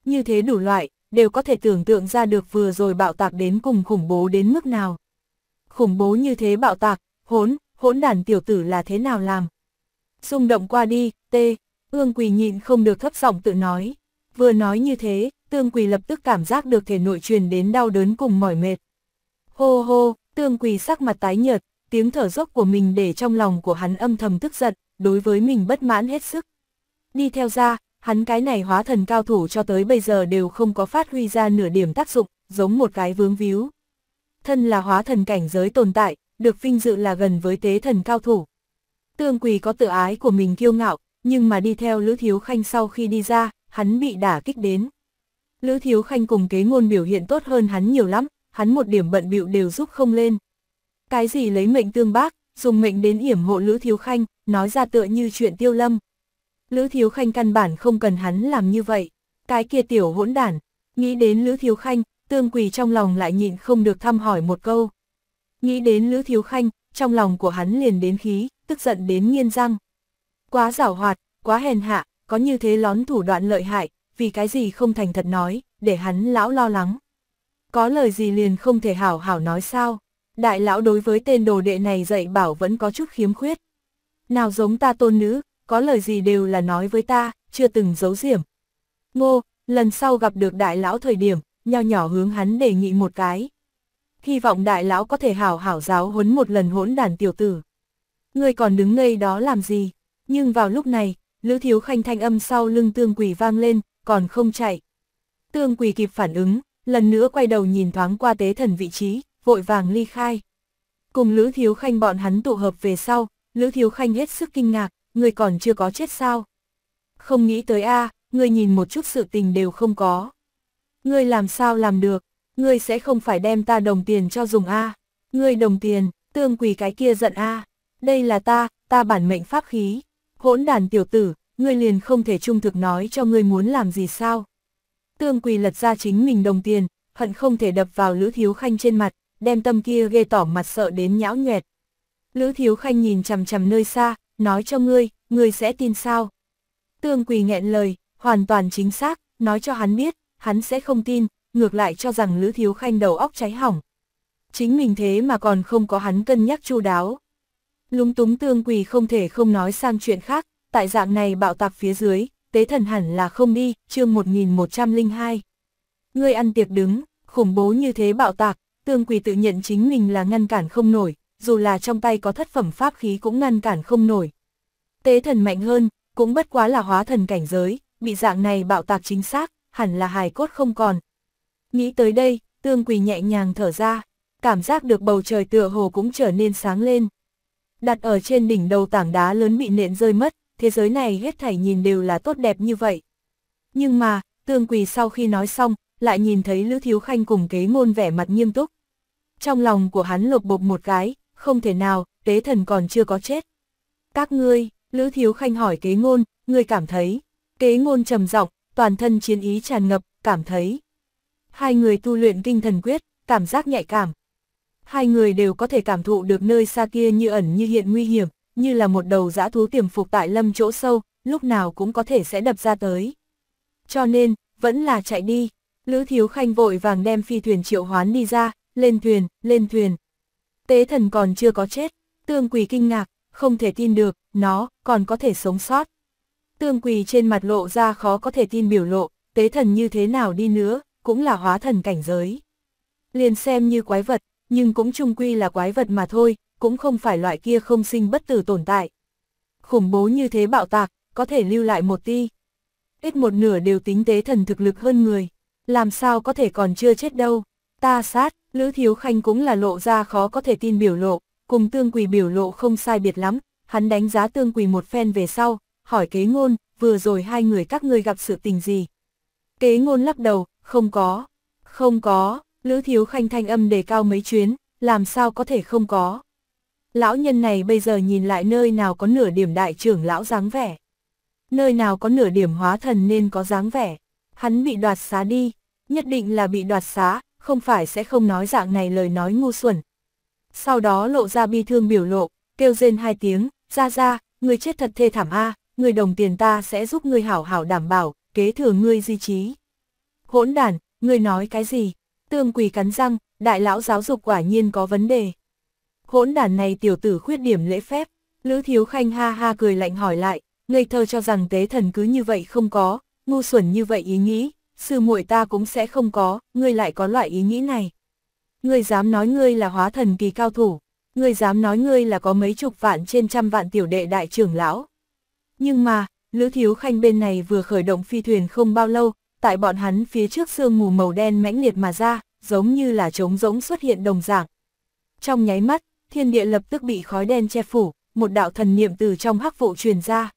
Như thế đủ loại, đều có thể tưởng tượng ra được vừa rồi bạo tạc đến cùng khủng bố đến mức nào. Khủng bố như thế bạo tạc, hốn, hỗn đàn tiểu tử là thế nào làm. Xung động qua đi, tê, ương quỳ nhịn không được thấp giọng tự nói. Vừa nói như thế, tương quỳ lập tức cảm giác được thể nội truyền đến đau đớn cùng mỏi mệt. Hô hô, tương quỳ sắc mặt tái nhợt, tiếng thở dốc của mình để trong lòng của hắn âm thầm tức giận, đối với mình bất mãn hết sức. Đi theo ra, hắn cái này hóa thần cao thủ cho tới bây giờ đều không có phát huy ra nửa điểm tác dụng, giống một cái vướng víu. Thân là hóa thần cảnh giới tồn tại, được vinh dự là gần với tế thần cao thủ. Tương Quỳ có tự ái của mình kiêu ngạo, nhưng mà đi theo Lữ Thiếu Khanh sau khi đi ra, hắn bị đả kích đến. Lữ Thiếu Khanh cùng kế ngôn biểu hiện tốt hơn hắn nhiều lắm, hắn một điểm bận bịu đều giúp không lên. Cái gì lấy mệnh tương bác, dùng mệnh đến yểm hộ Lữ Thiếu Khanh, nói ra tựa như chuyện tiêu lâm. Lữ Thiếu Khanh căn bản không cần hắn làm như vậy, cái kia tiểu hỗn đản, nghĩ đến Lữ Thiếu Khanh, Tương Quỳ trong lòng lại nhịn không được thăm hỏi một câu nghĩ đến Lữ Thiếu Khanh, trong lòng của hắn liền đến khí, tức giận đến nghiên răng. Quá giảo hoạt, quá hèn hạ, có như thế lón thủ đoạn lợi hại, vì cái gì không thành thật nói, để hắn lão lo lắng. Có lời gì liền không thể hảo hảo nói sao, đại lão đối với tên đồ đệ này dạy bảo vẫn có chút khiếm khuyết. Nào giống ta tôn nữ, có lời gì đều là nói với ta, chưa từng giấu diểm. Ngô, lần sau gặp được đại lão thời điểm, nho nhỏ hướng hắn đề nghị một cái hy vọng đại lão có thể hảo hảo giáo huấn một lần hỗn đàn tiểu tử. Ngươi còn đứng ngây đó làm gì? Nhưng vào lúc này, Lữ Thiếu Khanh thanh âm sau lưng tương quỷ vang lên, còn không chạy. Tương quỷ kịp phản ứng, lần nữa quay đầu nhìn thoáng qua tế thần vị trí, vội vàng ly khai. Cùng Lữ Thiếu Khanh bọn hắn tụ hợp về sau, Lữ Thiếu Khanh hết sức kinh ngạc, người còn chưa có chết sao? Không nghĩ tới a à, người nhìn một chút sự tình đều không có. Người làm sao làm được, ngươi sẽ không phải đem ta đồng tiền cho dùng a Ngươi đồng tiền, tương quỳ cái kia giận a Đây là ta, ta bản mệnh pháp khí. Hỗn đàn tiểu tử, ngươi liền không thể trung thực nói cho ngươi muốn làm gì sao. Tương quỳ lật ra chính mình đồng tiền, hận không thể đập vào Lữ Thiếu Khanh trên mặt, đem tâm kia ghê tỏ mặt sợ đến nhão nhuẹt. Lữ Thiếu Khanh nhìn chằm chằm nơi xa, nói cho ngươi, ngươi sẽ tin sao. Tương quỳ nghẹn lời, hoàn toàn chính xác, nói cho hắn biết, hắn sẽ không tin, ngược lại cho rằng Lữ Thiếu Khanh đầu óc cháy hỏng. Chính mình thế mà còn không có hắn cân nhắc chu đáo. Lúng túng tương quỳ không thể không nói sang chuyện khác, tại dạng này bạo tạc phía dưới, tế thần hẳn là không đi, chương 1102. Ngươi ăn tiệc đứng, khủng bố như thế bạo tạc, tương quỳ tự nhận chính mình là ngăn cản không nổi, dù là trong tay có thất phẩm pháp khí cũng ngăn cản không nổi. Tế thần mạnh hơn, cũng bất quá là hóa thần cảnh giới, bị dạng này bạo tạc chính xác, hẳn là hài cốt không còn, Nghĩ tới đây, tương quỳ nhẹ nhàng thở ra, cảm giác được bầu trời tựa hồ cũng trở nên sáng lên. Đặt ở trên đỉnh đầu tảng đá lớn bị nện rơi mất, thế giới này hết thảy nhìn đều là tốt đẹp như vậy. Nhưng mà, tương quỳ sau khi nói xong, lại nhìn thấy Lữ Thiếu Khanh cùng kế ngôn vẻ mặt nghiêm túc. Trong lòng của hắn lột bột một cái, không thể nào, tế thần còn chưa có chết. Các ngươi, Lữ Thiếu Khanh hỏi kế ngôn, ngươi cảm thấy. Kế ngôn trầm giọng toàn thân chiến ý tràn ngập, cảm thấy hai người tu luyện kinh thần quyết, cảm giác nhạy cảm. Hai người đều có thể cảm thụ được nơi xa kia như ẩn như hiện nguy hiểm, như là một đầu dã thú tiềm phục tại lâm chỗ sâu, lúc nào cũng có thể sẽ đập ra tới. Cho nên, vẫn là chạy đi. Lữ Thiếu Khanh vội vàng đem phi thuyền triệu hoán đi ra, lên thuyền, lên thuyền. Tế thần còn chưa có chết, tương quỳ kinh ngạc, không thể tin được, nó còn có thể sống sót. Tương quỳ trên mặt lộ ra khó có thể tin biểu lộ, tế thần như thế nào đi nữa, cũng là hóa thần cảnh giới. Liền xem như quái vật, nhưng cũng chung quy là quái vật mà thôi, cũng không phải loại kia không sinh bất tử tồn tại. Khủng bố như thế bạo tạc, có thể lưu lại một ti. Ít một nửa đều tính tế thần thực lực hơn người, làm sao có thể còn chưa chết đâu. Ta sát, Lữ Thiếu Khanh cũng là lộ ra khó có thể tin biểu lộ, cùng tương quỳ biểu lộ không sai biệt lắm, hắn đánh giá tương quỳ một phen về sau, hỏi kế ngôn, vừa rồi hai người các ngươi gặp sự tình gì. Kế ngôn lắc đầu, không có, không có, Lữ Thiếu Khanh thanh âm đề cao mấy chuyến, làm sao có thể không có. Lão nhân này bây giờ nhìn lại nơi nào có nửa điểm đại trưởng lão dáng vẻ. Nơi nào có nửa điểm hóa thần nên có dáng vẻ. Hắn bị đoạt xá đi, nhất định là bị đoạt xá, không phải sẽ không nói dạng này lời nói ngu xuẩn. Sau đó lộ ra bi thương biểu lộ, kêu rên hai tiếng, ra ra, người chết thật thê thảm a, người đồng tiền ta sẽ giúp ngươi hảo hảo đảm bảo, kế thừa ngươi di trí hỗn đản, ngươi nói cái gì? Tương quỳ cắn răng, đại lão giáo dục quả nhiên có vấn đề. Hỗn đản này tiểu tử khuyết điểm lễ phép, Lữ Thiếu Khanh ha ha cười lạnh hỏi lại, ngây thơ cho rằng tế thần cứ như vậy không có, ngu xuẩn như vậy ý nghĩ, sư muội ta cũng sẽ không có, ngươi lại có loại ý nghĩ này. Ngươi dám nói ngươi là hóa thần kỳ cao thủ, ngươi dám nói ngươi là có mấy chục vạn trên trăm vạn tiểu đệ đại trưởng lão. Nhưng mà, Lữ Thiếu Khanh bên này vừa khởi động phi thuyền không bao lâu, tại bọn hắn phía trước sương mù màu đen mãnh liệt mà ra, giống như là trống rỗng xuất hiện đồng dạng. Trong nháy mắt, thiên địa lập tức bị khói đen che phủ, một đạo thần niệm từ trong hắc vụ truyền ra.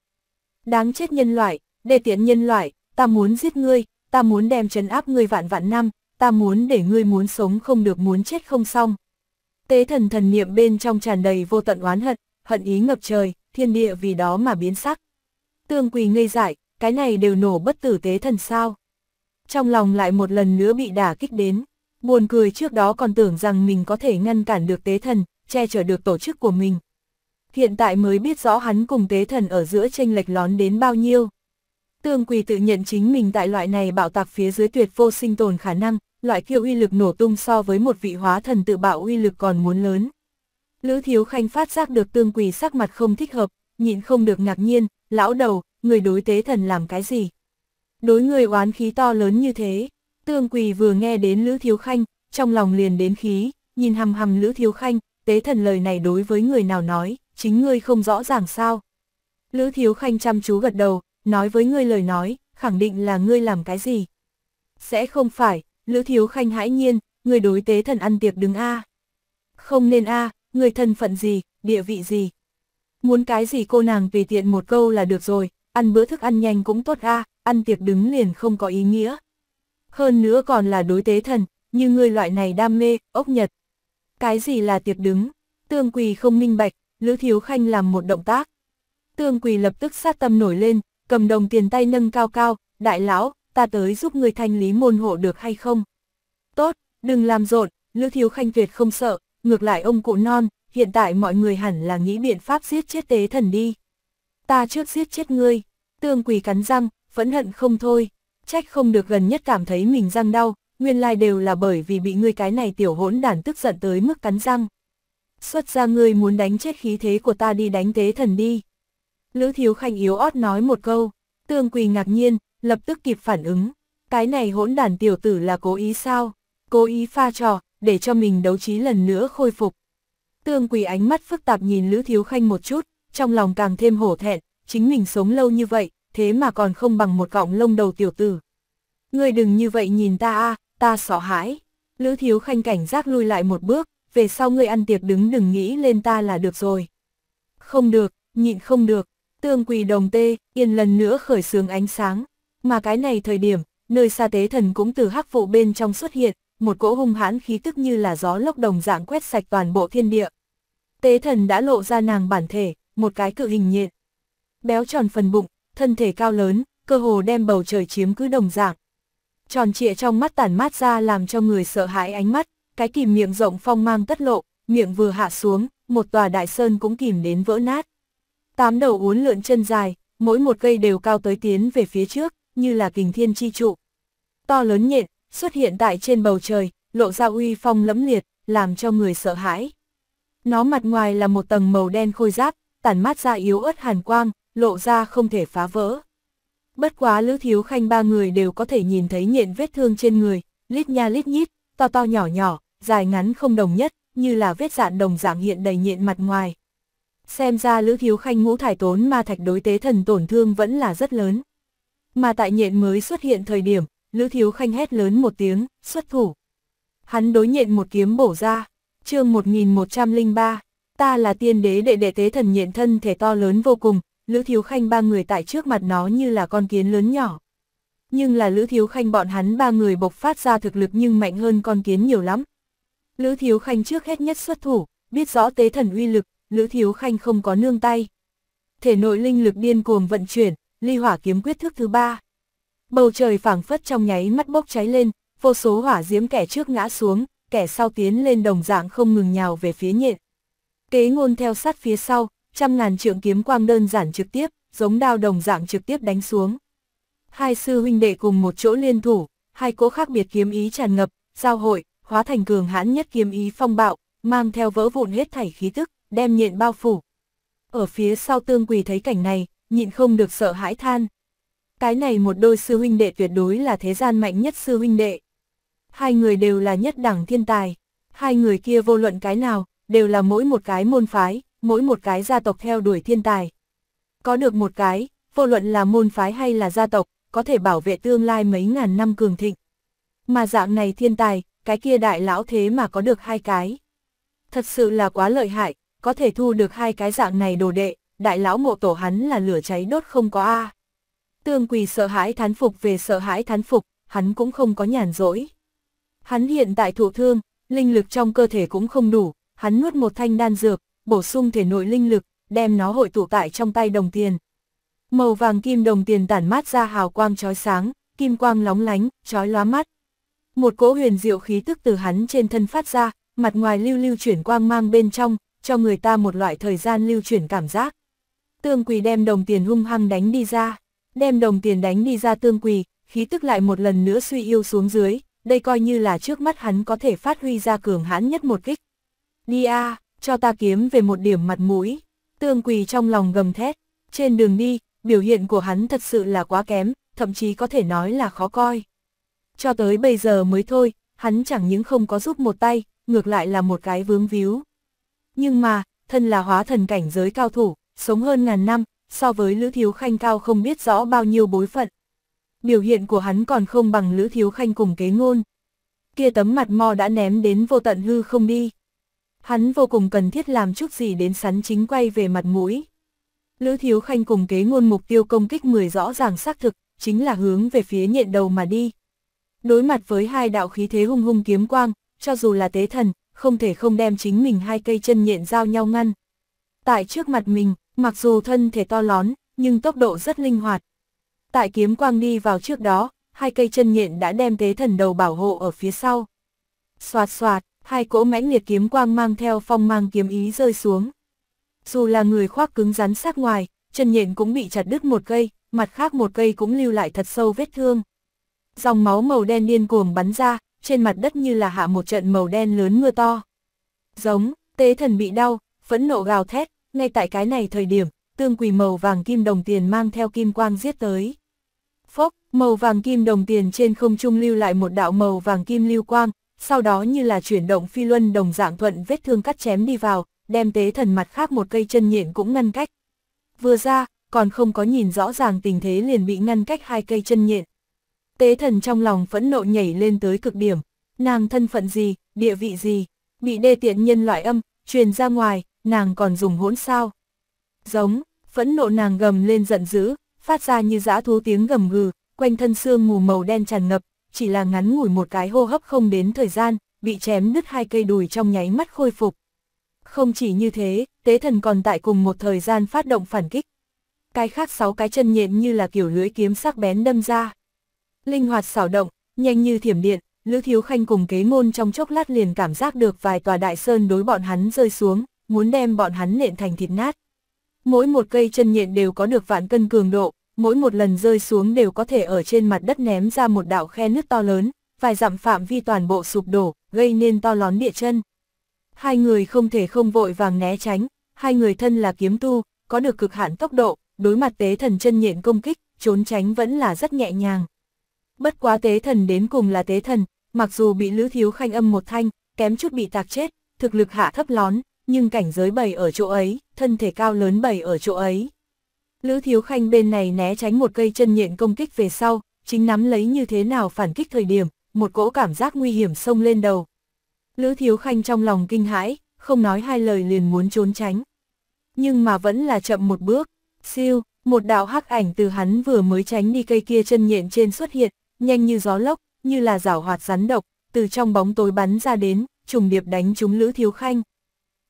Đáng chết nhân loại, đề tiện nhân loại, ta muốn giết ngươi, ta muốn đem trấn áp ngươi vạn vạn năm, ta muốn để ngươi muốn sống không được muốn chết không xong. Tế thần thần niệm bên trong tràn đầy vô tận oán hận, hận ý ngập trời, thiên địa vì đó mà biến sắc. Tương quỳ ngây giải, cái này đều nổ bất tử tế thần sao trong lòng lại một lần nữa bị đả kích đến. Buồn cười trước đó còn tưởng rằng mình có thể ngăn cản được tế thần, che chở được tổ chức của mình. Hiện tại mới biết rõ hắn cùng tế thần ở giữa tranh lệch lón đến bao nhiêu. Tương Quỳ tự nhận chính mình tại loại này bạo tạc phía dưới tuyệt vô sinh tồn khả năng, loại kia uy lực nổ tung so với một vị hóa thần tự bạo uy lực còn muốn lớn. Lữ Thiếu Khanh phát giác được Tương Quỳ sắc mặt không thích hợp, nhịn không được ngạc nhiên, lão đầu, người đối tế thần làm cái gì? đối người oán khí to lớn như thế. Tương quỳ vừa nghe đến Lữ Thiếu Khanh, trong lòng liền đến khí, nhìn hầm hầm Lữ Thiếu Khanh, tế thần lời này đối với người nào nói, chính ngươi không rõ ràng sao. Lữ Thiếu Khanh chăm chú gật đầu, nói với ngươi lời nói, khẳng định là ngươi làm cái gì. Sẽ không phải, Lữ Thiếu Khanh hãi nhiên, người đối tế thần ăn tiệc đứng A. Không nên A, người thân phận gì, địa vị gì. Muốn cái gì cô nàng tùy tiện một câu là được rồi, ăn bữa thức ăn nhanh cũng tốt A, ăn tiệc đứng liền không có ý nghĩa. Hơn nữa còn là đối tế thần, như người loại này đam mê, ốc nhật. Cái gì là tiệc đứng? Tương quỳ không minh bạch, Lữ Thiếu Khanh làm một động tác. Tương quỳ lập tức sát tâm nổi lên, cầm đồng tiền tay nâng cao cao, đại lão, ta tới giúp người thanh lý môn hộ được hay không? Tốt, đừng làm rộn, Lữ Thiếu Khanh tuyệt không sợ, ngược lại ông cụ non, hiện tại mọi người hẳn là nghĩ biện pháp giết chết tế thần đi. Ta trước giết chết ngươi, tương quỳ cắn răng, phẫn hận không thôi, trách không được gần nhất cảm thấy mình răng đau, nguyên lai đều là bởi vì bị ngươi cái này tiểu hỗn đản tức giận tới mức cắn răng. Xuất ra ngươi muốn đánh chết khí thế của ta đi đánh tế thần đi. Lữ Thiếu Khanh yếu ót nói một câu, Tương Quỳ ngạc nhiên, lập tức kịp phản ứng, cái này hỗn đản tiểu tử là cố ý sao, cố ý pha trò, để cho mình đấu trí lần nữa khôi phục. Tương Quỳ ánh mắt phức tạp nhìn Lữ Thiếu Khanh một chút, trong lòng càng thêm hổ thẹn, chính mình sống lâu như vậy, thế mà còn không bằng một gọng lông đầu tiểu tử. Ngươi đừng như vậy nhìn ta a, ta sợ hãi. Lữ Thiếu Khanh cảnh giác lui lại một bước, về sau ngươi ăn tiệc đứng đừng nghĩ lên ta là được rồi. Không được, nhịn không được, tương quỳ đồng tê, yên lần nữa khởi sướng ánh sáng. Mà cái này thời điểm, nơi xa tế thần cũng từ hắc vụ bên trong xuất hiện, một cỗ hung hãn khí tức như là gió lốc đồng dạng quét sạch toàn bộ thiên địa. Tế thần đã lộ ra nàng bản thể, một cái cự hình nhện. Béo tròn phần bụng, thân thể cao lớn, cơ hồ đem bầu trời chiếm cứ đồng dạng. Tròn trịa trong mắt tản mát ra làm cho người sợ hãi ánh mắt, cái kìm miệng rộng phong mang tất lộ, miệng vừa hạ xuống, một tòa đại sơn cũng kìm đến vỡ nát. Tám đầu uốn lượn chân dài, mỗi một cây đều cao tới tiến về phía trước, như là kình thiên chi trụ. To lớn nhện, xuất hiện tại trên bầu trời, lộ ra uy phong lẫm liệt, làm cho người sợ hãi. Nó mặt ngoài là một tầng màu đen khôi giáp, tản mát ra yếu ớt hàn quang, lộ ra không thể phá vỡ. Bất quá Lữ Thiếu Khanh ba người đều có thể nhìn thấy nhện vết thương trên người, lít nha lít nhít, to to nhỏ nhỏ, dài ngắn không đồng nhất, như là vết dạn đồng dạng hiện đầy nhện mặt ngoài. Xem ra Lữ Thiếu Khanh ngũ thải tốn ma thạch đối tế thần tổn thương vẫn là rất lớn. Mà tại nhện mới xuất hiện thời điểm, Lữ Thiếu Khanh hét lớn một tiếng, xuất thủ. Hắn đối nhện một kiếm bổ ra, chương 1103, ta là tiên đế đệ đệ tế thần nhện thân thể to lớn vô cùng, Lữ Thiếu Khanh ba người tại trước mặt nó như là con kiến lớn nhỏ. Nhưng là Lữ Thiếu Khanh bọn hắn ba người bộc phát ra thực lực nhưng mạnh hơn con kiến nhiều lắm. Lữ Thiếu Khanh trước hết nhất xuất thủ, biết rõ tế thần uy lực, Lữ Thiếu Khanh không có nương tay. Thể nội linh lực điên cuồng vận chuyển, ly hỏa kiếm quyết thức thứ ba. Bầu trời phảng phất trong nháy mắt bốc cháy lên, vô số hỏa diễm kẻ trước ngã xuống, kẻ sau tiến lên đồng dạng không ngừng nhào về phía nhện. Kế ngôn theo sát phía sau, trăm ngàn trượng kiếm quang đơn giản trực tiếp, giống đao đồng dạng trực tiếp đánh xuống. Hai sư huynh đệ cùng một chỗ liên thủ, hai cỗ khác biệt kiếm ý tràn ngập, giao hội, hóa thành cường hãn nhất kiếm ý phong bạo, mang theo vỡ vụn hết thảy khí tức, đem nhện bao phủ. Ở phía sau tương quỳ thấy cảnh này, nhịn không được sợ hãi than. Cái này một đôi sư huynh đệ tuyệt đối là thế gian mạnh nhất sư huynh đệ. Hai người đều là nhất đẳng thiên tài, hai người kia vô luận cái nào, đều là mỗi một cái môn phái, mỗi một cái gia tộc theo đuổi thiên tài. Có được một cái, vô luận là môn phái hay là gia tộc, có thể bảo vệ tương lai mấy ngàn năm cường thịnh. Mà dạng này thiên tài, cái kia đại lão thế mà có được hai cái. Thật sự là quá lợi hại, có thể thu được hai cái dạng này đồ đệ, đại lão mộ tổ hắn là lửa cháy đốt không có A. Tương quỳ sợ hãi thán phục về sợ hãi thán phục, hắn cũng không có nhàn rỗi. Hắn hiện tại thụ thương, linh lực trong cơ thể cũng không đủ, hắn nuốt một thanh đan dược, bổ sung thể nội linh lực, đem nó hội tụ tại trong tay đồng tiền. Màu vàng kim đồng tiền tản mát ra hào quang chói sáng, kim quang lóng lánh, chói lóa mắt. Một cỗ huyền diệu khí tức từ hắn trên thân phát ra, mặt ngoài lưu lưu chuyển quang mang bên trong, cho người ta một loại thời gian lưu chuyển cảm giác. Tương quỳ đem đồng tiền hung hăng đánh đi ra, đem đồng tiền đánh đi ra tương quỳ, khí tức lại một lần nữa suy yêu xuống dưới, đây coi như là trước mắt hắn có thể phát huy ra cường hãn nhất một kích. Đi a, cho ta kiếm về một điểm mặt mũi. Tương Quỳ trong lòng gầm thét, trên đường đi, biểu hiện của hắn thật sự là quá kém, thậm chí có thể nói là khó coi. Cho tới bây giờ mới thôi, hắn chẳng những không có giúp một tay, ngược lại là một cái vướng víu. Nhưng mà, thân là hóa thần cảnh giới cao thủ, sống hơn ngàn năm, so với Lữ Thiếu Khanh cao không biết rõ bao nhiêu bối phận. Biểu hiện của hắn còn không bằng Lữ Thiếu Khanh cùng kế ngôn. Kia tấm mặt mò đã ném đến vô tận hư không đi. Hắn vô cùng cần thiết làm chút gì đến sắn chính quay về mặt mũi. Lữ Thiếu Khanh cùng kế ngôn mục tiêu công kích 10 rõ ràng xác thực, chính là hướng về phía nhện đầu mà đi. Đối mặt với hai đạo khí thế hung hung kiếm quang, cho dù là tế thần, không thể không đem chính mình hai cây chân nhện giao nhau ngăn. Tại trước mặt mình, mặc dù thân thể to lón, nhưng tốc độ rất linh hoạt. Tại kiếm quang đi vào trước đó, hai cây chân nhện đã đem tế thần đầu bảo hộ ở phía sau. Xoạt xoạt, hai cỗ mãnh liệt kiếm quang mang theo phong mang kiếm ý rơi xuống. Dù là người khoác cứng rắn sát ngoài, chân nhện cũng bị chặt đứt một cây, mặt khác một cây cũng lưu lại thật sâu vết thương. Dòng máu màu đen điên cuồng bắn ra, trên mặt đất như là hạ một trận màu đen lớn mưa to. Giống, tế thần bị đau, phẫn nộ gào thét, ngay tại cái này thời điểm, tương quỳ màu vàng kim đồng tiền mang theo kim quang giết tới. Phốc, màu vàng kim đồng tiền trên không trung lưu lại một đạo màu vàng kim lưu quang, sau đó như là chuyển động phi luân đồng dạng thuận vết thương cắt chém đi vào, đem tế thần mặt khác một cây chân nhện cũng ngăn cách. Vừa ra, còn không có nhìn rõ ràng tình thế liền bị ngăn cách hai cây chân nhện. Tế thần trong lòng phẫn nộ nhảy lên tới cực điểm, nàng thân phận gì, địa vị gì, bị đê tiện nhân loại âm, truyền ra ngoài, nàng còn dùng hỗn sao. Giống, phẫn nộ nàng gầm lên giận dữ, phát ra như dã thú tiếng gầm gừ, quanh thân xương mù màu đen tràn ngập, chỉ là ngắn ngủi một cái hô hấp không đến thời gian, bị chém đứt hai cây đùi trong nháy mắt khôi phục. Không chỉ như thế, tế thần còn tại cùng một thời gian phát động phản kích. Cái khác sáu cái chân nhện như là kiểu lưỡi kiếm sắc bén đâm ra. Linh hoạt xảo động, nhanh như thiểm điện, Lữ Thiếu Khanh cùng kế ngôn trong chốc lát liền cảm giác được vài tòa đại sơn đối bọn hắn rơi xuống, muốn đem bọn hắn nện thành thịt nát. Mỗi một cây chân nhện đều có được vạn cân cường độ, mỗi một lần rơi xuống đều có thể ở trên mặt đất ném ra một đạo khe nước to lớn, vài dặm phạm vi toàn bộ sụp đổ, gây nên to lón địa chân. Hai người không thể không vội vàng né tránh, hai người thân là kiếm tu, có được cực hạn tốc độ, đối mặt tế thần chân nhện công kích, trốn tránh vẫn là rất nhẹ nhàng. Bất quá tế thần đến cùng là tế thần, mặc dù bị Lữ Thiếu Khanh âm một thanh, kém chút bị tạc chết, thực lực hạ thấp lón, nhưng cảnh giới bày ở chỗ ấy, thân thể cao lớn bày ở chỗ ấy, Lữ Thiếu Khanh bên này né tránh một cây chân nhện công kích về sau, chính nắm lấy như thế nào phản kích thời điểm, một cỗ cảm giác nguy hiểm xông lên đầu. Lữ Thiếu Khanh trong lòng kinh hãi, không nói hai lời liền muốn trốn tránh. Nhưng mà vẫn là chậm một bước, siêu, một đạo hắc ảnh từ hắn vừa mới tránh đi cây kia chân nhện trên xuất hiện, nhanh như gió lốc, như là rảo hoạt rắn độc, từ trong bóng tối bắn ra đến, trùng điệp đánh trúng Lữ Thiếu Khanh.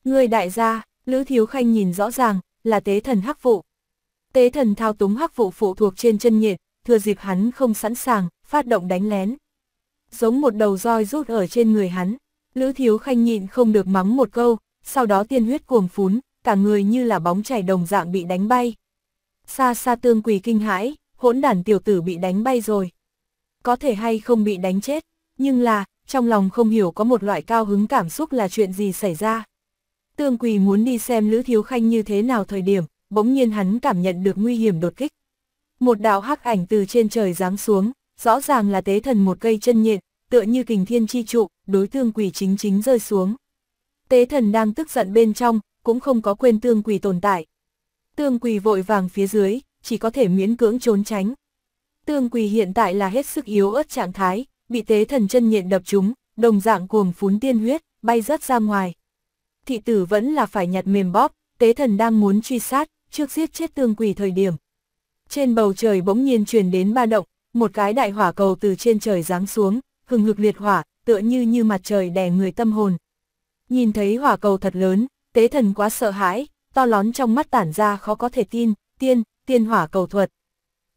Người đại gia, Lữ Thiếu Khanh nhìn rõ ràng, là tế thần hắc vụ. Tế thần thao túng hắc vụ phụ thuộc trên chân nhiệt, thừa dịp hắn không sẵn sàng, phát động đánh lén. Giống một đầu roi rút ở trên người hắn, Lữ Thiếu Khanh nhịn không được mắng một câu, sau đó tiên huyết cuồng phún, cả người như là bóng chảy đồng dạng bị đánh bay. Xa xa tương quỳ kinh hãi, hỗn đản tiểu tử bị đánh bay rồi. Có thể hay không bị đánh chết, nhưng là, trong lòng không hiểu có một loại cao hứng cảm xúc là chuyện gì xảy ra. Tương quỳ muốn đi xem Lữ Thiếu Khanh như thế nào thời điểm, bỗng nhiên hắn cảm nhận được nguy hiểm đột kích. Một đạo hắc ảnh từ trên trời giáng xuống, rõ ràng là tế thần một cây chân nhện, tựa như kình thiên chi trụ, đối tương quỷ chính chính rơi xuống. Tế thần đang tức giận bên trong, cũng không có quên tương quỷ tồn tại. Tương quỷ vội vàng phía dưới, chỉ có thể miễn cưỡng trốn tránh. Tương quỷ hiện tại là hết sức yếu ớt trạng thái, bị tế thần chân nhện đập trúng, đồng dạng cuồng phún tiên huyết, bay rớt ra ngoài. Thị tử vẫn là phải nhặt mềm bóp, tế thần đang muốn truy sát, trước giết chết tương quỷ thời điểm. Trên bầu trời bỗng nhiên truyền đến ba động, một cái đại hỏa cầu từ trên trời giáng xuống, hừng hực liệt hỏa, tựa như như mặt trời đè người tâm hồn. Nhìn thấy hỏa cầu thật lớn, tế thần quá sợ hãi, to lón trong mắt tản ra khó có thể tin, tiên, tiên hỏa cầu thuật.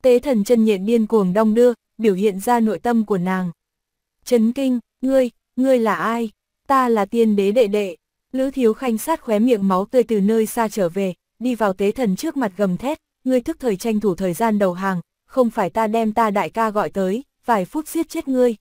Tế thần chân nhện điên cuồng đong đưa, biểu hiện ra nội tâm của nàng. Chấn kinh, ngươi, ngươi là ai? Ta là tiên đế đệ đệ. Lữ thiếu khanh sát khóe miệng máu tươi từ nơi xa trở về, đi vào tế thần trước mặt gầm thét, ngươi thức thời tranh thủ thời gian đầu hàng, không phải ta đem ta đại ca gọi tới, vài phút giết chết ngươi.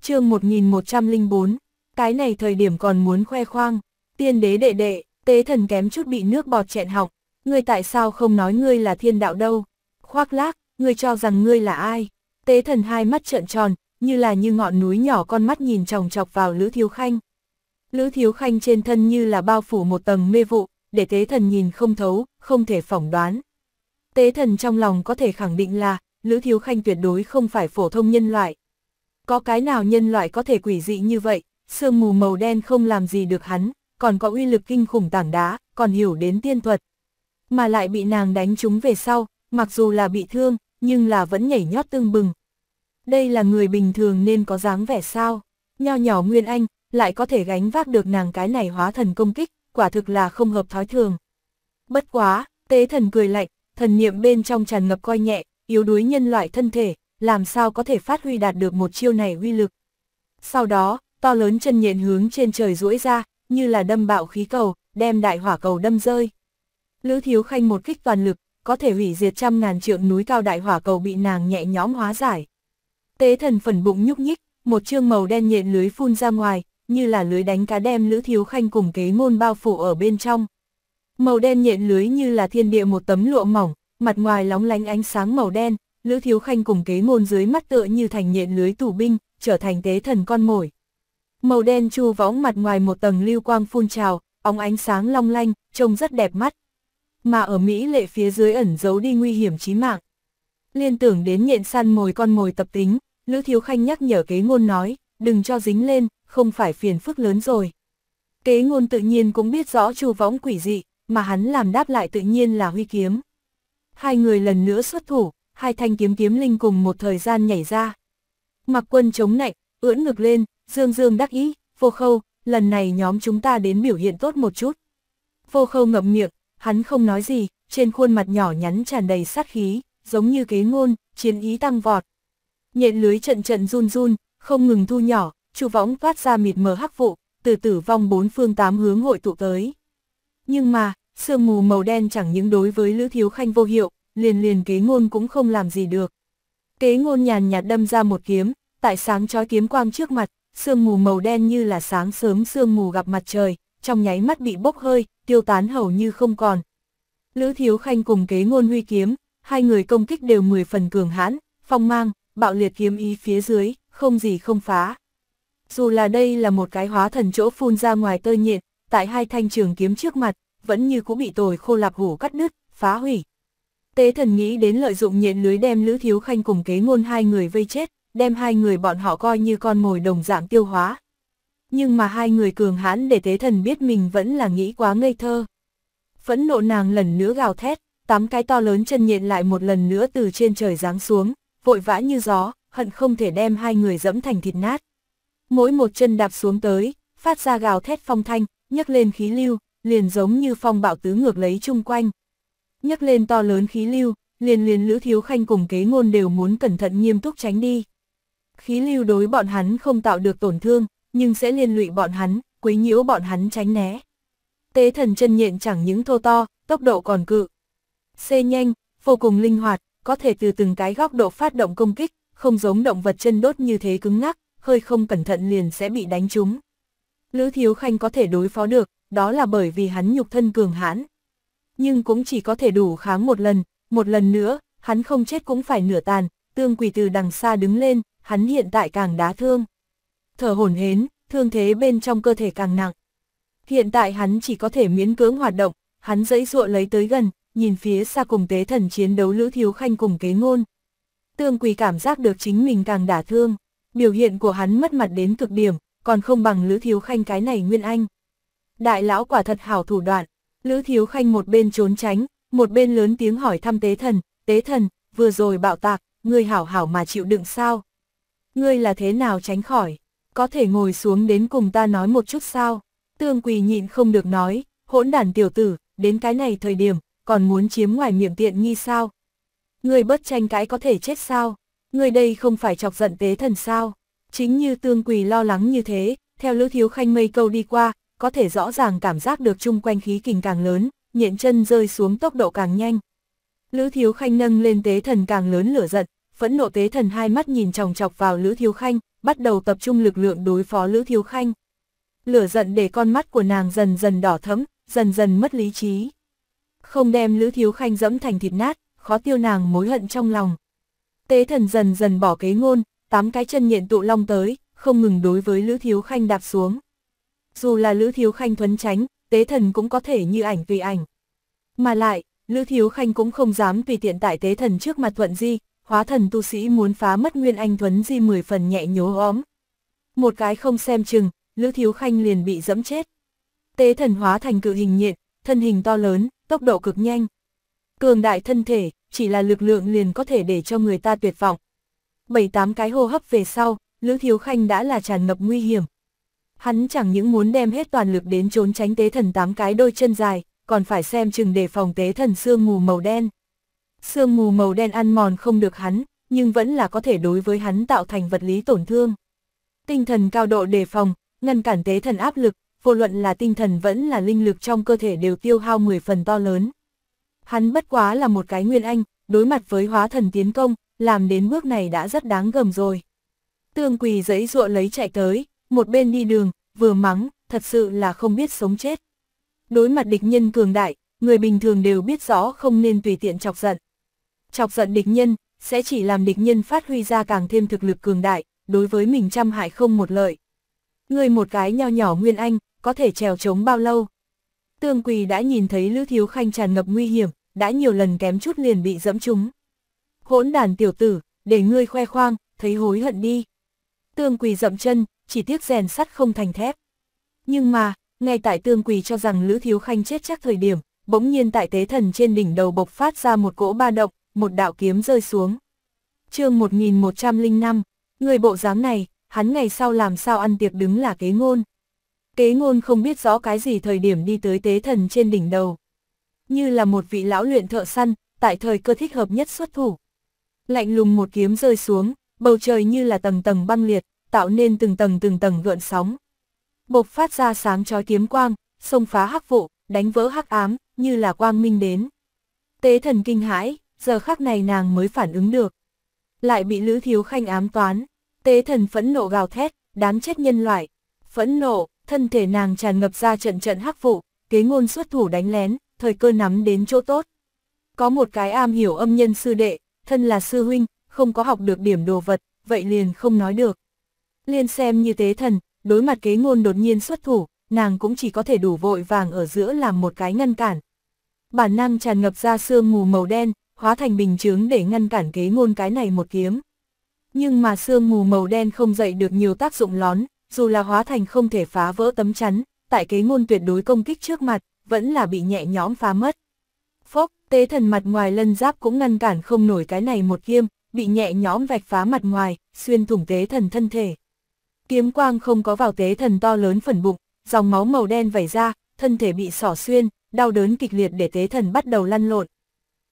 chương 1104, cái này thời điểm còn muốn khoe khoang, tiên đế đệ đệ, tế thần kém chút bị nước bọt chẹn học, ngươi tại sao không nói ngươi là thiên đạo đâu, khoác lác, ngươi cho rằng ngươi là ai, tế thần hai mắt trợn tròn, như là như ngọn núi nhỏ con mắt nhìn chòng chọc vào Lữ Thiếu Khanh. Lữ Thiếu Khanh trên thân như là bao phủ một tầng mê vụ, để tế thần nhìn không thấu, không thể phỏng đoán. Tế thần trong lòng có thể khẳng định là, Lữ Thiếu Khanh tuyệt đối không phải phổ thông nhân loại. Có cái nào nhân loại có thể quỷ dị như vậy, sương mù màu đen không làm gì được hắn, còn có uy lực kinh khủng tảng đá, còn hiểu đến tiên thuật. Mà lại bị nàng đánh trúng về sau, mặc dù là bị thương, nhưng là vẫn nhảy nhót tương bừng. Đây là người bình thường nên có dáng vẻ sao, nho nhỏ Nguyên Anh, lại có thể gánh vác được nàng cái này hóa thần công kích quả thực là không hợp thói thường. Bất quá, tế thần cười lạnh, thần niệm bên trong tràn ngập coi nhẹ, yếu đuối nhân loại thân thể, làm sao có thể phát huy đạt được một chiêu này uy lực. Sau đó, to lớn chân nhện hướng trên trời duỗi ra, như là đâm bạo khí cầu, đem đại hỏa cầu đâm rơi. Lữ Thiếu Khanh một kích toàn lực, có thể hủy diệt trăm ngàn trượng núi cao đại hỏa cầu bị nàng nhẹ nhõm hóa giải. Tế thần phần bụng nhúc nhích, một chương màu đen nhện lưới phun ra ngoài, như là lưới đánh cá đem Lữ Thiếu Khanh cùng kế ngôn bao phủ ở bên trong. Màu đen nhện lưới như là thiên địa một tấm lụa mỏng, mặt ngoài lóng lánh ánh sáng màu đen, Lữ Thiếu Khanh cùng kế ngôn dưới mắt tựa như thành nhện lưới tù binh, trở thành tế thần con mồi. Màu đen chu võng mặt ngoài một tầng lưu quang phun trào, óng ánh sáng long lanh, trông rất đẹp mắt. Mà ở Mỹ lệ phía dưới ẩn giấu đi nguy hiểm chí mạng. Liên tưởng đến nhện săn mồi con mồi tập tính, Lữ Thiếu Khanh nhắc nhở kế ngôn nói, đừng cho dính lên, không phải phiền phức lớn rồi. Kế ngôn tự nhiên cũng biết rõ chu võng quỷ dị, mà hắn làm đáp lại tự nhiên là huy kiếm. Hai người lần nữa xuất thủ, hai thanh kiếm kiếm linh cùng một thời gian nhảy ra. Mặc quân chống nạnh, ưỡn ngực lên, dương dương đắc ý, vô khâu, lần này nhóm chúng ta đến biểu hiện tốt một chút. Vô khâu ngậm miệng, hắn không nói gì, trên khuôn mặt nhỏ nhắn tràn đầy sát khí, giống như kế ngôn, chiến ý tăng vọt. Nhện lưới trận trận run run, không ngừng thu nhỏ, chu võng toát ra mịt mờ hắc vụ, từ tử vong bốn phương tám hướng hội tụ tới. Nhưng mà, sương mù màu đen chẳng những đối với Lữ Thiếu Khanh vô hiệu, liền liền kế ngôn cũng không làm gì được. Kế ngôn nhàn nhạt đâm ra một kiếm, tại sáng chói kiếm quang trước mặt, sương mù màu đen như là sáng sớm sương mù gặp mặt trời, trong nháy mắt bị bốc hơi, tiêu tán hầu như không còn. Lữ Thiếu Khanh cùng kế ngôn huy kiếm, hai người công kích đều 10 phần cường hãn, phong mang, bạo liệt kiếm ý phía dưới, không gì không phá. Dù là đây là một cái hóa thần chỗ phun ra ngoài tơ nhiệt, tại hai thanh trường kiếm trước mặt, vẫn như cũng bị tồi khô lạp hủ cắt đứt, phá hủy. Tế thần nghĩ đến lợi dụng nhện lưới đem Lữ Thiếu Khanh cùng kế ngôn hai người vây chết, đem hai người bọn họ coi như con mồi đồng dạng tiêu hóa. Nhưng mà hai người cường hãn để tế thần biết mình vẫn là nghĩ quá ngây thơ. Phẫn nộ nàng lần nữa gào thét, tám cái to lớn chân nhện lại một lần nữa từ trên trời giáng xuống, vội vã như gió, hận không thể đem hai người dẫm thành thịt nát. Mỗi một chân đạp xuống tới, phát ra gào thét phong thanh, nhấc lên khí lưu, liền giống như phong bạo tứ ngược lấy chung quanh. Nhấc lên to lớn khí lưu, liền liền Lữ Thiếu Khanh cùng kế ngôn đều muốn cẩn thận nghiêm túc tránh đi. Khí lưu đối bọn hắn không tạo được tổn thương, nhưng sẽ liên lụy bọn hắn, quấy nhiễu bọn hắn tránh né. Tế thần chân nhện chẳng những thô to, tốc độ còn cự. C nhanh, vô cùng linh hoạt, có thể từ từng cái góc độ phát động công kích, không giống động vật chân đốt như thế cứng ngắc, hơi không cẩn thận liền sẽ bị đánh trúng. Lữ Thiếu Khanh có thể đối phó được, đó là bởi vì hắn nhục thân cường hãn. Nhưng cũng chỉ có thể đủ kháng một lần, một lần nữa, hắn không chết cũng phải nửa tàn, tương quỷ từ đằng xa đứng lên, hắn hiện tại càng đá thương. Thở hổn hến, thương thế bên trong cơ thể càng nặng. Hiện tại hắn chỉ có thể miễn cưỡng hoạt động, hắn dẫy dụa lấy tới gần, nhìn phía xa cùng tế thần chiến đấu Lữ Thiếu Khanh cùng kế ngôn, Tương Quỳ cảm giác được chính mình càng đả thương, biểu hiện của hắn mất mặt đến cực điểm, còn không bằng Lữ Thiếu Khanh cái này Nguyên Anh. Đại lão quả thật hảo thủ đoạn, Lữ Thiếu Khanh một bên trốn tránh, một bên lớn tiếng hỏi thăm tế thần, tế thần, vừa rồi bạo tạc, ngươi hảo hảo mà chịu đựng sao? Ngươi là thế nào tránh khỏi? Có thể ngồi xuống đến cùng ta nói một chút sao? Tương Quỳ nhịn không được nói, hỗn đản tiểu tử, đến cái này thời điểm, còn muốn chiếm ngoài miệng tiện nghi sao, Người bất tranh cãi có thể chết sao? Người đây không phải chọc giận tế thần sao? Chính như tương quỳ lo lắng như thế, theo lữ thiếu khanh mây câu đi qua, có thể rõ ràng cảm giác được chung quanh khí kình càng lớn, nhện chân rơi xuống tốc độ càng nhanh. Lữ thiếu khanh nâng lên tế thần càng lớn lửa giận, phẫn nộ tế thần hai mắt nhìn chòng chọc vào lữ thiếu khanh, bắt đầu tập trung lực lượng đối phó lữ thiếu khanh. Lửa giận để con mắt của nàng dần dần đỏ thấm, dần dần mất lý trí. Không đem lữ thiếu khanh dẫm thành thịt nát, khó tiêu nàng mối hận trong lòng. Tế thần dần dần bỏ kế ngôn, tám cái chân nhện tụ long tới, không ngừng đối với Lữ Thiếu Khanh đạp xuống. Dù là Lữ Thiếu Khanh thuấn tránh, tế thần cũng có thể như ảnh tùy ảnh. Mà lại, Lữ Thiếu Khanh cũng không dám tùy tiện tại tế thần trước mặt thuận di, hóa thần tu sĩ muốn phá mất nguyên anh thuấn di mười phần nhẹ nhố óm. Một cái không xem chừng, Lữ Thiếu Khanh liền bị dẫm chết. Tế thần hóa thành cự hình nhện, thân hình to lớn, tốc độ cực nhanh. Cường đại thân thể, chỉ là lực lượng liền có thể để cho người ta tuyệt vọng. Bảy tám cái hô hấp về sau, Lữ Thiếu Khanh đã là tràn ngập nguy hiểm. Hắn chẳng những muốn đem hết toàn lực đến trốn tránh tế thần tám cái đôi chân dài, còn phải xem chừng đề phòng tế thần sương mù màu đen. Sương mù màu đen ăn mòn không được hắn, nhưng vẫn là có thể đối với hắn tạo thành vật lý tổn thương. Tinh thần cao độ đề phòng, ngăn cản tế thần áp lực, vô luận là tinh thần vẫn là linh lực trong cơ thể đều tiêu hao 10 phần to lớn. Hắn bất quá là một cái nguyên anh, đối mặt với hóa thần tiến công, làm đến bước này đã rất đáng gầm rồi. Tương quỳ giấy ruộng lấy chạy tới, một bên đi đường, vừa mắng, thật sự là không biết sống chết. Đối mặt địch nhân cường đại, người bình thường đều biết rõ không nên tùy tiện chọc giận. Chọc giận địch nhân, sẽ chỉ làm địch nhân phát huy ra càng thêm thực lực cường đại, đối với mình trăm hại không một lợi. Người một cái nho nhỏ nguyên anh, có thể trèo chống bao lâu? Tương Quỳ đã nhìn thấy Lữ Thiếu Khanh tràn ngập nguy hiểm, đã nhiều lần kém chút liền bị dẫm trúng. Hỗn đàn tiểu tử, để ngươi khoe khoang, thấy hối hận đi. Tương Quỳ dậm chân, chỉ tiếc rèn sắt không thành thép. Nhưng mà, ngay tại Tương Quỳ cho rằng Lữ Thiếu Khanh chết chắc thời điểm, bỗng nhiên tại tế thần trên đỉnh đầu bộc phát ra một cỗ ba động, một đạo kiếm rơi xuống. chương 1105, người bộ dáng này, hắn ngày sau làm sao ăn tiệc đứng là kế ngôn. Tế ngôn không biết rõ cái gì thời điểm đi tới tế thần trên đỉnh đầu. Như là một vị lão luyện thợ săn, tại thời cơ thích hợp nhất xuất thủ. Lạnh lùng một kiếm rơi xuống, bầu trời như là tầng tầng băng liệt, tạo nên từng tầng từng tầng gợn sóng. Bộc phát ra sáng chói kiếm quang, xông phá hắc vụ, đánh vỡ hắc ám, như là quang minh đến. Tế thần kinh hãi, giờ khắc này nàng mới phản ứng được. Lại bị Lữ Thiếu Khanh ám toán, tế thần phẫn nộ gào thét, đáng chết nhân loại. Phẫn nộ, thân thể nàng tràn ngập ra trận trận hắc vụ, kế ngôn xuất thủ đánh lén, thời cơ nắm đến chỗ tốt. Có một cái am hiểu âm nhân sư đệ, thân là sư huynh, không có học được điểm đồ vật, vậy liền không nói được. Liên xem như tế thần, đối mặt kế ngôn đột nhiên xuất thủ, nàng cũng chỉ có thể đủ vội vàng ở giữa làm một cái ngăn cản. Bản năng tràn ngập ra sương mù màu đen, hóa thành bình chướng để ngăn cản kế ngôn cái này một kiếm. Nhưng mà sương mù màu đen không dậy được nhiều tác dụng lón, dù là hóa thành không thể phá vỡ tấm chắn, tại kế ngôn tuyệt đối công kích trước mặt, vẫn là bị nhẹ nhõm phá mất. Phốc, tế thần mặt ngoài lân giáp cũng ngăn cản không nổi cái này một kiếm, bị nhẹ nhõm vạch phá mặt ngoài, xuyên thủng tế thần thân thể. Kiếm quang không có vào tế thần to lớn phần bụng, dòng máu màu đen vẩy ra, thân thể bị xỏ xuyên, đau đớn kịch liệt để tế thần bắt đầu lăn lộn.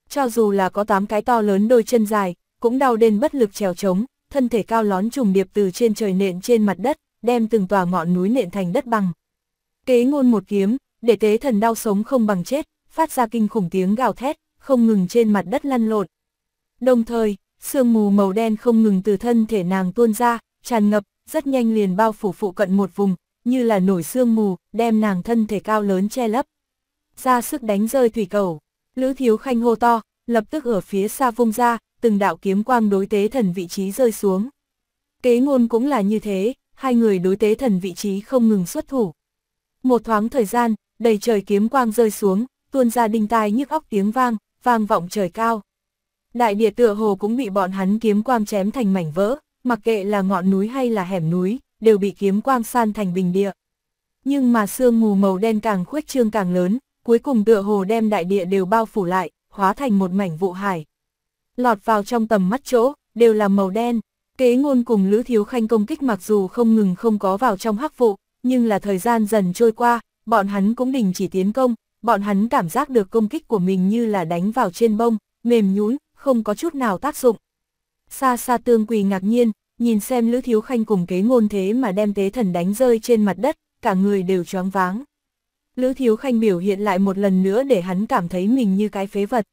Cho dù là có tám cái to lớn đôi chân dài, cũng đau đến bất lực trèo trống, thân thể cao lón trùng điệp từ trên trời nện trên mặt đất, đem từng tòa ngọn núi nện thành đất bằng. Kế ngôn một kiếm, để tế thần đau sống không bằng chết, phát ra kinh khủng tiếng gào thét, không ngừng trên mặt đất lăn lộn. Đồng thời, sương mù màu đen không ngừng từ thân thể nàng tuôn ra, tràn ngập, rất nhanh liền bao phủ phụ cận một vùng, như là nổi sương mù, đem nàng thân thể cao lớn che lấp. Ra sức đánh rơi thủy cầu, Lữ Thiếu Khanh hô to, lập tức ở phía xa vung ra, từng đạo kiếm quang đối tế thần vị trí rơi xuống. Kế ngôn cũng là như thế, hai người đối tế thần vị trí không ngừng xuất thủ. Một thoáng thời gian, đầy trời kiếm quang rơi xuống, tuôn ra đinh tai nhức óc tiếng vang, vang vọng trời cao. Đại địa tựa hồ cũng bị bọn hắn kiếm quang chém thành mảnh vỡ, mặc kệ là ngọn núi hay là hẻm núi, đều bị kiếm quang san thành bình địa. Nhưng mà sương mù màu đen càng khuếch trương càng lớn, cuối cùng tựa hồ đem đại địa đều bao phủ lại, hóa thành một mảnh vụ hải. Lọt vào trong tầm mắt chỗ, đều là màu đen. Kế ngôn cùng Lữ Thiếu Khanh công kích mặc dù không ngừng không có vào trong hắc vụ, nhưng là thời gian dần trôi qua, bọn hắn cũng đình chỉ tiến công, bọn hắn cảm giác được công kích của mình như là đánh vào trên bông, mềm nhũn, không có chút nào tác dụng. Xa xa tương quỳ ngạc nhiên, nhìn xem Lữ Thiếu Khanh cùng kế ngôn thế mà đem tế thần đánh rơi trên mặt đất, cả người đều choáng váng. Lữ Thiếu Khanh biểu hiện lại một lần nữa để hắn cảm thấy mình như cái phế vật.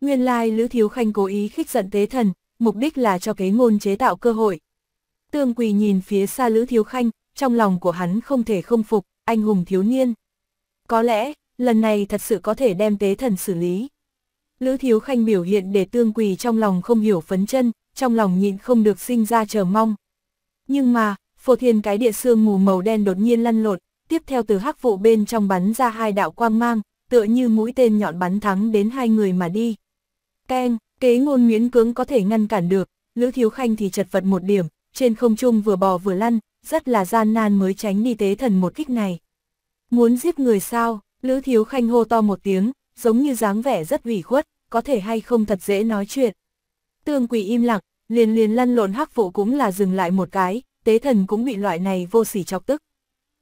Nguyên lai like, Lữ Thiếu Khanh cố ý khích giận tế thần, mục đích là cho kế ngôn chế tạo cơ hội. Tương Quỳ nhìn phía xa Lữ Thiếu Khanh, trong lòng của hắn không thể không phục, anh hùng thiếu niên. Có lẽ, lần này thật sự có thể đem tế thần xử lý. Lữ Thiếu Khanh biểu hiện để Tương Quỳ trong lòng không hiểu phấn chân, trong lòng nhịn không được sinh ra chờ mong. Nhưng mà, phô thiên cái địa xương mù màu đen đột nhiên lăn lộn, tiếp theo từ hắc vụ bên trong bắn ra hai đạo quang mang, tựa như mũi tên nhọn bắn thắng đến hai người mà đi. Keng, Kế ngôn miễn cưỡng có thể ngăn cản được, Lữ Thiếu Khanh thì chật vật một điểm, trên không trung vừa bò vừa lăn, rất là gian nan mới tránh đi tế thần một kích này. Muốn giết người sao, Lữ Thiếu Khanh hô to một tiếng, giống như dáng vẻ rất ủy khuất, có thể hay không thật dễ nói chuyện. Tương quỷ im lặng, liền liền lăn lộn hắc vụ cũng là dừng lại một cái, tế thần cũng bị loại này vô sỉ chọc tức.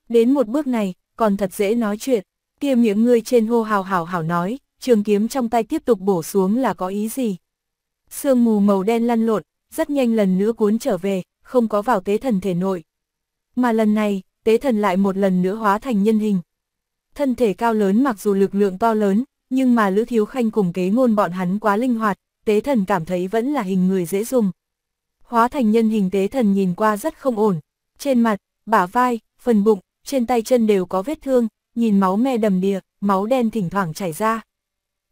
Đến một bước này, còn thật dễ nói chuyện, kia miệng người trên hô hào hào hảo nói, trường kiếm trong tay tiếp tục bổ xuống là có ý gì sương mù màu đen lăn lộn, rất nhanh lần nữa cuốn trở về, không có vào tế thần thể nội. Mà lần này, tế thần lại một lần nữa hóa thành nhân hình. Thân thể cao lớn mặc dù lực lượng to lớn, nhưng mà Lữ Thiếu Khanh cùng kế ngôn bọn hắn quá linh hoạt, tế thần cảm thấy vẫn là hình người dễ dùng. Hóa thành nhân hình tế thần nhìn qua rất không ổn, trên mặt, bả vai, phần bụng, trên tay chân đều có vết thương, nhìn máu me đầm đìa, máu đen thỉnh thoảng chảy ra.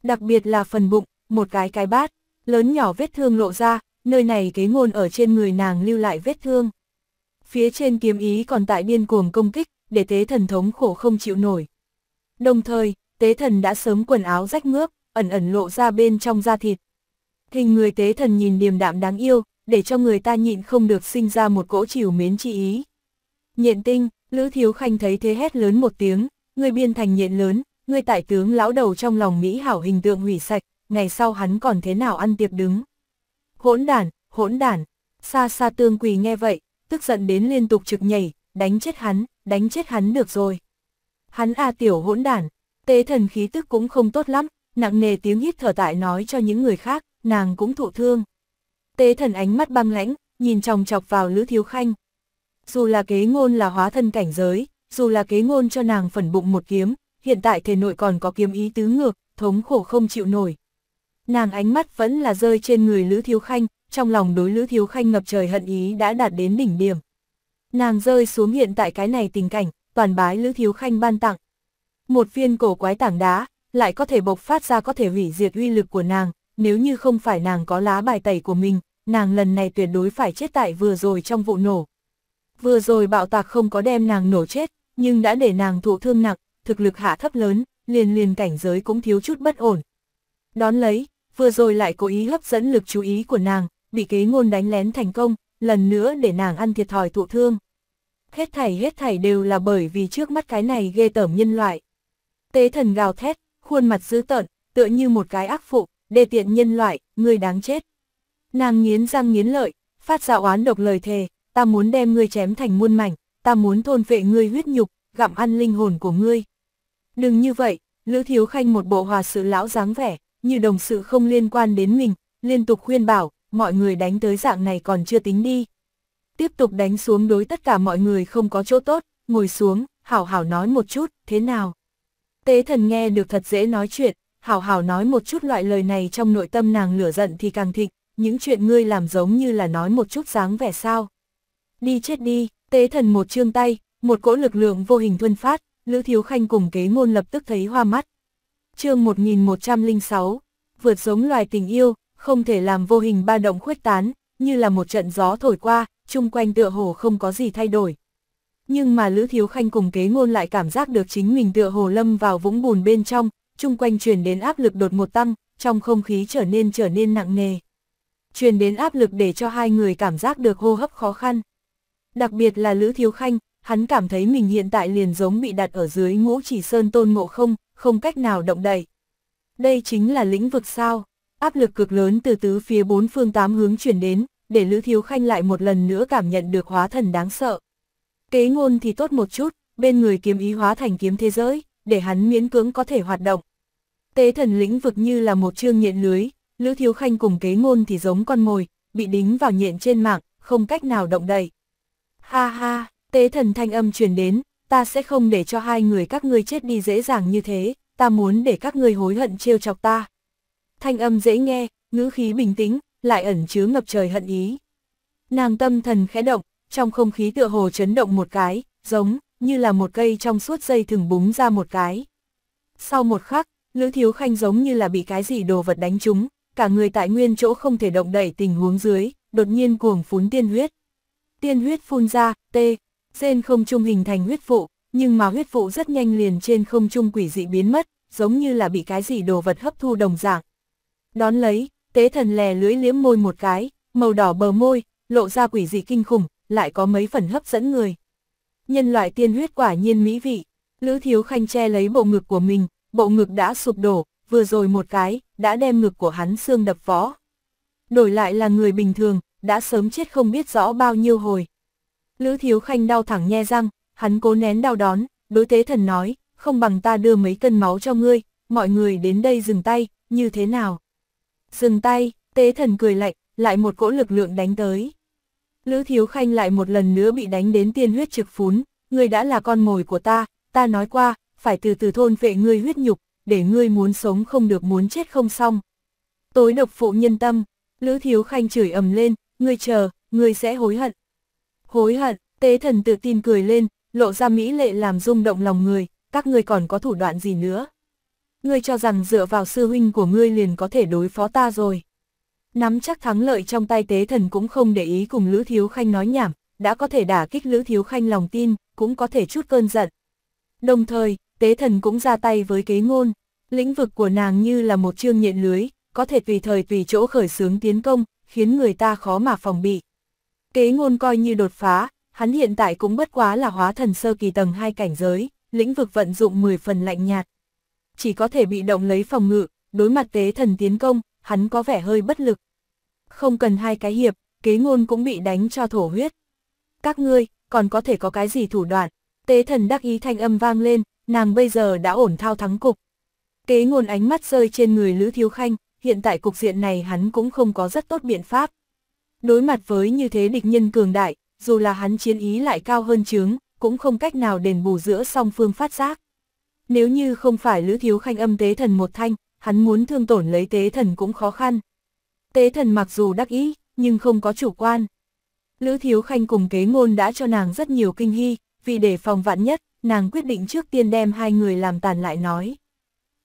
Đặc biệt là phần bụng, một cái cái bát, lớn nhỏ vết thương lộ ra, nơi này kế ngôn ở trên người nàng lưu lại vết thương. Phía trên kiếm ý còn tại điên cuồng công kích, để tế thần thống khổ không chịu nổi. Đồng thời, tế thần đã sớm quần áo rách mướp, ẩn ẩn lộ ra bên trong da thịt. Hình người tế thần nhìn điềm đạm đáng yêu, để cho người ta nhịn không được sinh ra một cỗ chiều mến chi ý. Nhện tinh, Lữ Thiếu Khanh thấy thế hét lớn một tiếng, người biên thành nhện lớn, người tại tướng lão đầu trong lòng Mỹ hảo hình tượng hủy sạch, ngày sau hắn còn thế nào ăn tiệp đứng. Hỗn đản, hỗn đản, xa xa tương quỳ nghe vậy, tức giận đến liên tục trực nhảy, đánh chết hắn, đánh chết hắn được rồi. Hắn a à tiểu hỗn đản, tế thần khí tức cũng không tốt lắm, nặng nề tiếng hít thở tại nói cho những người khác, nàng cũng thụ thương. Tế thần ánh mắt băng lãnh, nhìn chòng chọc vào Lữ Thiếu Khanh. Dù là kế ngôn là hóa thân cảnh giới, dù là kế ngôn cho nàng phần bụng một kiếm, hiện tại thể nội còn có kiếm ý tứ ngược, thống khổ không chịu nổi, nàng ánh mắt vẫn là rơi trên người Lữ Thiếu Khanh, trong lòng đối Lữ Thiếu Khanh ngập trời hận ý đã đạt đến đỉnh điểm. Nàng rơi xuống hiện tại cái này tình cảnh, toàn bái Lữ Thiếu Khanh ban tặng. Một viên cổ quái tảng đá, lại có thể bộc phát ra có thể hủy diệt uy lực của nàng, nếu như không phải nàng có lá bài tẩy của mình, nàng lần này tuyệt đối phải chết tại vừa rồi trong vụ nổ. Vừa rồi bạo tạc không có đem nàng nổ chết, nhưng đã để nàng thụ thương nặng, thực lực hạ thấp lớn, liền liền cảnh giới cũng thiếu chút bất ổn. Đón lấy, vừa rồi lại cố ý hấp dẫn lực chú ý của nàng, bị kế ngôn đánh lén thành công, lần nữa để nàng ăn thiệt thòi thụ thương. Hết thảy hết thảy đều là bởi vì trước mắt cái này ghê tởm nhân loại. Tế thần gào thét, khuôn mặt dữ tợn, tựa như một cái ác phụ, đê tiện nhân loại, người đáng chết. Nàng nghiến răng nghiến lợi, phát ra oán độc lời thề, ta muốn đem ngươi chém thành muôn mảnh, ta muốn thôn vệ ngươi huyết nhục, gặm ăn linh hồn của ngươi. Đừng như vậy, Lữ Thiếu Khanh một bộ hòa sự lão dáng vẻ, như đồng sự không liên quan đến mình, liên tục khuyên bảo, mọi người đánh tới dạng này còn chưa tính đi. Tiếp tục đánh xuống đối tất cả mọi người không có chỗ tốt, ngồi xuống, hảo hảo nói một chút, thế nào? Tế thần nghe được thật dễ nói chuyện, hảo hảo nói một chút loại lời này trong nội tâm nàng lửa giận thì càng thịnh, những chuyện ngươi làm giống như là nói một chút dáng vẻ sao. Đi chết đi, tế thần một chương tay, một cỗ lực lượng vô hình thuân phát, Lữ Thiếu Khanh cùng kế ngôn lập tức thấy hoa mắt, chương 1106, vượt giống loài tình yêu, không thể làm vô hình ba động khuếch tán, như là một trận gió thổi qua, chung quanh tựa hồ không có gì thay đổi. Nhưng mà Lữ Thiếu Khanh cùng kế ngôn lại cảm giác được chính mình tựa hồ lâm vào vũng bùn bên trong, chung quanh truyền đến áp lực đột một tăng, trong không khí trở nên trở nên nặng nề. Truyền đến áp lực để cho hai người cảm giác được hô hấp khó khăn. Đặc biệt là Lữ Thiếu Khanh, hắn cảm thấy mình hiện tại liền giống bị đặt ở dưới ngũ chỉ sơn tôn ngộ không, không cách nào động đậy. Đây chính là lĩnh vực sao, áp lực cực lớn từ tứ phía bốn phương tám hướng chuyển đến, để Lữ Thiếu Khanh lại một lần nữa cảm nhận được hóa thần đáng sợ. Kế ngôn thì tốt một chút, bên người kiếm ý hóa thành kiếm thế giới, để hắn miễn cưỡng có thể hoạt động. Tế thần lĩnh vực như là một chương nhện lưới, Lữ Thiếu Khanh cùng kế ngôn thì giống con mồi, bị đính vào nhện trên mạng, không cách nào động đậy. Ha ha, tế thần thanh âm truyền đến, ta sẽ không để cho hai người các ngươi chết đi dễ dàng như thế, ta muốn để các ngươi hối hận trêu chọc ta. Thanh âm dễ nghe, ngữ khí bình tĩnh, lại ẩn chứa ngập trời hận ý. Nàng tâm thần khẽ động, trong không khí tựa hồ chấn động một cái, giống như là một cây trong suốt dây thừng búng ra một cái. Sau một khắc, Lữ Thiếu Khanh giống như là bị cái gì đồ vật đánh trúng, cả người tại nguyên chỗ không thể động đẩy tình huống dưới, đột nhiên cuồng phún tiên huyết. Tiên huyết phun ra, tê, trên không trung hình thành huyết vụ, nhưng mà huyết vụ rất nhanh liền trên không trung quỷ dị biến mất, giống như là bị cái gì đồ vật hấp thu đồng dạng. Đón lấy, tế thần lè lưỡi liếm môi một cái, màu đỏ bờ môi, lộ ra quỷ dị kinh khủng, lại có mấy phần hấp dẫn người. Nhân loại tiên huyết quả nhiên mỹ vị, Lữ Thiếu Khanh che lấy bộ ngực của mình, bộ ngực đã sụp đổ, vừa rồi một cái, đã đem ngực của hắn xương đập võ. Đổi lại là người bình thường, đã sớm chết không biết rõ bao nhiêu hồi. Lữ Thiếu Khanh đau thẳng nhe răng, hắn cố nén đau đón, đối tế thần nói, không bằng ta đưa mấy cân máu cho ngươi, mọi người đến đây dừng tay, như thế nào? Dừng tay, tế thần cười lạnh, lại một cỗ lực lượng đánh tới. Lữ Thiếu Khanh lại một lần nữa bị đánh đến tiên huyết trực phún, ngươi đã là con mồi của ta, ta nói qua, phải từ từ thôn vệ ngươi huyết nhục, để ngươi muốn sống không được muốn chết không xong. Tối độc phụ nhân tâm, Lữ Thiếu Khanh chửi ầm lên, ngươi chờ, ngươi sẽ hối hận hối hận, tế thần tự tin cười lên, lộ ra mỹ lệ làm rung động lòng người, các ngươi còn có thủ đoạn gì nữa. Ngươi cho rằng dựa vào sư huynh của ngươi liền có thể đối phó ta rồi. Nắm chắc thắng lợi trong tay tế thần cũng không để ý cùng Lữ Thiếu Khanh nói nhảm, đã có thể đả kích Lữ Thiếu Khanh lòng tin, cũng có thể chút cơn giận. Đồng thời, tế thần cũng ra tay với kế ngôn, lĩnh vực của nàng như là một chương nhện lưới, có thể tùy thời tùy chỗ khởi xướng tiến công, khiến người ta khó mà phòng bị. Kế ngôn coi như đột phá, hắn hiện tại cũng bất quá là hóa thần sơ kỳ tầng hai cảnh giới, lĩnh vực vận dụng 10 phần lạnh nhạt. Chỉ có thể bị động lấy phòng ngự, đối mặt tế thần tiến công, hắn có vẻ hơi bất lực. Không cần hai cái hiệp, kế ngôn cũng bị đánh cho thổ huyết. Các ngươi, còn có thể có cái gì thủ đoạn? Tế thần đắc ý thanh âm vang lên, nàng bây giờ đã ổn thao thắng cục. Kế ngôn ánh mắt rơi trên người Lữ Thiếu Khanh, hiện tại cục diện này hắn cũng không có rất tốt biện pháp, Đối mặt với như thế địch nhân cường đại, dù là hắn chiến ý lại cao hơn chướng, cũng không cách nào đền bù giữa song phương phát giác. Nếu như không phải Lữ Thiếu Khanh âm tế thần một thanh, hắn muốn thương tổn lấy tế thần cũng khó khăn. Tế thần mặc dù đắc ý, nhưng không có chủ quan. Lữ Thiếu Khanh cùng kế ngôn đã cho nàng rất nhiều kinh hy, vì để phòng vạn nhất, nàng quyết định trước tiên đem hai người làm tàn lại nói.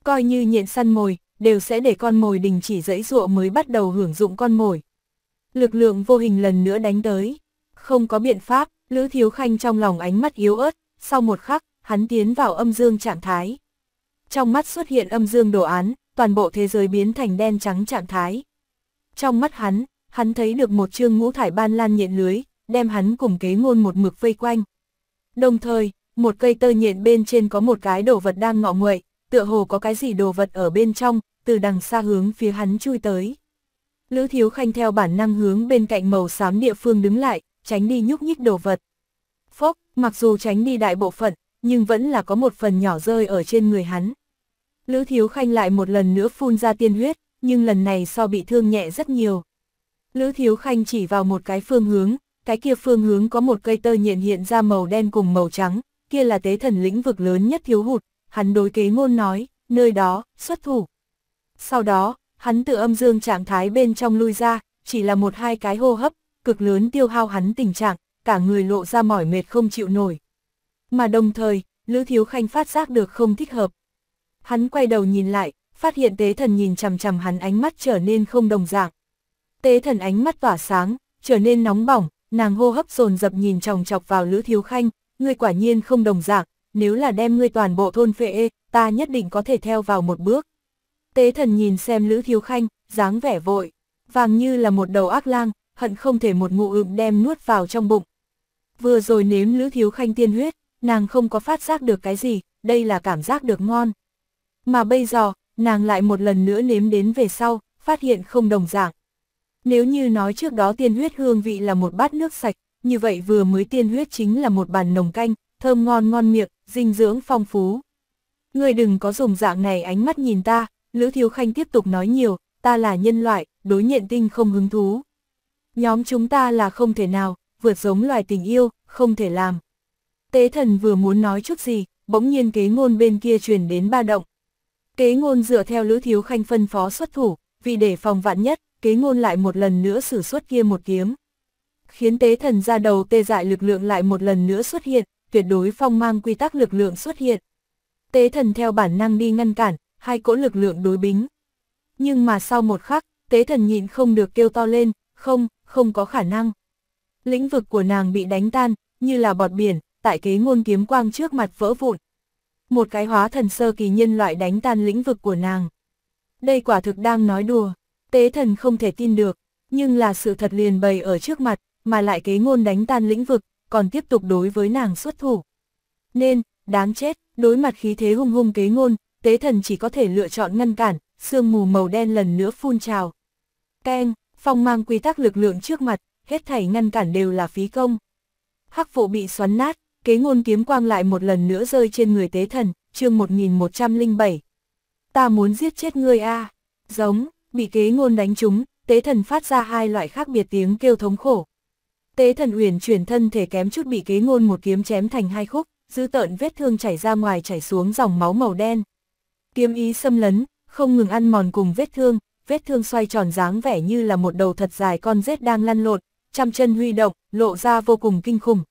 Coi như nhện săn mồi, đều sẽ để con mồi đình chỉ dẫy ruộng mới bắt đầu hưởng dụng con mồi, lực lượng vô hình lần nữa đánh tới. Không có biện pháp, Lữ Thiếu Khanh trong lòng ánh mắt yếu ớt, sau một khắc, hắn tiến vào âm dương trạng thái. Trong mắt xuất hiện âm dương đồ án, toàn bộ thế giới biến thành đen trắng trạng thái. Trong mắt hắn, hắn thấy được một chương ngũ thải ban lan nhện lưới, đem hắn cùng kế ngôn một mực vây quanh. Đồng thời, một cây tơ nhện bên trên có một cái đồ vật đang ngọ nguậy, tựa hồ có cái gì đồ vật ở bên trong, từ đằng xa hướng phía hắn chui tới. Lữ Thiếu Khanh theo bản năng hướng bên cạnh màu xám địa phương đứng lại, tránh đi nhúc nhích đồ vật. Phốc, mặc dù tránh đi đại bộ phận, nhưng vẫn là có một phần nhỏ rơi ở trên người hắn. Lữ Thiếu Khanh lại một lần nữa phun ra tiên huyết, nhưng lần này so bị thương nhẹ rất nhiều. Lữ Thiếu Khanh chỉ vào một cái phương hướng, cái kia phương hướng có một cây tơ nhện hiện ra màu đen cùng màu trắng, kia là tế thần lĩnh vực lớn nhất thiếu hụt, hắn đối kế ngôn nói, nơi đó, xuất thủ. Sau đó, Hắn từ âm dương trạng thái bên trong lui ra, chỉ là một hai cái hô hấp, cực lớn tiêu hao hắn tình trạng, cả người lộ ra mỏi mệt không chịu nổi. Mà đồng thời, Lữ Thiếu Khanh phát giác được không thích hợp. Hắn quay đầu nhìn lại, phát hiện tế thần nhìn chằm chằm hắn ánh mắt trở nên không đồng dạng. Tế thần ánh mắt tỏa sáng, trở nên nóng bỏng, nàng hô hấp dồn dập nhìn chòng chọc vào Lữ Thiếu Khanh, ngươi quả nhiên không đồng dạng, nếu là đem ngươi toàn bộ thôn phệ, ta nhất định có thể theo vào một bước. Tế thần nhìn xem Lữ Thiếu Khanh, dáng vẻ vội, vàng như là một đầu ác lang, hận không thể một ngụ ưm đem nuốt vào trong bụng. Vừa rồi nếm Lữ Thiếu Khanh tiên huyết, nàng không có phát giác được cái gì, đây là cảm giác được ngon. Mà bây giờ, nàng lại một lần nữa nếm đến về sau, phát hiện không đồng dạng. Nếu như nói trước đó tiên huyết hương vị là một bát nước sạch, như vậy vừa mới tiên huyết chính là một bàn nồng canh, thơm ngon ngon miệng, dinh dưỡng phong phú. Người đừng có dùng dạng này ánh mắt nhìn ta, Lữ Thiếu Khanh tiếp tục nói nhiều, ta là nhân loại, đối nhện tinh không hứng thú. Nhóm chúng ta là không thể nào, vượt giống loài tình yêu, không thể làm. Tế thần vừa muốn nói chút gì, bỗng nhiên kế ngôn bên kia truyền đến ba động. Kế ngôn dựa theo Lữ Thiếu Khanh phân phó xuất thủ, vì để phòng vạn nhất, kế ngôn lại một lần nữa sử xuất kia một kiếm. Khiến tế thần ra đầu tê dại lực lượng lại một lần nữa xuất hiện, tuyệt đối phong mang quy tắc lực lượng xuất hiện. Tế thần theo bản năng đi ngăn cản, hai cỗ lực lượng đối bính. Nhưng mà sau một khắc, tế thần nhịn không được kêu to lên, không, không có khả năng. Lĩnh vực của nàng bị đánh tan, như là bọt biển, tại kế ngôn kiếm quang trước mặt vỡ vụn. Một cái hóa thần sơ kỳ nhân loại đánh tan lĩnh vực của nàng. Đây quả thực đang nói đùa, tế thần không thể tin được, nhưng là sự thật liền bày ở trước mặt, mà lại kế ngôn đánh tan lĩnh vực, còn tiếp tục đối với nàng xuất thủ. Nên, đáng chết, đối mặt khí thế hung hung kế ngôn, tế thần chỉ có thể lựa chọn ngăn cản, sương mù màu đen lần nữa phun trào. Keng, phong mang quy tắc lực lượng trước mặt, hết thảy ngăn cản đều là phí công. Hắc vụ bị xoắn nát, kế ngôn kiếm quang lại một lần nữa rơi trên người tế thần, chương 1107. Ta muốn giết chết ngươi a à. giống, bị kế ngôn đánh trúng, tế thần phát ra hai loại khác biệt tiếng kêu thống khổ. Tế thần uyển chuyển thân thể kém chút bị kế ngôn một kiếm chém thành hai khúc, dư tợn vết thương chảy ra ngoài chảy xuống dòng máu màu đen. Kiếm ý xâm lấn, không ngừng ăn mòn cùng vết thương, vết thương xoay tròn dáng vẻ như là một đầu thật dài con rết đang lăn lộn, trăm chân huy động, lộ ra vô cùng kinh khủng.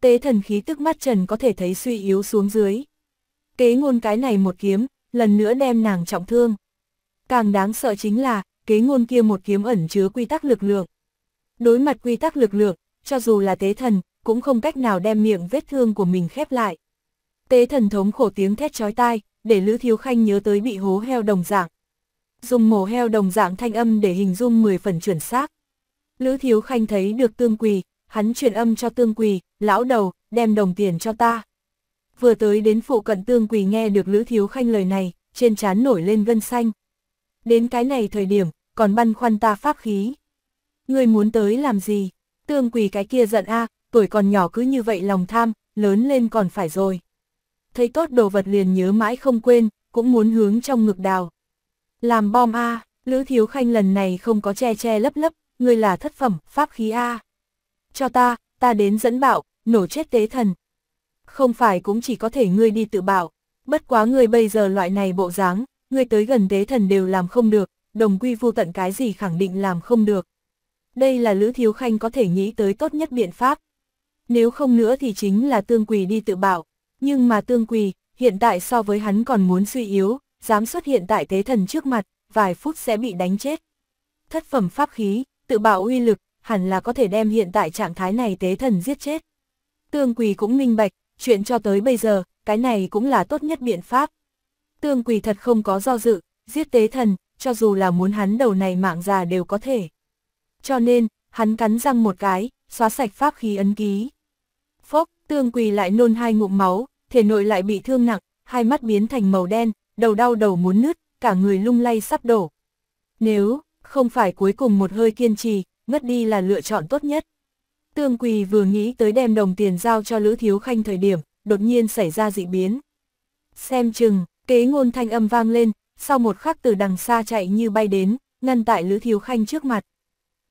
Tế thần khí tức mắt trần có thể thấy suy yếu xuống dưới. Kế ngôn cái này một kiếm, lần nữa đem nàng trọng thương. Càng đáng sợ chính là, kế ngôn kia một kiếm ẩn chứa quy tắc lực lượng. Đối mặt quy tắc lực lượng, cho dù là tế thần, cũng không cách nào đem miệng vết thương của mình khép lại. Tế thần thống khổ tiếng thét chói tai, để Lữ Thiếu Khanh nhớ tới bị hố heo đồng dạng. Dùng mổ heo đồng dạng thanh âm để hình dung 10 phần chuẩn xác. Lữ Thiếu Khanh thấy được tương quỳ, hắn truyền âm cho tương quỳ, lão đầu, đem đồng tiền cho ta. Vừa tới đến phụ cận tương quỳ nghe được Lữ Thiếu Khanh lời này, trên trán nổi lên gân xanh. Đến cái này thời điểm, còn băn khoăn ta pháp khí. Người muốn tới làm gì? Tương quỳ cái kia giận a tuổi còn nhỏ cứ như vậy lòng tham, lớn lên còn phải rồi thấy tốt đồ vật liền nhớ mãi không quên, cũng muốn hướng trong ngực đào. Làm bom A, Lữ Thiếu Khanh lần này không có che che lấp lấp, người là thất phẩm, pháp khí A. Cho ta, ta đến dẫn bạo, nổ chết tế thần. Không phải cũng chỉ có thể ngươi đi tự bảo, bất quá ngươi bây giờ loại này bộ dáng, ngươi tới gần tế thần đều làm không được, đồng quy vô tận cái gì khẳng định làm không được. Đây là Lữ Thiếu Khanh có thể nghĩ tới tốt nhất biện pháp. Nếu không nữa thì chính là tương quỳ đi tự bảo, nhưng mà tương quỳ, hiện tại so với hắn còn muốn suy yếu, dám xuất hiện tại tế thần trước mặt, vài phút sẽ bị đánh chết. Thất phẩm pháp khí, tự bảo uy lực, hẳn là có thể đem hiện tại trạng thái này tế thần giết chết. Tương quỳ cũng minh bạch, chuyện cho tới bây giờ, cái này cũng là tốt nhất biện pháp. Tương quỳ thật không có do dự, giết tế thần, cho dù là muốn hắn đầu này mạng già đều có thể. Cho nên, hắn cắn răng một cái, xóa sạch pháp khí ấn ký. Phốc, tương quỳ lại nôn hai ngụm máu, thể nội lại bị thương nặng, hai mắt biến thành màu đen, đầu đau đầu muốn nứt, cả người lung lay sắp đổ. Nếu không phải cuối cùng một hơi kiên trì, ngất đi là lựa chọn tốt nhất. Tương Quỳ vừa nghĩ tới đem đồng tiền giao cho Lữ Thiếu Khanh thời điểm, đột nhiên xảy ra dị biến. Xem chừng, kế ngôn thanh âm vang lên, sau một khắc từ đằng xa chạy như bay đến, ngăn tại Lữ Thiếu Khanh trước mặt.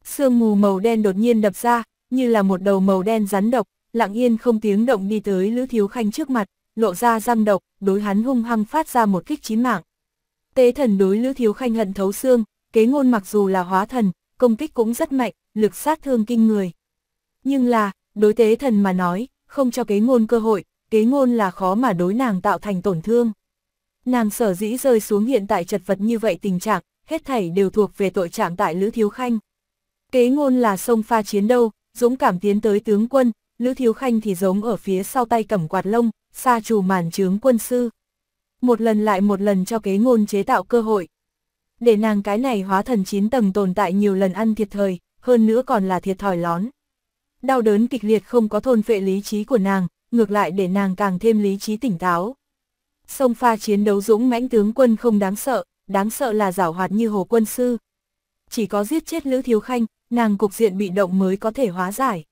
Sương mù màu đen đột nhiên đập ra, như là một đầu màu đen rắn độc, lặng yên không tiếng động đi tới Lữ Thiếu Khanh trước mặt, lộ ra răng độc, đối hắn hung hăng phát ra một kích chí mạng. Tế thần đối Lữ Thiếu Khanh hận thấu xương, kế ngôn mặc dù là hóa thần, công kích cũng rất mạnh, lực sát thương kinh người. Nhưng là, đối tế thần mà nói, không cho kế ngôn cơ hội, kế ngôn là khó mà đối nàng tạo thành tổn thương. Nàng sở dĩ rơi xuống hiện tại chật vật như vậy tình trạng, hết thảy đều thuộc về tội trạng tại Lữ Thiếu Khanh. Kế ngôn là sông pha chiến đâu, dũng cảm tiến tới tướng quân, Lữ Thiếu Khanh thì giống ở phía sau tay cầm quạt lông, xa trù màn trướng quân sư. Một lần lại một lần cho kế ngôn chế tạo cơ hội. Để nàng cái này hóa thần 9 tầng tồn tại nhiều lần ăn thiệt thời, hơn nữa còn là thiệt thòi lón. Đau đớn kịch liệt không có thôn vệ lý trí của nàng, ngược lại để nàng càng thêm lý trí tỉnh táo. Sông pha chiến đấu dũng mãnh tướng quân không đáng sợ, đáng sợ là giảo hoạt như hồ quân sư. Chỉ có giết chết Lữ Thiếu Khanh, nàng cục diện bị động mới có thể hóa giải.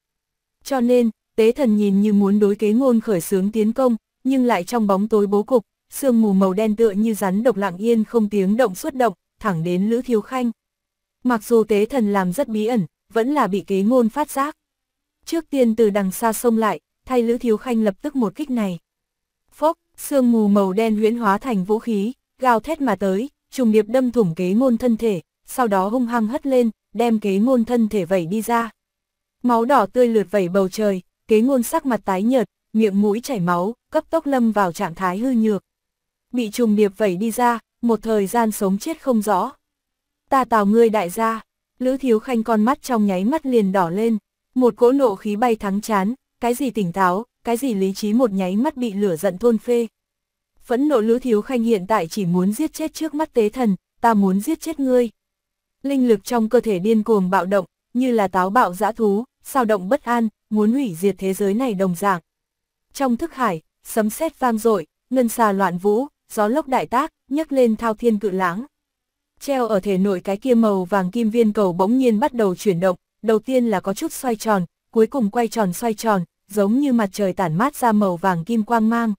Cho nên, tế thần nhìn như muốn đối kế ngôn khởi xướng tiến công, nhưng lại trong bóng tối bố cục, sương mù màu đen tựa như rắn độc lặng yên không tiếng động xuất động, thẳng đến Lữ Thiếu Khanh. Mặc dù tế thần làm rất bí ẩn, vẫn là bị kế ngôn phát giác. Trước tiên từ đằng xa sông lại, thay Lữ Thiếu Khanh lập tức một kích này. Phốc, sương mù màu đen huyễn hóa thành vũ khí, gào thét mà tới, trùng điệp đâm thủng kế ngôn thân thể, sau đó hung hăng hất lên, đem kế ngôn thân thể vẩy đi ra. Máu đỏ tươi lượt vẩy bầu trời, kế ngôn sắc mặt tái nhợt, miệng mũi chảy máu, cấp tốc lâm vào trạng thái hư nhược. Bị trùng điệp vẩy đi ra, một thời gian sống chết không rõ. Ta tào ngươi đại gia, Lữ Thiếu Khanh con mắt trong nháy mắt liền đỏ lên, một cỗ nộ khí bay thắng chán, cái gì tỉnh táo, cái gì lý trí một nháy mắt bị lửa giận thôn phê. Phẫn nộ Lữ Thiếu Khanh hiện tại chỉ muốn giết chết trước mắt tế thần, ta muốn giết chết ngươi. Linh lực trong cơ thể điên cuồng bạo động, như là táo bạo dã thú, sao động bất an, muốn hủy diệt thế giới này đồng dạng. Trong thức hải, sấm sét vang dội, ngân xà loạn vũ, gió lốc đại tác, nhấc lên thao thiên cự lãng. Treo ở thể nội cái kia màu vàng kim viên cầu bỗng nhiên bắt đầu chuyển động, đầu tiên là có chút xoay tròn, cuối cùng quay tròn xoay tròn, giống như mặt trời tản mát ra màu vàng kim quang mang.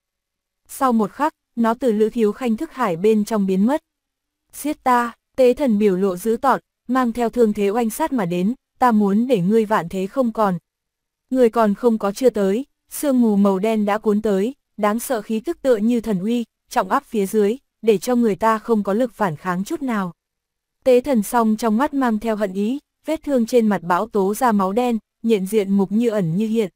Sau một khắc, nó từ lữ thiếu khanh thức hải bên trong biến mất. Xiết ta, tế thần biểu lộ dữ tọn, mang theo thương thế oanh sát mà đến, ta muốn để ngươi vạn thế không còn. Người còn không có chưa tới, sương mù màu đen đã cuốn tới, đáng sợ khí tức tựa như thần uy, trọng áp phía dưới, để cho người ta không có lực phản kháng chút nào. Tế thần song trong mắt mang theo hận ý, vết thương trên mặt bão tố ra máu đen, nhận diện mục như ẩn như hiện.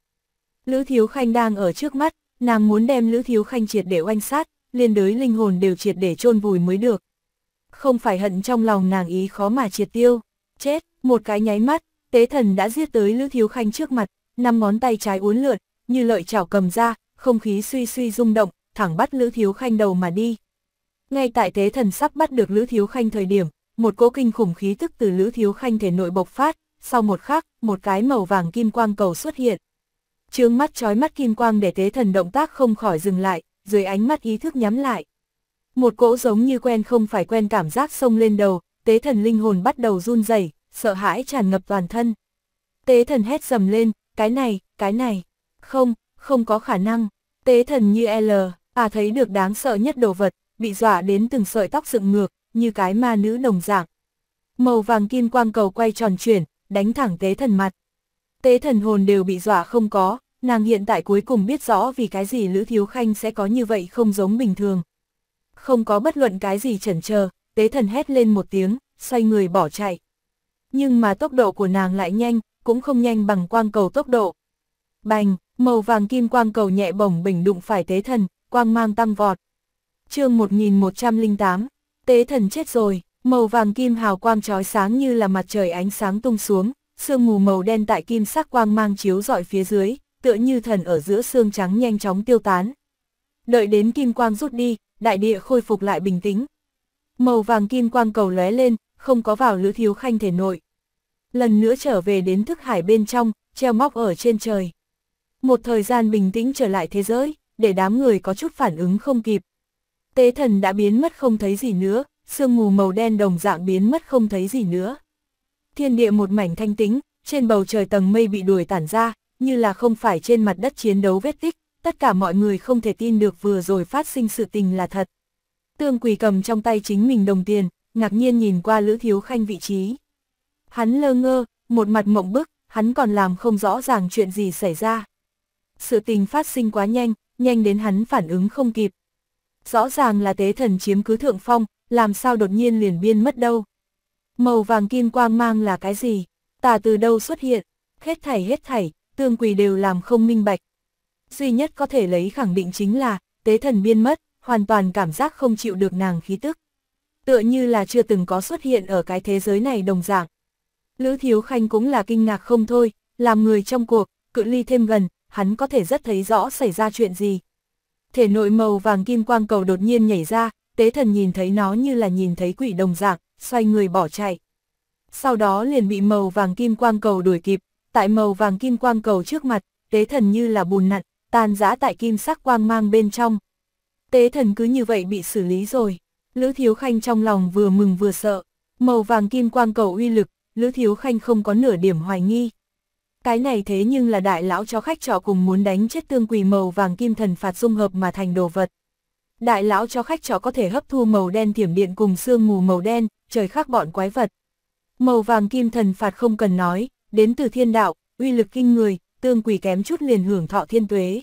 Lữ Thiếu Khanh đang ở trước mắt, nàng muốn đem Lữ Thiếu Khanh triệt để oanh sát, liên đới linh hồn đều triệt để chôn vùi mới được. Không phải hận trong lòng nàng ý khó mà triệt tiêu, chết, một cái nháy mắt, tế thần đã giết tới Lữ Thiếu Khanh trước mặt, năm ngón tay trái uốn lượn, như lợi chảo cầm ra, không khí suy suy rung động, thẳng bắt Lữ Thiếu Khanh đầu mà đi. Ngay tại tế thần sắp bắt được Lữ Thiếu Khanh thời điểm, một cỗ kinh khủng khí tức từ Lữ Thiếu Khanh thể nội bộc phát, sau một khắc, một cái màu vàng kim quang cầu xuất hiện. Trướng mắt trói mắt kim quang để tế thần động tác không khỏi dừng lại, dưới ánh mắt ý thức nhắm lại. Một cỗ giống như quen không phải quen cảm giác sông lên đầu, tế thần linh hồn bắt đầu run rẩy sợ hãi tràn ngập toàn thân. Tế thần hét dầm lên, cái này, cái này, không, không có khả năng, tế thần như L, à thấy được đáng sợ nhất đồ vật, bị dọa đến từng sợi tóc dựng ngược, như cái ma nữ đồng dạng. Màu vàng kim quang cầu quay tròn chuyển, đánh thẳng tế thần mặt. Tế thần hồn đều bị dọa không có, nàng hiện tại cuối cùng biết rõ vì cái gì Lữ Thiếu Khanh sẽ có như vậy không giống bình thường. Không có bất luận cái gì chần chờ, tế thần hét lên một tiếng, xoay người bỏ chạy nhưng mà tốc độ của nàng lại nhanh, cũng không nhanh bằng quang cầu tốc độ. Bành, màu vàng kim quang cầu nhẹ bổng bình đụng phải tế thần, quang mang tăng vọt. chương 1108, tế thần chết rồi, màu vàng kim hào quang trói sáng như là mặt trời ánh sáng tung xuống, sương mù màu đen tại kim sắc quang mang chiếu dọi phía dưới, tựa như thần ở giữa xương trắng nhanh chóng tiêu tán. Đợi đến kim quang rút đi, đại địa khôi phục lại bình tĩnh. Màu vàng kim quang cầu lóe lên, không có vào Lữ Thiếu Khanh thể nội. Lần nữa trở về đến thức hải bên trong, treo móc ở trên trời. Một thời gian bình tĩnh trở lại thế giới, để đám người có chút phản ứng không kịp. Tế thần đã biến mất không thấy gì nữa, sương mù màu đen đồng dạng biến mất không thấy gì nữa. Thiên địa một mảnh thanh tĩnh, trên bầu trời tầng mây bị đuổi tản ra, như là không phải trên mặt đất chiến đấu vết tích, tất cả mọi người không thể tin được vừa rồi phát sinh sự tình là thật. Tương quỳ cầm trong tay chính mình đồng tiền, ngạc nhiên nhìn qua Lữ Thiếu Khanh vị trí. Hắn lơ ngơ, một mặt mộng bức, hắn còn làm không rõ ràng chuyện gì xảy ra. Sự tình phát sinh quá nhanh, nhanh đến hắn phản ứng không kịp. Rõ ràng là tế thần chiếm cứ thượng phong, làm sao đột nhiên liền biên mất đâu. Màu vàng kim quang mang là cái gì? Tà từ đâu xuất hiện? Hết thảy hết thảy, tương quỳ đều làm không minh bạch. Duy nhất có thể lấy khẳng định chính là, tế thần biên mất, hoàn toàn cảm giác không chịu được nàng khí tức tựa như là chưa từng có xuất hiện ở cái thế giới này đồng dạng. Lữ Thiếu Khanh cũng là kinh ngạc không thôi, làm người trong cuộc, cự ly thêm gần, hắn có thể rất thấy rõ xảy ra chuyện gì. Thể nội màu vàng kim quang cầu đột nhiên nhảy ra, tế thần nhìn thấy nó như là nhìn thấy quỷ đồng dạng, xoay người bỏ chạy. Sau đó liền bị màu vàng kim quang cầu đuổi kịp, tại màu vàng kim quang cầu trước mặt, tế thần như là bùn nặn, tan rã tại kim sắc quang mang bên trong. Tế thần cứ như vậy bị xử lý rồi. Lữ Thiếu Khanh trong lòng vừa mừng vừa sợ. Màu vàng kim quang cầu uy lực, Lữ Thiếu Khanh không có nửa điểm hoài nghi. Cái này thế nhưng là đại lão cho khách trọ cùng muốn đánh chết tương quỷ màu vàng kim thần phạt dung hợp mà thành đồ vật. Đại lão cho khách trọ có thể hấp thu màu đen thiểm điện cùng sương mù màu đen, trời khác bọn quái vật. Màu vàng kim thần phạt không cần nói, đến từ thiên đạo, uy lực kinh người, tương quỷ kém chút liền hưởng thọ thiên tuế.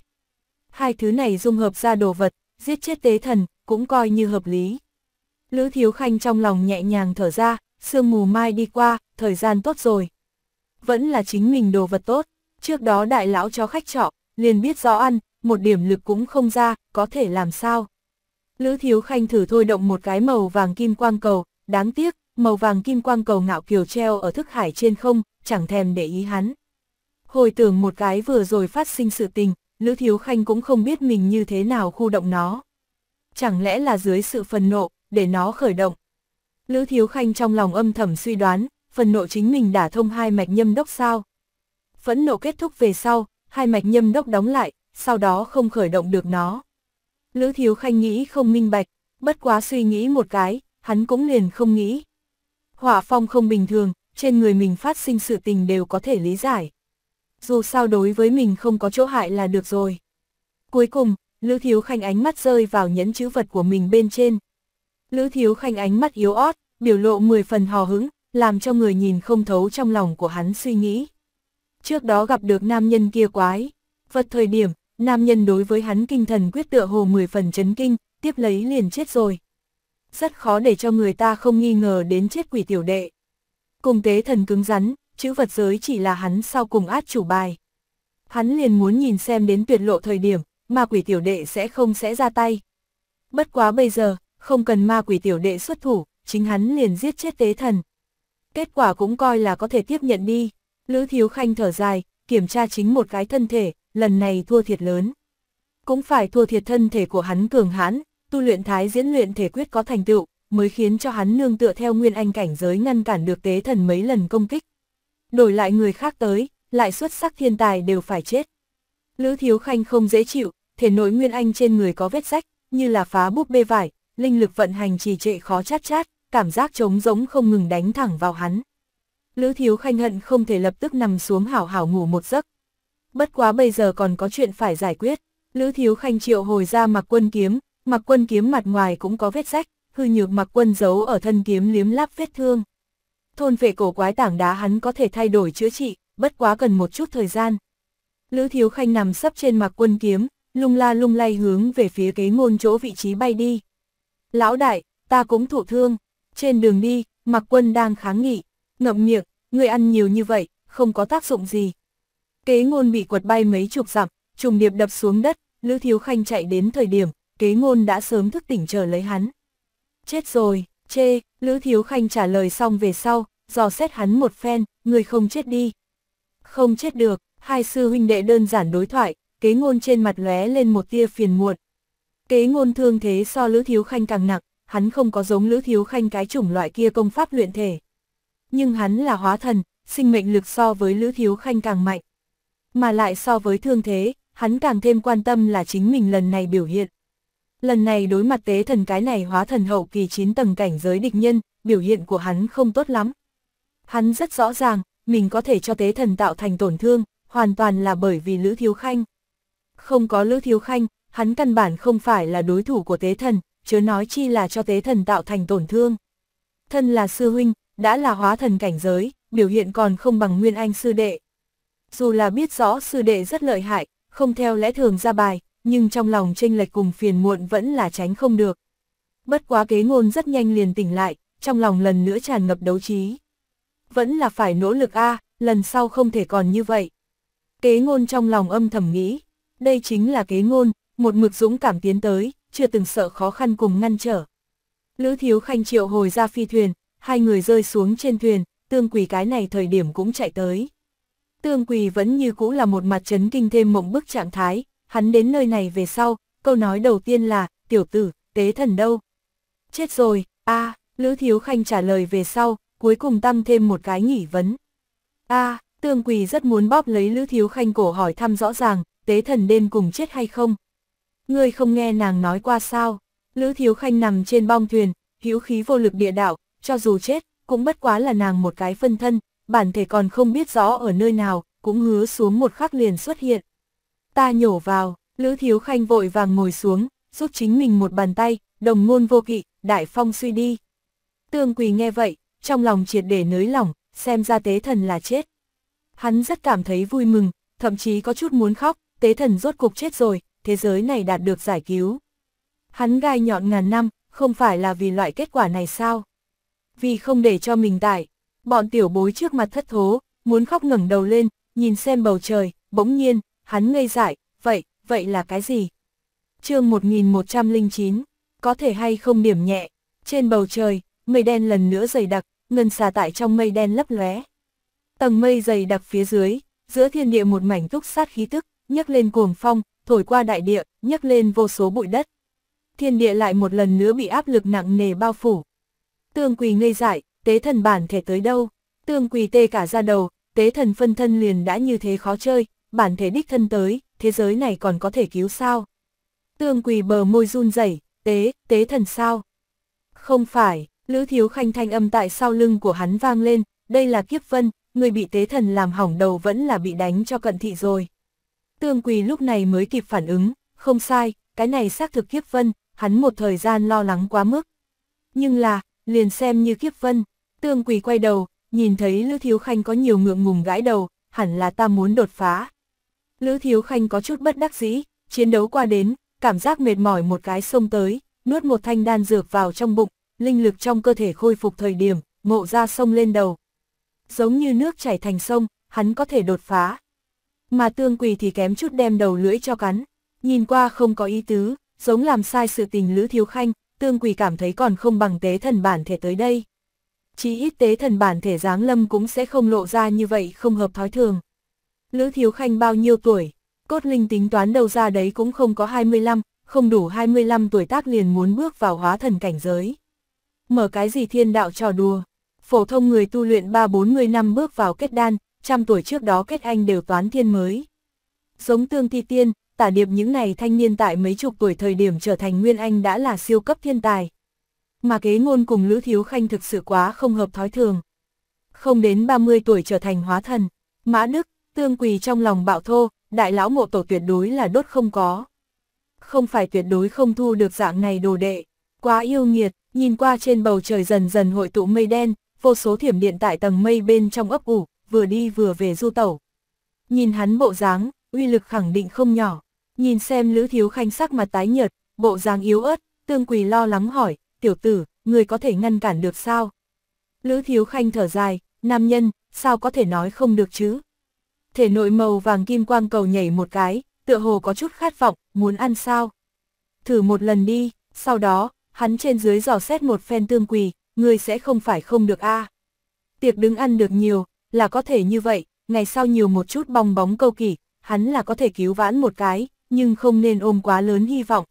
Hai thứ này dung hợp ra đồ vật, giết chết tế thần, cũng coi như hợp lý. Lữ Thiếu Khanh trong lòng nhẹ nhàng thở ra, sương mù mai đi qua, thời gian tốt rồi. Vẫn là chính mình đồ vật tốt, trước đó đại lão cho khách trọ, liền biết rõ ăn, một điểm lực cũng không ra, có thể làm sao. Lữ Thiếu Khanh thử thôi động một cái màu vàng kim quang cầu, đáng tiếc, màu vàng kim quang cầu ngạo kiều treo ở thức hải trên không, chẳng thèm để ý hắn. Hồi tưởng một cái vừa rồi phát sinh sự tình, Lữ Thiếu Khanh cũng không biết mình như thế nào khu động nó. Chẳng lẽ là dưới sự phần nộ, để nó khởi động. Lữ Thiếu Khanh trong lòng âm thầm suy đoán, phần nộ chính mình đã thông hai mạch nhâm đốc sao. Phẫn nộ kết thúc về sau, hai mạch nhâm đốc đóng lại, sau đó không khởi động được nó. Lữ Thiếu Khanh nghĩ không minh bạch, bất quá suy nghĩ một cái, hắn cũng liền không nghĩ. Hỏa phong không bình thường, trên người mình phát sinh sự tình đều có thể lý giải. Dù sao đối với mình không có chỗ hại là được rồi. Cuối cùng, Lữ Thiếu Khanh ánh mắt rơi vào nhẫn chữ vật của mình bên trên, Lữ Thiếu Khanh ánh mắt yếu ót, biểu lộ 10 phần hò hứng, làm cho người nhìn không thấu trong lòng của hắn suy nghĩ. Trước đó gặp được nam nhân kia quái, vật thời điểm, nam nhân đối với hắn kinh thần quyết tựa hồ 10 phần chấn kinh, tiếp lấy liền chết rồi. Rất khó để cho người ta không nghi ngờ đến chết quỷ tiểu đệ. Cùng tế thần cứng rắn, chữ vật giới chỉ là hắn sau cùng át chủ bài. Hắn liền muốn nhìn xem đến tuyệt lộ thời điểm, mà quỷ tiểu đệ sẽ không sẽ ra tay. Bất quá bây giờ, không cần ma quỷ tiểu đệ xuất thủ, chính hắn liền giết chết tế thần. Kết quả cũng coi là có thể tiếp nhận đi. Lữ Thiếu Khanh thở dài, kiểm tra chính một cái thân thể, lần này thua thiệt lớn. Cũng phải thua thiệt thân thể của hắn cường hãn, tu luyện thái diễn luyện thể quyết có thành tựu, mới khiến cho hắn nương tựa theo nguyên anh cảnh giới ngăn cản được tế thần mấy lần công kích. Đổi lại người khác tới, lại xuất sắc thiên tài đều phải chết. Lữ Thiếu Khanh không dễ chịu, thể nội nguyên anh trên người có vết rách, như là phá búp bê vải, linh lực vận hành trì trệ khó chát chát, cảm giác trống giống không ngừng đánh thẳng vào hắn. Lữ Thiếu Khanh hận không thể lập tức nằm xuống hảo hảo ngủ một giấc. Bất quá bây giờ còn có chuyện phải giải quyết, Lữ Thiếu Khanh triệu hồi ra mặc quân kiếm, mặc quân kiếm mặt ngoài cũng có vết rách, hư nhược mặc quân giấu ở thân kiếm liếm láp vết thương. Thôn vệ cổ quái tảng đá hắn có thể thay đổi chữa trị, bất quá cần một chút thời gian. Lữ Thiếu Khanh nằm sấp trên mặc quân kiếm, lung la lung lay hướng về phía kế ngôn chỗ vị trí bay đi. Lão đại, ta cũng thụ thương. Trên đường đi, mặc Quân đang kháng nghị, ngậm miệng, người ăn nhiều như vậy, không có tác dụng gì. Kế ngôn bị quật bay mấy chục dặm, trùng điệp đập xuống đất, Lữ Thiếu Khanh chạy đến thời điểm, kế ngôn đã sớm thức tỉnh chờ lấy hắn. Chết rồi, chê, Lữ Thiếu Khanh trả lời xong về sau, dò xét hắn một phen, người không chết đi. Không chết được, hai sư huynh đệ đơn giản đối thoại, kế ngôn trên mặt lóe lên một tia phiền muộn, Kế ngôn thương thế so Lữ Thiếu Khanh càng nặng, hắn không có giống Lữ Thiếu Khanh cái chủng loại kia công pháp luyện thể. Nhưng hắn là hóa thần, sinh mệnh lực so với Lữ Thiếu Khanh càng mạnh. Mà lại so với thương thế, hắn càng thêm quan tâm là chính mình lần này biểu hiện. Lần này đối mặt tế thần cái này hóa thần hậu kỳ 9 tầng cảnh giới địch nhân, biểu hiện của hắn không tốt lắm. Hắn rất rõ ràng, mình có thể cho tế thần tạo thành tổn thương, hoàn toàn là bởi vì Lữ Thiếu Khanh. Không có Lữ Thiếu Khanh, hắn căn bản không phải là đối thủ của tế thần, chớ nói chi là cho tế thần tạo thành tổn thương. Thân là sư huynh, đã là hóa thần cảnh giới, biểu hiện còn không bằng nguyên anh sư đệ. Dù là biết rõ sư đệ rất lợi hại, không theo lẽ thường ra bài, nhưng trong lòng tranh lệch cùng phiền muộn vẫn là tránh không được. Bất quá kế ngôn rất nhanh liền tỉnh lại, trong lòng lần nữa tràn ngập đấu trí. Vẫn là phải nỗ lực a lần sau không thể còn như vậy. Kế ngôn trong lòng âm thầm nghĩ, đây chính là kế ngôn, một mực dũng cảm tiến tới, chưa từng sợ khó khăn cùng ngăn trở. Lữ Thiếu Khanh triệu hồi ra phi thuyền, hai người rơi xuống trên thuyền, tương quỳ cái này thời điểm cũng chạy tới. Tương quỳ vẫn như cũ là một mặt chấn kinh thêm mộng bức trạng thái, hắn đến nơi này về sau, câu nói đầu tiên là, tiểu tử, tế thần đâu? Chết rồi, a Lữ Thiếu Khanh trả lời về sau, cuối cùng tăng thêm một cái nghỉ vấn. a tương quỳ rất muốn bóp lấy Lữ Thiếu Khanh cổ hỏi thăm rõ ràng, tế thần đêm cùng chết hay không? ngươi không nghe nàng nói qua sao? Lữ Thiếu Khanh nằm trên bong thuyền, hữu khí vô lực địa đạo, cho dù chết, cũng bất quá là nàng một cái phân thân, bản thể còn không biết rõ ở nơi nào, cũng hứa xuống một khắc liền xuất hiện. Ta nhổ vào, Lữ Thiếu Khanh vội vàng ngồi xuống, giúp chính mình một bàn tay, đồng ngôn vô kỵ, đại phong suy đi. Tương Quỳ nghe vậy, trong lòng triệt để nới lỏng, xem ra tế thần là chết. Hắn rất cảm thấy vui mừng, thậm chí có chút muốn khóc, tế thần rốt cục chết rồi, thế giới này đạt được giải cứu. Hắn gai nhọn ngàn năm, không phải là vì loại kết quả này sao? Vì không để cho mình tải, bọn tiểu bối trước mặt thất thố, muốn khóc ngẩng đầu lên, nhìn xem bầu trời, bỗng nhiên, hắn ngây dại, vậy, vậy là cái gì? chương 1109, có thể hay không điểm nhẹ, trên bầu trời, mây đen lần nữa dày đặc, ngân xà tại trong mây đen lấp lóe. Tầng mây dày đặc phía dưới, giữa thiên địa một mảnh túc sát khí tức, nhấc lên cuồng phong, thổi qua đại địa, nhấc lên vô số bụi đất. Thiên địa lại một lần nữa bị áp lực nặng nề bao phủ. Tương quỳ ngây dại, tế thần bản thể tới đâu, tương quỳ tê cả ra đầu, tế thần phân thân liền đã như thế khó chơi, bản thể đích thân tới, thế giới này còn có thể cứu sao? Tương quỳ bờ môi run rẩy, tế, tế thần sao? Không phải, Lữ Thiếu Khanh thanh âm tại sau lưng của hắn vang lên, đây là kiếp vân, người bị tế thần làm hỏng đầu vẫn là bị đánh cho cận thị rồi. Tương Quỳ lúc này mới kịp phản ứng, không sai, cái này xác thực Kiếp Vân, hắn một thời gian lo lắng quá mức. Nhưng là, liền xem như Kiếp Vân, Tương Quỳ quay đầu, nhìn thấy Lữ Thiếu Khanh có nhiều ngượng ngùng gãi đầu, hẳn là ta muốn đột phá. Lữ Thiếu Khanh có chút bất đắc dĩ, chiến đấu qua đến, cảm giác mệt mỏi một cái xông tới, nuốt một thanh đan dược vào trong bụng, linh lực trong cơ thể khôi phục thời điểm, ngộ ra sông lên đầu. Giống như nước chảy thành sông, hắn có thể đột phá mà tương quỳ thì kém chút đem đầu lưỡi cho cắn. Nhìn qua không có ý tứ, giống làm sai sự tình Lữ Thiếu Khanh, tương quỳ cảm thấy còn không bằng tế thần bản thể tới đây. Chỉ ít tế thần bản thể giáng lâm cũng sẽ không lộ ra như vậy không hợp thói thường. Lữ Thiếu Khanh bao nhiêu tuổi, cốt linh tính toán đầu ra đấy cũng không có 25, không đủ 25 tuổi tác liền muốn bước vào hóa thần cảnh giới. Mở cái gì thiên đạo trò đùa, phổ thông người tu luyện 3-40 năm bước vào kết đan, trăm tuổi trước đó kết anh đều toán thiên mới. Giống tương thi tiên, tả điệp những ngày thanh niên tại mấy chục tuổi thời điểm trở thành nguyên anh đã là siêu cấp thiên tài. Mà kế ngôn cùng Lữ Thiếu Khanh thực sự quá không hợp thói thường. Không đến 30 tuổi trở thành hóa thần, mã đức, tương quỳ trong lòng bạo thô, đại lão mộ tổ tuyệt đối là đốt không có. Không phải tuyệt đối không thu được dạng này đồ đệ, quá yêu nghiệt, nhìn qua trên bầu trời dần dần hội tụ mây đen, vô số thiểm điện tại tầng mây bên trong ấp ủ, vừa đi vừa về du tẩu. Nhìn hắn bộ dáng, uy lực khẳng định không nhỏ. Nhìn xem Lữ Thiếu Khanh sắc mặt tái nhợt, bộ dáng yếu ớt, Tương Quỳ lo lắng hỏi, tiểu tử, người có thể ngăn cản được sao? Lữ Thiếu Khanh thở dài, nam nhân, sao có thể nói không được chứ? Thể nội màu vàng kim quang cầu nhảy một cái, tựa hồ có chút khát vọng, muốn ăn sao? Thử một lần đi, sau đó, hắn trên dưới dò xét một phen tương quỳ, người sẽ không phải không được a. À. Tiệc đứng ăn được nhiều, là có thể như vậy, ngày sau nhiều một chút bong bóng câu kỳ, hắn là có thể cứu vãn một cái, nhưng không nên ôm quá lớn hy vọng.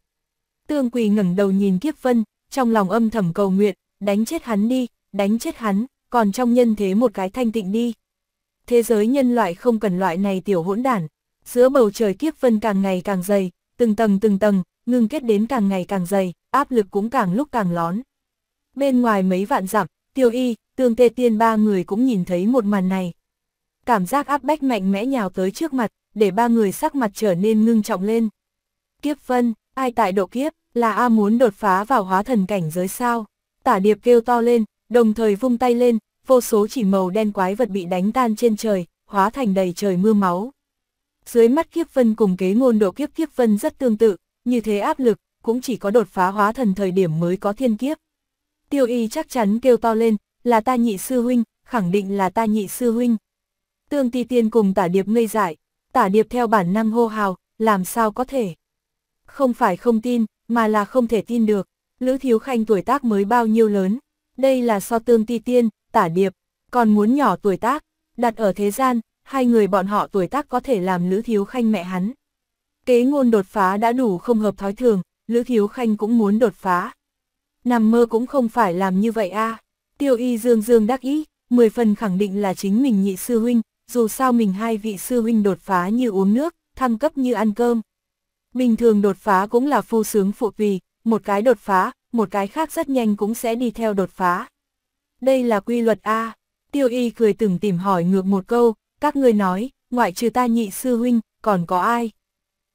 Tương Quỳ ngẩng đầu nhìn Kiếp Vân, trong lòng âm thầm cầu nguyện, đánh chết hắn đi, đánh chết hắn, còn trong nhân thế một cái thanh tịnh đi. Thế giới nhân loại không cần loại này tiểu hỗn đản, giữa bầu trời Kiếp Vân càng ngày càng dày, từng tầng từng tầng, ngưng kết đến càng ngày càng dày, áp lực cũng càng lúc càng lớn. Bên ngoài mấy vạn dặm, Tiêu Y, tương tê tiên ba người cũng nhìn thấy một màn này. Cảm giác áp bách mạnh mẽ nhào tới trước mặt, để ba người sắc mặt trở nên ngưng trọng lên. Kiếp vân, ai tại độ kiếp, là A muốn đột phá vào hóa thần cảnh giới sao? Tả điệp kêu to lên, đồng thời vung tay lên, vô số chỉ màu đen quái vật bị đánh tan trên trời, hóa thành đầy trời mưa máu. Dưới mắt kiếp vân cùng kế ngôn độ kiếp kiếp vân rất tương tự, như thế áp lực, cũng chỉ có đột phá hóa thần thời điểm mới có thiên kiếp. Tiêu y chắc chắn kêu to lên, là ta nhị sư huynh, khẳng định là ta nhị sư huynh. Tương Ti Tiên cùng tả điệp ngây dại, tả điệp theo bản năng hô hào, làm sao có thể. Không phải không tin, mà là không thể tin được, Lữ Thiếu Khanh tuổi tác mới bao nhiêu lớn, đây là so Tương Ti Tiên, tả điệp, còn muốn nhỏ tuổi tác, đặt ở thế gian, hai người bọn họ tuổi tác có thể làm Lữ Thiếu Khanh mẹ hắn. Kế ngôn đột phá đã đủ không hợp thói thường, Lữ Thiếu Khanh cũng muốn đột phá. Nằm mơ cũng không phải làm như vậy a. À. Tiêu y dương dương đắc ý, mười phần khẳng định là chính mình nhị sư huynh, dù sao mình hai vị sư huynh đột phá như uống nước, thăng cấp như ăn cơm. Bình thường đột phá cũng là phu sướng phụ tùy, một cái đột phá, một cái khác rất nhanh cũng sẽ đi theo đột phá. Đây là quy luật A. Tiêu y cười từng tìm hỏi ngược một câu, các ngươi nói, ngoại trừ ta nhị sư huynh, còn có ai?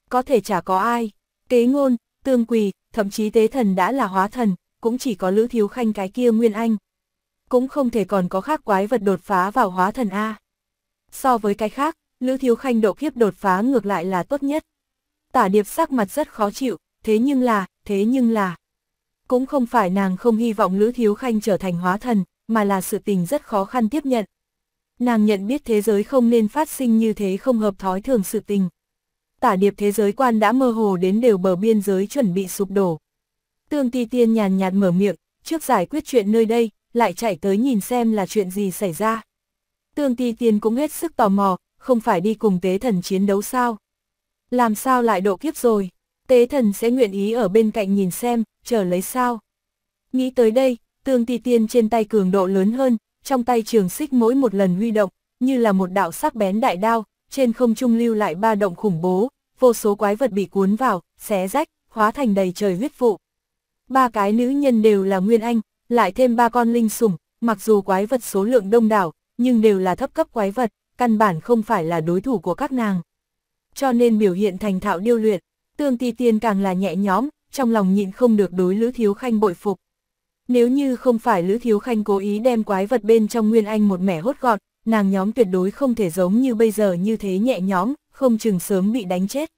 Có thể chả có ai. Kế ngôn, tương quỳ, thậm chí tế thần đã là hóa thần, cũng chỉ có lữ thiếu khanh cái kia nguyên anh cũng không thể còn có khác quái vật đột phá vào hóa thần A. So với cái khác, Lữ Thiếu Khanh độ kiếp đột phá ngược lại là tốt nhất. Tả điệp sắc mặt rất khó chịu, thế nhưng là, thế nhưng là. Cũng không phải nàng không hy vọng Lữ Thiếu Khanh trở thành hóa thần, mà là sự tình rất khó khăn tiếp nhận. Nàng nhận biết thế giới không nên phát sinh như thế không hợp thói thường sự tình. Tả điệp thế giới quan đã mơ hồ đến đều bờ biên giới chuẩn bị sụp đổ. Tương ti tiên nhàn nhạt mở miệng, trước giải quyết chuyện nơi đây, lại chạy tới nhìn xem là chuyện gì xảy ra. Tương Ti Tiên cũng hết sức tò mò, không phải đi cùng tế thần chiến đấu sao? Làm sao lại độ kiếp rồi? Tế thần sẽ nguyện ý ở bên cạnh nhìn xem, chờ lấy sao? Nghĩ tới đây, Tương Ti Tiên trên tay cường độ lớn hơn, trong tay trường xích mỗi một lần huy động, như là một đạo sắc bén đại đao, trên không trung lưu lại ba động khủng bố, vô số quái vật bị cuốn vào, xé rách, hóa thành đầy trời huyết vụ. Ba cái nữ nhân đều là Nguyên Anh, lại thêm ba con linh sủng, mặc dù quái vật số lượng đông đảo, nhưng đều là thấp cấp quái vật, căn bản không phải là đối thủ của các nàng. Cho nên biểu hiện thành thạo điêu luyện, tương ti tiên càng là nhẹ nhõm, trong lòng nhịn không được đối Lữ Thiếu Khanh bội phục. Nếu như không phải Lữ Thiếu Khanh cố ý đem quái vật bên trong Nguyên Anh một mẻ hốt gọn, nàng nhóm tuyệt đối không thể giống như bây giờ như thế nhẹ nhõm, không chừng sớm bị đánh chết.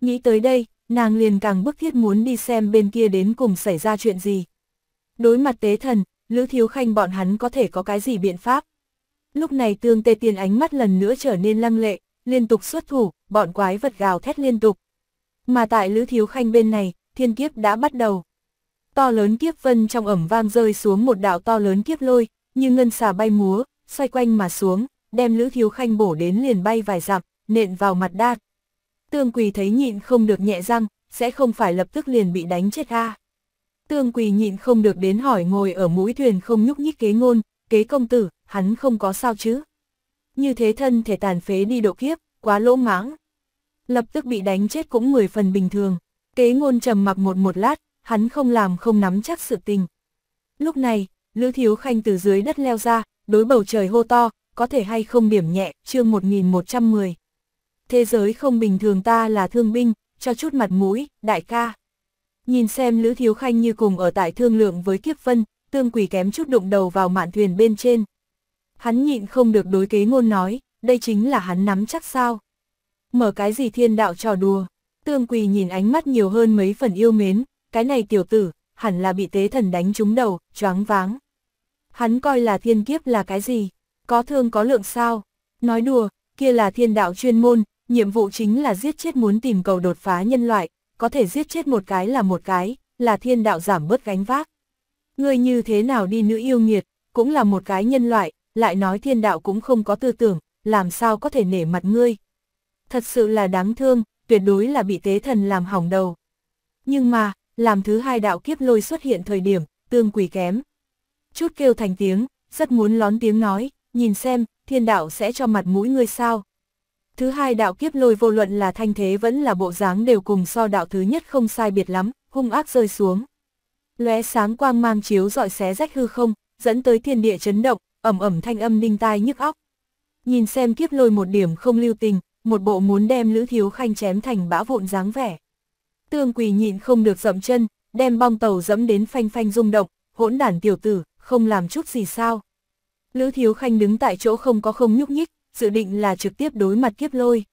Nghĩ tới đây, nàng liền càng bức thiết muốn đi xem bên kia đến cùng xảy ra chuyện gì, Đối mặt tế thần, Lữ Thiếu Khanh bọn hắn có thể có cái gì biện pháp? Lúc này tương tê tiền ánh mắt lần nữa trở nên lăng lệ, liên tục xuất thủ, bọn quái vật gào thét liên tục. Mà tại Lữ Thiếu Khanh bên này, thiên kiếp đã bắt đầu. To lớn kiếp vân trong ẩm vang rơi xuống một đạo to lớn kiếp lôi, như ngân xà bay múa, xoay quanh mà xuống, đem Lữ Thiếu Khanh bổ đến liền bay vài dặm, nện vào mặt đa. Tương Quỳ thấy nhịn không được nhẹ răng, sẽ không phải lập tức liền bị đánh chết a. À. Tương Quỳ nhịn không được đến hỏi ngồi ở mũi thuyền không nhúc nhích kế ngôn, kế công tử, hắn không có sao chứ. Như thế thân thể tàn phế đi độ kiếp, quá lỗ mãng. Lập tức bị đánh chết cũng mười phần bình thường. Kế ngôn trầm mặc một một lát, hắn không làm không nắm chắc sự tình. Lúc này, Lữ Thiếu Khanh từ dưới đất leo ra, đối bầu trời hô to, có thể hay không điểm nhẹ, chương 1110. Thế giới không bình thường ta là thương binh, cho chút mặt mũi, đại ca. Nhìn xem Lữ Thiếu Khanh như cùng ở tại thương lượng với Kiếp Vân, tương quỷ kém chút đụng đầu vào mạn thuyền bên trên. Hắn nhịn không được đối kế ngôn nói, đây chính là hắn nắm chắc sao. Mở cái gì thiên đạo trò đùa, tương quỳ nhìn ánh mắt nhiều hơn mấy phần yêu mến, cái này tiểu tử, hẳn là bị tế thần đánh trúng đầu, choáng váng. Hắn coi là thiên kiếp là cái gì, có thương có lượng sao, nói đùa, kia là thiên đạo chuyên môn, nhiệm vụ chính là giết chết muốn tìm cầu đột phá nhân loại, có thể giết chết một cái là một cái, là thiên đạo giảm bớt gánh vác. Ngươi như thế nào đi nữ yêu nghiệt, cũng là một cái nhân loại, lại nói thiên đạo cũng không có tư tưởng, làm sao có thể nể mặt ngươi. Thật sự là đáng thương, tuyệt đối là bị tế thần làm hỏng đầu. Nhưng mà, làm thứ hai đạo kiếp lôi xuất hiện thời điểm, tương quỷ kém. Chút kêu thành tiếng, rất muốn lón tiếng nói, nhìn xem, thiên đạo sẽ cho mặt mũi ngươi sao. Thứ hai đạo kiếp lôi vô luận là thanh thế vẫn là bộ dáng đều cùng so đạo thứ nhất không sai biệt lắm, hung ác rơi xuống. Lóe sáng quang mang chiếu dọi xé rách hư không, dẫn tới thiên địa chấn động, ẩm ẩm thanh âm ninh tai nhức óc. Nhìn xem kiếp lôi một điểm không lưu tình, một bộ muốn đem Lữ Thiếu Khanh chém thành bã vụn dáng vẻ. Tương quỳ nhịn không được dậm chân, đem bong tàu dẫm đến phanh phanh rung động, hỗn đản tiểu tử, không làm chút gì sao. Lữ Thiếu Khanh đứng tại chỗ không có không nhúc nhích, dự định là trực tiếp đối mặt kiếp lôi.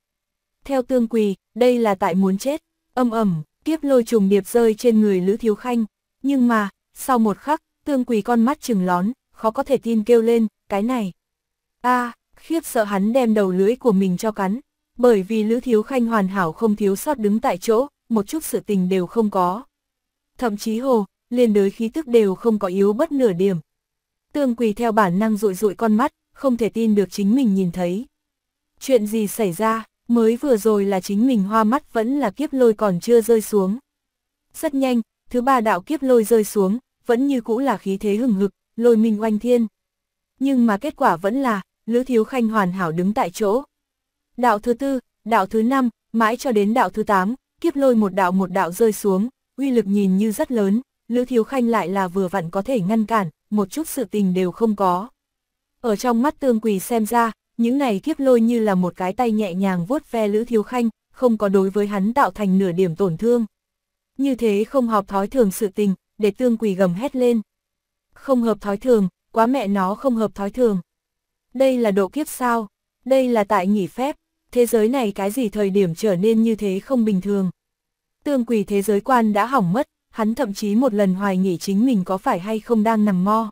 Theo tương quỳ, đây là tại muốn chết, âm ẩm, kiếp lôi trùng điệp rơi trên người Lữ Thiếu Khanh, nhưng mà, sau một khắc, tương quỳ con mắt chừng lón, khó có thể tin kêu lên, cái này. a à, khiếp sợ hắn đem đầu lưỡi của mình cho cắn, bởi vì Lữ Thiếu Khanh hoàn hảo không thiếu sót đứng tại chỗ, một chút sự tình đều không có. Thậm chí hồ, liên đới khí tức đều không có yếu bất nửa điểm. Tương quỳ theo bản năng rụi rụi con mắt, không thể tin được chính mình nhìn thấy. Chuyện gì xảy ra, mới vừa rồi là chính mình hoa mắt vẫn là kiếp lôi còn chưa rơi xuống. Rất nhanh, thứ ba đạo kiếp lôi rơi xuống, vẫn như cũ là khí thế hừng hực, lôi minh oanh thiên. Nhưng mà kết quả vẫn là, Lữ Thiếu Khanh hoàn hảo đứng tại chỗ. Đạo thứ tư, đạo thứ năm, mãi cho đến đạo thứ tám, kiếp lôi một đạo một đạo rơi xuống, uy lực nhìn như rất lớn, Lữ Thiếu Khanh lại là vừa vặn có thể ngăn cản, một chút sự tình đều không có. Ở trong mắt tương quỳ xem ra, những này kiếp lôi như là một cái tay nhẹ nhàng vuốt ve Lữ Thiếu Khanh, không có đối với hắn tạo thành nửa điểm tổn thương. Như thế không hợp thói thường sự tình, để tương quỳ gầm hét lên. Không hợp thói thường, quá mẹ nó không hợp thói thường. Đây là độ kiếp sao, đây là tại nghỉ phép, thế giới này cái gì thời điểm trở nên như thế không bình thường. Tương quỷ thế giới quan đã hỏng mất, hắn thậm chí một lần hoài nghỉ chính mình có phải hay không đang nằm mo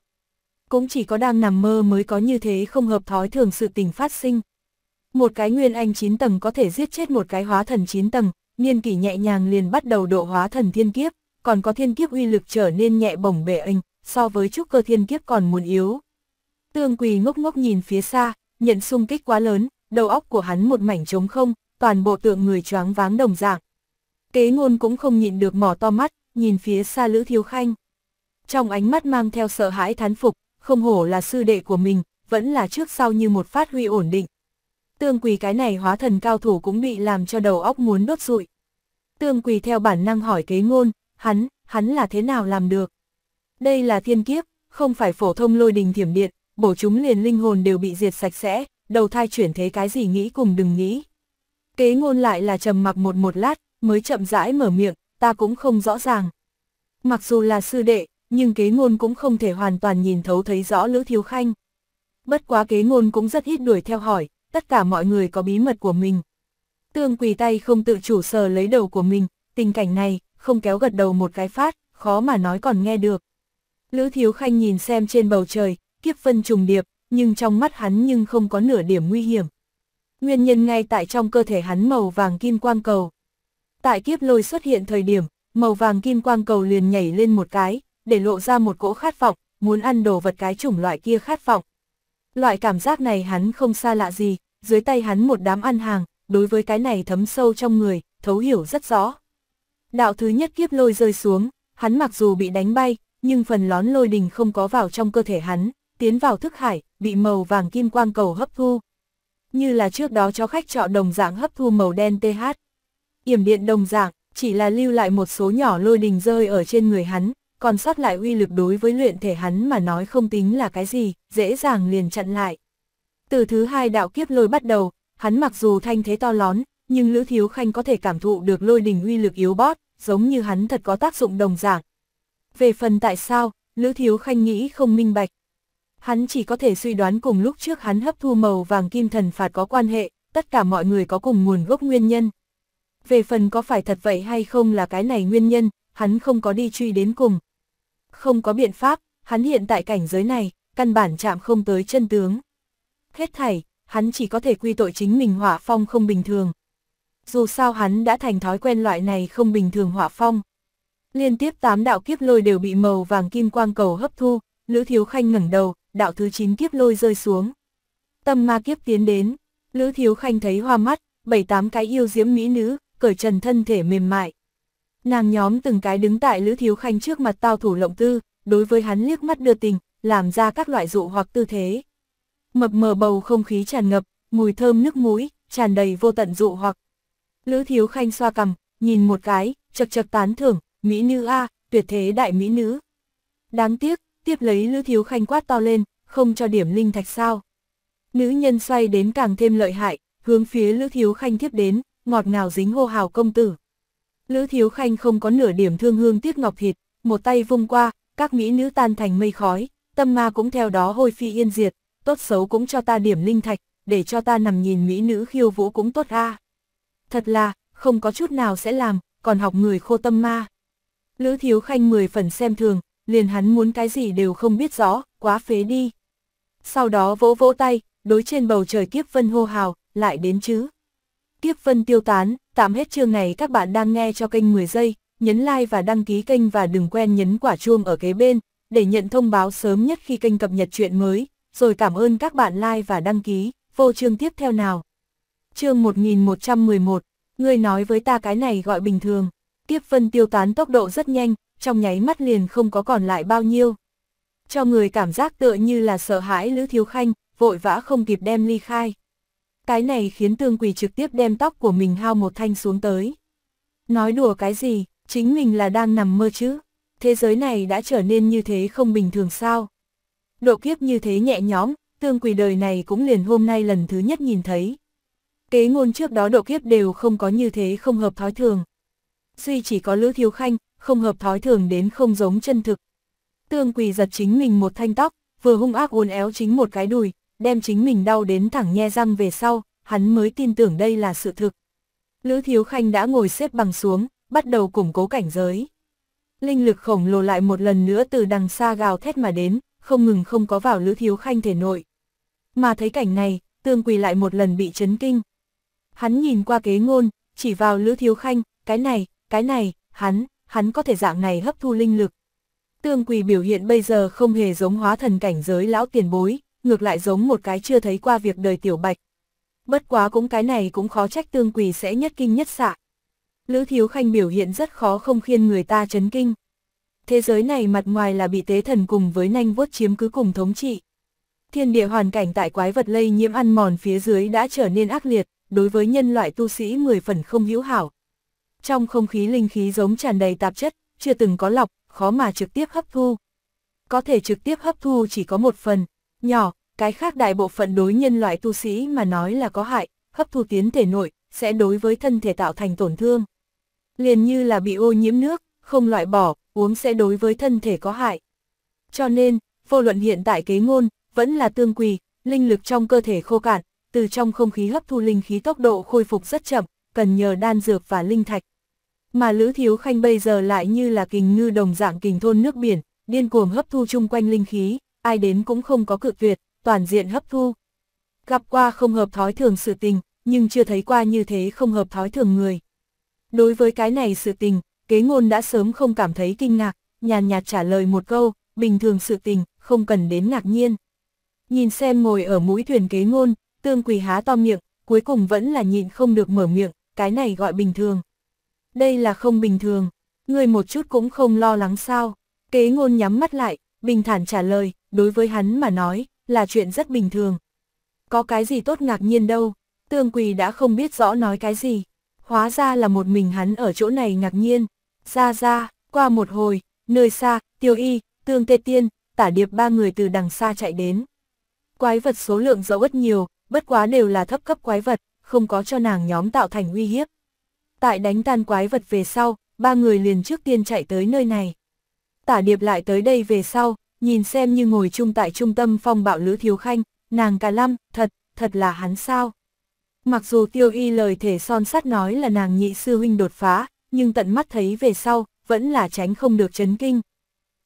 cũng chỉ có đang nằm mơ mới có như thế không hợp thói thường sự tình phát sinh. Một cái nguyên anh 9 tầng có thể giết chết một cái hóa thần 9 tầng, niên kỷ nhẹ nhàng liền bắt đầu độ hóa thần thiên kiếp, còn có thiên kiếp uy lực trở nên nhẹ bổng bể anh, so với trúc cơ thiên kiếp còn muốn yếu. Tương quỳ ngốc ngốc nhìn phía xa, nhận xung kích quá lớn, đầu óc của hắn một mảnh trống không, toàn bộ tượng người choáng váng đồng dạng. Kế ngôn cũng không nhịn được mỏ to mắt, nhìn phía xa Lữ Thiếu Khanh. Trong ánh mắt mang theo sợ hãi thán phục, không hổ là sư đệ của mình, vẫn là trước sau như một phát huy ổn định. Tương quỳ cái này hóa thần cao thủ cũng bị làm cho đầu óc muốn đốt rụi. Tương quỳ theo bản năng hỏi kế ngôn, hắn, hắn là thế nào làm được? Đây là thiên kiếp, không phải phổ thông lôi đình thiểm điện, bổ chúng liền linh hồn đều bị diệt sạch sẽ, đầu thai chuyển thế cái gì nghĩ cùng đừng nghĩ. Kế ngôn lại là trầm mặc một một lát, mới chậm rãi mở miệng, ta cũng không rõ ràng. Mặc dù là sư đệ, nhưng kế ngôn cũng không thể hoàn toàn nhìn thấu thấy rõ Lữ Thiếu Khanh. Bất quá kế ngôn cũng rất ít đuổi theo hỏi, tất cả mọi người có bí mật của mình. Tương quỳ tay không tự chủ sờ lấy đầu của mình, tình cảnh này, không kéo gật đầu một cái phát, khó mà nói còn nghe được. Lữ Thiếu Khanh nhìn xem trên bầu trời, kiếp phân trùng điệp, nhưng trong mắt hắn nhưng không có nửa điểm nguy hiểm. Nguyên nhân ngay tại trong cơ thể hắn màu vàng kim quang cầu. Tại kiếp lôi xuất hiện thời điểm, màu vàng kim quang cầu liền nhảy lên một cái, để lộ ra một cỗ khát vọng, muốn ăn đồ vật cái chủng loại kia khát vọng. Loại cảm giác này hắn không xa lạ gì, dưới tay hắn một đám ăn hàng, đối với cái này thấm sâu trong người, thấu hiểu rất rõ. Đạo thứ nhất kiếp lôi rơi xuống, hắn mặc dù bị đánh bay, nhưng phần lón lôi đình không có vào trong cơ thể hắn, tiến vào thức hải, bị màu vàng kim quang cầu hấp thu. Như là trước đó cho khách trọ đồng dạng hấp thu màu đen TH. Yểm điện đồng dạng, chỉ là lưu lại một số nhỏ lôi đình rơi ở trên người hắn, còn sót lại uy lực đối với luyện thể hắn mà nói không tính là cái gì, dễ dàng liền chặn lại. Từ thứ hai đạo kiếp lôi bắt đầu, hắn mặc dù thanh thế to lón, nhưng Lữ Thiếu Khanh có thể cảm thụ được lôi đình uy lực yếu bót, giống như hắn thật có tác dụng đồng dạng. Về phần tại sao, Lữ Thiếu Khanh nghĩ không minh bạch. Hắn chỉ có thể suy đoán cùng lúc trước hắn hấp thu màu vàng kim thần phạt có quan hệ, tất cả mọi người có cùng nguồn gốc nguyên nhân. Về phần có phải thật vậy hay không là cái này nguyên nhân, hắn không có đi truy đến cùng, không có biện pháp, hắn hiện tại cảnh giới này, căn bản chạm không tới chân tướng. Hết thảy, hắn chỉ có thể quy tội chính mình hỏa phong không bình thường. Dù sao hắn đã thành thói quen loại này không bình thường hỏa phong. Liên tiếp 8 đạo kiếp lôi đều bị màu vàng kim quang cầu hấp thu, Lữ Thiếu Khanh ngẩng đầu, đạo thứ 9 kiếp lôi rơi xuống. Tâm ma kiếp tiến đến, Lữ Thiếu Khanh thấy hoa mắt, bảy tám cái yêu diễm mỹ nữ, cởi trần thân thể mềm mại. Nàng nhóm từng cái đứng tại Lữ Thiếu Khanh trước mặt tao thủ lộng tư, đối với hắn liếc mắt đưa tình, làm ra các loại dụ hoặc tư thế. Mập mờ bầu không khí tràn ngập, mùi thơm nước mũi, tràn đầy vô tận dụ hoặc. Lữ Thiếu Khanh xoa cằm nhìn một cái, chật chật tán thưởng, mỹ nữ a, tuyệt thế đại mỹ nữ. Đáng tiếc, tiếp lấy Lữ Thiếu Khanh quát to lên, không cho điểm linh thạch sao. Nữ nhân xoay đến càng thêm lợi hại, hướng phía Lữ Thiếu Khanh tiếp đến, ngọt ngào dính hô hào công tử. Lữ Thiếu Khanh không có nửa điểm thương hương tiếc ngọc thịt, một tay vung qua, các mỹ nữ tan thành mây khói, tâm ma cũng theo đó hôi phi yên diệt, tốt xấu cũng cho ta điểm linh thạch, để cho ta nằm nhìn mỹ nữ khiêu vũ cũng tốt a. Thật là, không có chút nào sẽ làm, còn học người khô tâm ma. Lữ Thiếu Khanh mười phần xem thường, liền hắn muốn cái gì đều không biết rõ, quá phế đi. Sau đó vỗ vỗ tay, đối trên bầu trời kiếp vân hô hào, lại đến chứ tiếc vân tiêu tán, tạm hết chương này các bạn đang nghe cho kênh 10 giây, nhấn like và đăng ký kênh và đừng quên nhấn quả chuông ở kế bên, để nhận thông báo sớm nhất khi kênh cập nhật chuyện mới, rồi cảm ơn các bạn like và đăng ký, vô chương tiếp theo nào. chương 1111, người nói với ta cái này gọi bình thường, tiếp vân tiêu tán tốc độ rất nhanh, trong nháy mắt liền không có còn lại bao nhiêu. Cho người cảm giác tựa như là sợ hãi Lữ Thiếu Khanh, vội vã không kịp đem ly khai cái này khiến tương quỳ trực tiếp đem tóc của mình hao một thanh xuống tới. Nói đùa cái gì, chính mình là đang nằm mơ chứ, thế giới này đã trở nên như thế không bình thường sao. Độ kiếp như thế nhẹ nhõm, tương quỳ đời này cũng liền hôm nay lần thứ nhất nhìn thấy. Kế ngôn trước đó độ kiếp đều không có như thế không hợp thói thường. Duy chỉ có Lữ Thiếu Khanh, không hợp thói thường đến không giống chân thực. Tương quỳ giật chính mình một thanh tóc, vừa hung ác uốn éo chính một cái đùi, đem chính mình đau đến thẳng nhe răng về sau, hắn mới tin tưởng đây là sự thực. Lữ Thiếu Khanh đã ngồi xếp bằng xuống, bắt đầu củng cố cảnh giới. Linh lực khổng lồ lại một lần nữa từ đằng xa gào thét mà đến, không ngừng không có vào Lữ Thiếu Khanh thể nội. Mà thấy cảnh này, Tương Quỳ lại một lần bị chấn kinh. Hắn nhìn qua kế ngôn, chỉ vào Lữ Thiếu Khanh, cái này, cái này, hắn, hắn có thể dạng này hấp thu linh lực. Tương Quỳ biểu hiện bây giờ không hề giống hóa thần cảnh giới lão tiền bối, ngược lại giống một cái chưa thấy qua việc đời tiểu bạch. Bất quá cũng cái này cũng khó trách tương quỳ sẽ nhất kinh nhất xạ. Lữ Thiếu Khanh biểu hiện rất khó không khiên người ta chấn kinh. Thế giới này mặt ngoài là bị tế thần cùng với nanh vuốt chiếm cứ cùng thống trị. Thiên địa hoàn cảnh tại quái vật lây nhiễm ăn mòn phía dưới đã trở nên ác liệt, đối với nhân loại tu sĩ mười phần không hữu hảo. Trong không khí linh khí giống tràn đầy tạp chất, chưa từng có lọc, khó mà trực tiếp hấp thu. Có thể trực tiếp hấp thu chỉ có một phần, nhỏ, cái khác đại bộ phận đối nhân loại tu sĩ mà nói là có hại, hấp thu tiến thể nội, sẽ đối với thân thể tạo thành tổn thương. Liền như là bị ô nhiễm nước, không loại bỏ, uống sẽ đối với thân thể có hại. Cho nên, vô luận hiện tại kế ngôn, vẫn là tương quỳ, linh lực trong cơ thể khô cạn, từ trong không khí hấp thu linh khí tốc độ khôi phục rất chậm, cần nhờ đan dược và linh thạch. Mà Lữ Thiếu Khanh bây giờ lại như là kình ngư đồng dạng kình thôn nước biển, điên cuồng hấp thu chung quanh linh khí ai đến cũng không có cự tuyệt, toàn diện hấp thu. Gặp qua không hợp thói thường sự tình, nhưng chưa thấy qua như thế không hợp thói thường người. Đối với cái này sự tình, kế ngôn đã sớm không cảm thấy kinh ngạc, nhàn nhạt trả lời một câu, bình thường sự tình, không cần đến ngạc nhiên. Nhìn xem ngồi ở mũi thuyền kế ngôn, tương quỳ há to miệng, cuối cùng vẫn là nhịn không được mở miệng, cái này gọi bình thường. Đây là không bình thường, người một chút cũng không lo lắng sao. Kế ngôn nhắm mắt lại, bình thản trả lời, đối với hắn mà nói, là chuyện rất bình thường. Có cái gì tốt ngạc nhiên đâu, tương quỳ đã không biết rõ nói cái gì. Hóa ra là một mình hắn ở chỗ này ngạc nhiên. Ra ra, qua một hồi, nơi xa, tiêu y, tương tê tiên, tả điệp ba người từ đằng xa chạy đến. Quái vật số lượng dẫu rất nhiều, bất quá đều là thấp cấp quái vật, không có cho nàng nhóm tạo thành uy hiếp. Tại đánh tan quái vật về sau, ba người liền trước tiên chạy tới nơi này tả điệp lại tới đây về sau, nhìn xem như ngồi chung tại trung tâm phong bạo Lữ Thiếu Khanh, nàng cả lăm, thật, thật là hắn sao. Mặc dù tiêu y lời thể son sắt nói là nàng nhị sư huynh đột phá, nhưng tận mắt thấy về sau, vẫn là tránh không được chấn kinh.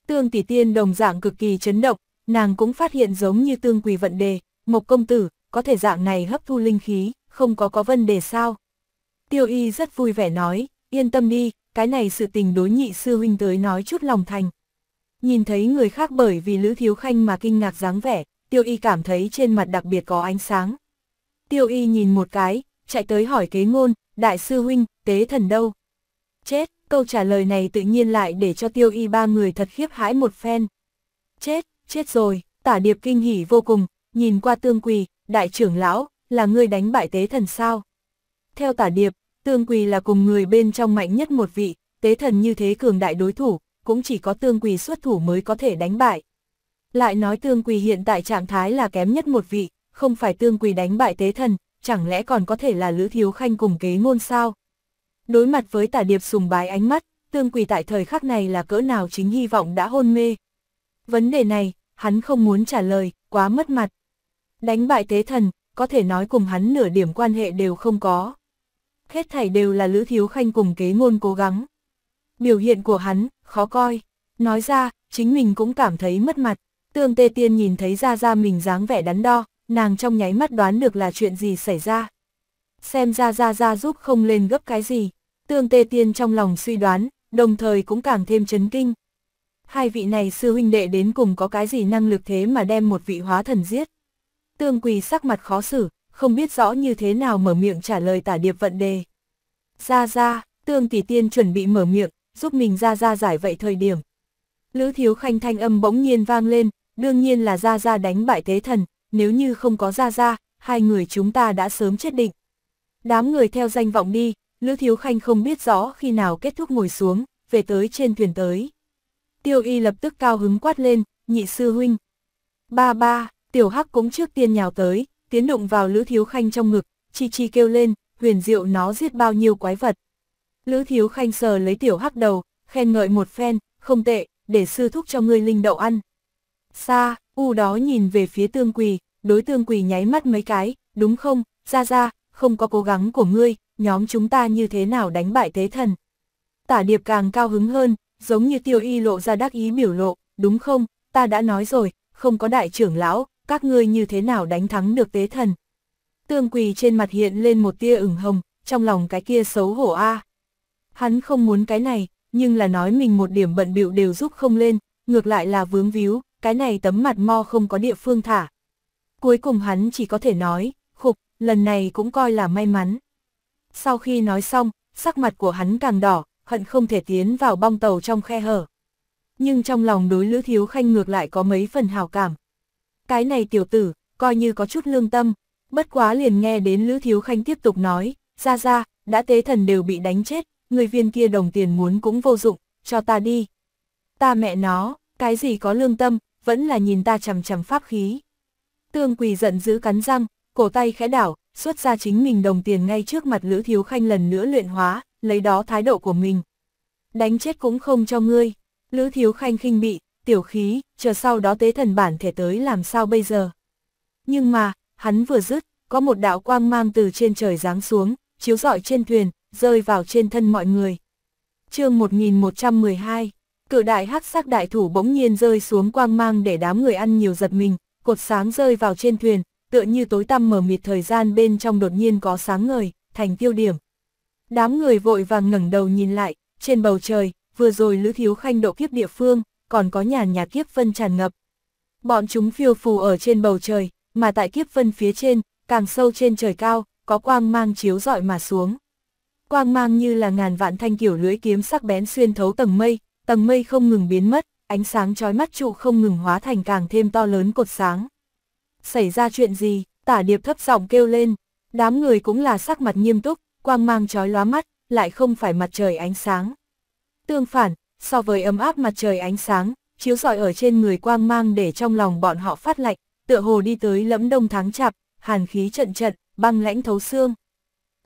Tương tỷ tiên đồng dạng cực kỳ chấn động, nàng cũng phát hiện giống như tương quỳ vận đề, một công tử, có thể dạng này hấp thu linh khí, không có có vấn đề sao. Tiêu y rất vui vẻ nói, yên tâm đi, cái này sự tình đối nhị sư huynh tới nói chút lòng thành. Nhìn thấy người khác bởi vì Lữ Thiếu Khanh mà kinh ngạc dáng vẻ, tiêu y cảm thấy trên mặt đặc biệt có ánh sáng. Tiêu y nhìn một cái, chạy tới hỏi kế ngôn, đại sư huynh, tế thần đâu? Chết, câu trả lời này tự nhiên lại để cho tiêu y ba người thật khiếp hãi một phen. Chết, chết rồi, tả điệp kinh hỉ vô cùng, nhìn qua tương quỳ, đại trưởng lão, là người đánh bại tế thần sao? Theo tả điệp, Tương Quỳ là cùng người bên trong mạnh nhất một vị, tế thần như thế cường đại đối thủ, cũng chỉ có Tương Quỳ xuất thủ mới có thể đánh bại. Lại nói Tương Quỳ hiện tại trạng thái là kém nhất một vị, không phải Tương Quỳ đánh bại tế thần, chẳng lẽ còn có thể là Lữ Thiếu Khanh cùng kế ngôn sao? Đối mặt với tả điệp sùng bái ánh mắt, Tương Quỳ tại thời khắc này là cỡ nào chính hy vọng đã hôn mê. Vấn đề này, hắn không muốn trả lời, quá mất mặt. Đánh bại tế thần, có thể nói cùng hắn nửa điểm quan hệ đều không có hết thảy đều là Lữ Thiếu Khanh cùng kế ngôn cố gắng. Biểu hiện của hắn, khó coi, nói ra, chính mình cũng cảm thấy mất mặt, tương tê tiên nhìn thấy ra ra mình dáng vẻ đắn đo, nàng trong nháy mắt đoán được là chuyện gì xảy ra. Xem ra ra ra giúp không lên gấp cái gì, tương tê tiên trong lòng suy đoán, đồng thời cũng càng thêm chấn kinh. Hai vị này sư huynh đệ đến cùng có cái gì năng lực thế mà đem một vị hóa thần giết. Tương quỳ sắc mặt khó xử, không biết rõ như thế nào mở miệng trả lời tả điệp vận đề. Ra ra, tương tỷ tiên chuẩn bị mở miệng, giúp mình ra ra giải vậy thời điểm. Lữ thiếu khanh thanh âm bỗng nhiên vang lên, đương nhiên là ra ra đánh bại tế thần, nếu như không có ra ra, hai người chúng ta đã sớm chết định. Đám người theo danh vọng đi, Lữ Thiếu Khanh không biết rõ khi nào kết thúc ngồi xuống, về tới trên thuyền tới. Tiêu y lập tức cao hứng quát lên, nhị sư huynh. Ba ba, tiểu hắc cũng trước tiên nhào tới, tiến đụng vào Lữ Thiếu Khanh trong ngực, chi chi kêu lên, huyền diệu nó giết bao nhiêu quái vật. Lữ Thiếu Khanh sờ lấy tiểu hắc đầu, khen ngợi một phen, không tệ, để sư thúc cho ngươi linh đậu ăn. Xa, u đó nhìn về phía tương quỳ, đối tương quỳ nháy mắt mấy cái, đúng không, ra ra, không có cố gắng của ngươi, nhóm chúng ta như thế nào đánh bại thế thần. Tả điệp càng cao hứng hơn, giống như tiêu y lộ ra đắc ý biểu lộ, đúng không, ta đã nói rồi, không có đại trưởng lão, các ngươi như thế nào đánh thắng được tế thần. Tương quỳ trên mặt hiện lên một tia ửng hồng, trong lòng cái kia xấu hổ a. À. Hắn không muốn cái này, nhưng là nói mình một điểm bận bịu đều giúp không lên, ngược lại là vướng víu, cái này tấm mặt mo không có địa phương thả. Cuối cùng hắn chỉ có thể nói, khục, lần này cũng coi là may mắn. Sau khi nói xong, sắc mặt của hắn càng đỏ, hận không thể tiến vào bong tàu trong khe hở. Nhưng trong lòng đối Lữ Thiếu Khanh ngược lại có mấy phần hào cảm, cái này tiểu tử, coi như có chút lương tâm. Bất quá liền nghe đến Lữ Thiếu Khanh tiếp tục nói, ra ra, đã tế thần đều bị đánh chết, người viên kia đồng tiền muốn cũng vô dụng, cho ta đi. Ta mẹ nó, cái gì có lương tâm, vẫn là nhìn ta chằm chằm pháp khí. Tương quỳ giận dữ cắn răng, cổ tay khẽ đảo, xuất ra chính mình đồng tiền ngay trước mặt Lữ Thiếu Khanh lần nữa luyện hóa, lấy đó thái độ của mình. Đánh chết cũng không cho ngươi. Lữ Thiếu Khanh khinh bị, tiểu khí, chờ sau đó tế thần bản thể tới làm sao bây giờ. Nhưng mà, hắn vừa dứt, có một đạo quang mang từ trên trời giáng xuống, chiếu rọi trên thuyền, rơi vào trên thân mọi người. chương 1112, cự đại hắc sắc đại thủ bỗng nhiên rơi xuống quang mang để đám người ăn nhiều giật mình, cột sáng rơi vào trên thuyền, tựa như tối tăm mờ mịt thời gian bên trong đột nhiên có sáng ngời, thành tiêu điểm. Đám người vội vàng ngẩng đầu nhìn lại, trên bầu trời, vừa rồi Lữ Thiếu Khanh độ kiếp địa phương, còn có nhàn nhà kiếp vân tràn ngập. Bọn chúng phiêu phù ở trên bầu trời, mà tại kiếp vân phía trên, càng sâu trên trời cao, có quang mang chiếu rọi mà xuống. Quang mang như là ngàn vạn thanh kiểu lưỡi kiếm sắc bén xuyên thấu tầng mây, tầng mây không ngừng biến mất, ánh sáng chói mắt trụ không ngừng hóa thành càng thêm to lớn cột sáng. Xảy ra chuyện gì, tả điệp thấp giọng kêu lên, đám người cũng là sắc mặt nghiêm túc, quang mang chói lóa mắt, lại không phải mặt trời ánh sáng. Tương phản, so với ấm áp mặt trời ánh sáng, chiếu rọi ở trên người quang mang để trong lòng bọn họ phát lạnh, tựa hồ đi tới lẫm đông tháng chạp, hàn khí trận trận, băng lãnh thấu xương.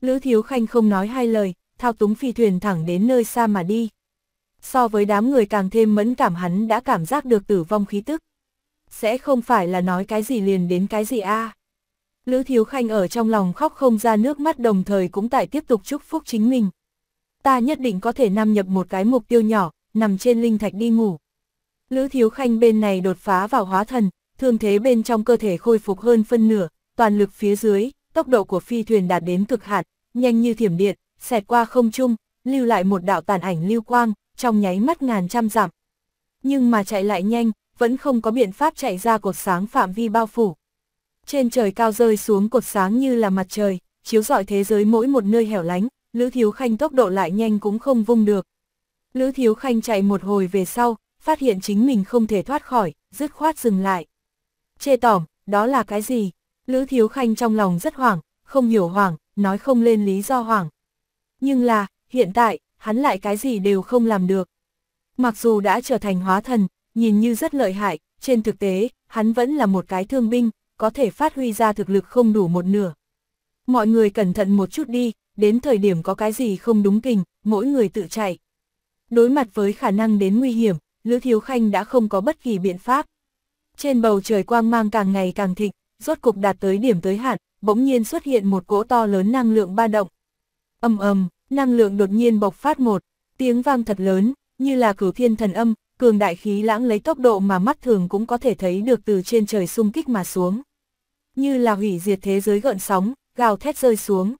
Lữ Thiếu Khanh không nói hai lời, thao túng phi thuyền thẳng đến nơi xa mà đi. So với đám người càng thêm mẫn cảm hắn đã cảm giác được tử vong khí tức. Sẽ không phải là nói cái gì liền đến cái gì a à. Lữ Thiếu Khanh ở trong lòng khóc không ra nước mắt đồng thời cũng tại tiếp tục chúc phúc chính mình. Ta nhất định có thể nam nhập một cái mục tiêu nhỏ, nằm trên linh thạch đi ngủ. Lữ Thiếu Khanh bên này đột phá vào hóa thần, thương thế bên trong cơ thể khôi phục hơn phân nửa, toàn lực phía dưới, tốc độ của phi thuyền đạt đến cực hạn, nhanh như thiểm điện, xẹt qua không trung, lưu lại một đạo tàn ảnh lưu quang, trong nháy mắt ngàn trăm dặm. Nhưng mà chạy lại nhanh, vẫn không có biện pháp chạy ra cột sáng phạm vi bao phủ. Trên trời cao rơi xuống cột sáng như là mặt trời, chiếu rọi thế giới mỗi một nơi hẻo lánh, Lữ Thiếu Khanh tốc độ lại nhanh cũng không vung được, Lữ Thiếu Khanh chạy một hồi về sau, phát hiện chính mình không thể thoát khỏi, dứt khoát dừng lại. Chê tỏm, đó là cái gì? Lữ Thiếu Khanh trong lòng rất hoảng, không hiểu hoảng, nói không lên lý do hoảng. Nhưng là, hiện tại, hắn lại cái gì đều không làm được. Mặc dù đã trở thành hóa thần, nhìn như rất lợi hại, trên thực tế, hắn vẫn là một cái thương binh, có thể phát huy ra thực lực không đủ một nửa. Mọi người cẩn thận một chút đi, đến thời điểm có cái gì không đúng kình, mỗi người tự chạy. Đối mặt với khả năng đến nguy hiểm, Lữ Thiếu Khanh đã không có bất kỳ biện pháp. Trên bầu trời quang mang càng ngày càng thịnh, rốt cục đạt tới điểm tới hạn, bỗng nhiên xuất hiện một cỗ to lớn năng lượng ba động. Âm ầm, năng lượng đột nhiên bộc phát một, tiếng vang thật lớn, như là cửu thiên thần âm, cường đại khí lãng lấy tốc độ mà mắt thường cũng có thể thấy được từ trên trời xung kích mà xuống. Như là hủy diệt thế giới gợn sóng, gào thét rơi xuống.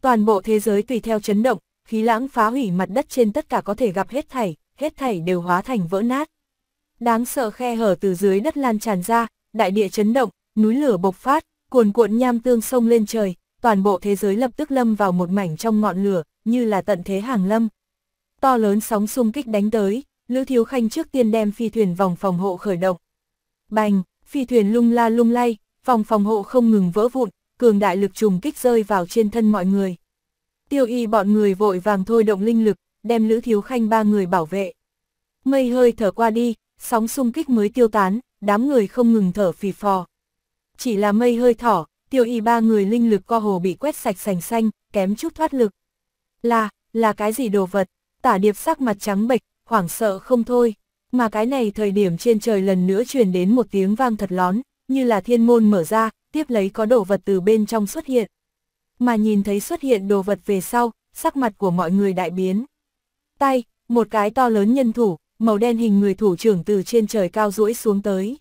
Toàn bộ thế giới tùy theo chấn động, khí lãng phá hủy mặt đất trên tất cả có thể gặp hết thảy, hết thảy đều hóa thành vỡ nát. Đáng sợ khe hở từ dưới đất lan tràn ra, đại địa chấn động, núi lửa bộc phát, cuồn cuộn nham tương sông lên trời, toàn bộ thế giới lập tức lâm vào một mảnh trong ngọn lửa, như là tận thế hàng lâm. To lớn sóng xung kích đánh tới, Lữ Thiếu Khanh trước tiên đem phi thuyền vòng phòng hộ khởi động. Bành, phi thuyền lung la lung lay, vòng phòng hộ không ngừng vỡ vụn, cường đại lực trùng kích rơi vào trên thân mọi người. Tiêu y bọn người vội vàng thôi động linh lực, đem Lữ Thiếu Khanh ba người bảo vệ. Mây hơi thở qua đi, sóng xung kích mới tiêu tán, đám người không ngừng thở phì phò. Chỉ là mây hơi thở, tiêu y ba người linh lực co hồ bị quét sạch sành xanh, kém chút thoát lực. Là, là cái gì đồ vật, tả điệp sắc mặt trắng bệch, hoảng sợ không thôi. Mà cái này thời điểm trên trời lần nữa truyền đến một tiếng vang thật lón, như là thiên môn mở ra, tiếp lấy có đồ vật từ bên trong xuất hiện mà nhìn thấy xuất hiện đồ vật về sau, sắc mặt của mọi người đại biến. Tay, một cái to lớn nhân thủ, màu đen hình người thủ trưởng từ trên trời cao duỗi xuống tới.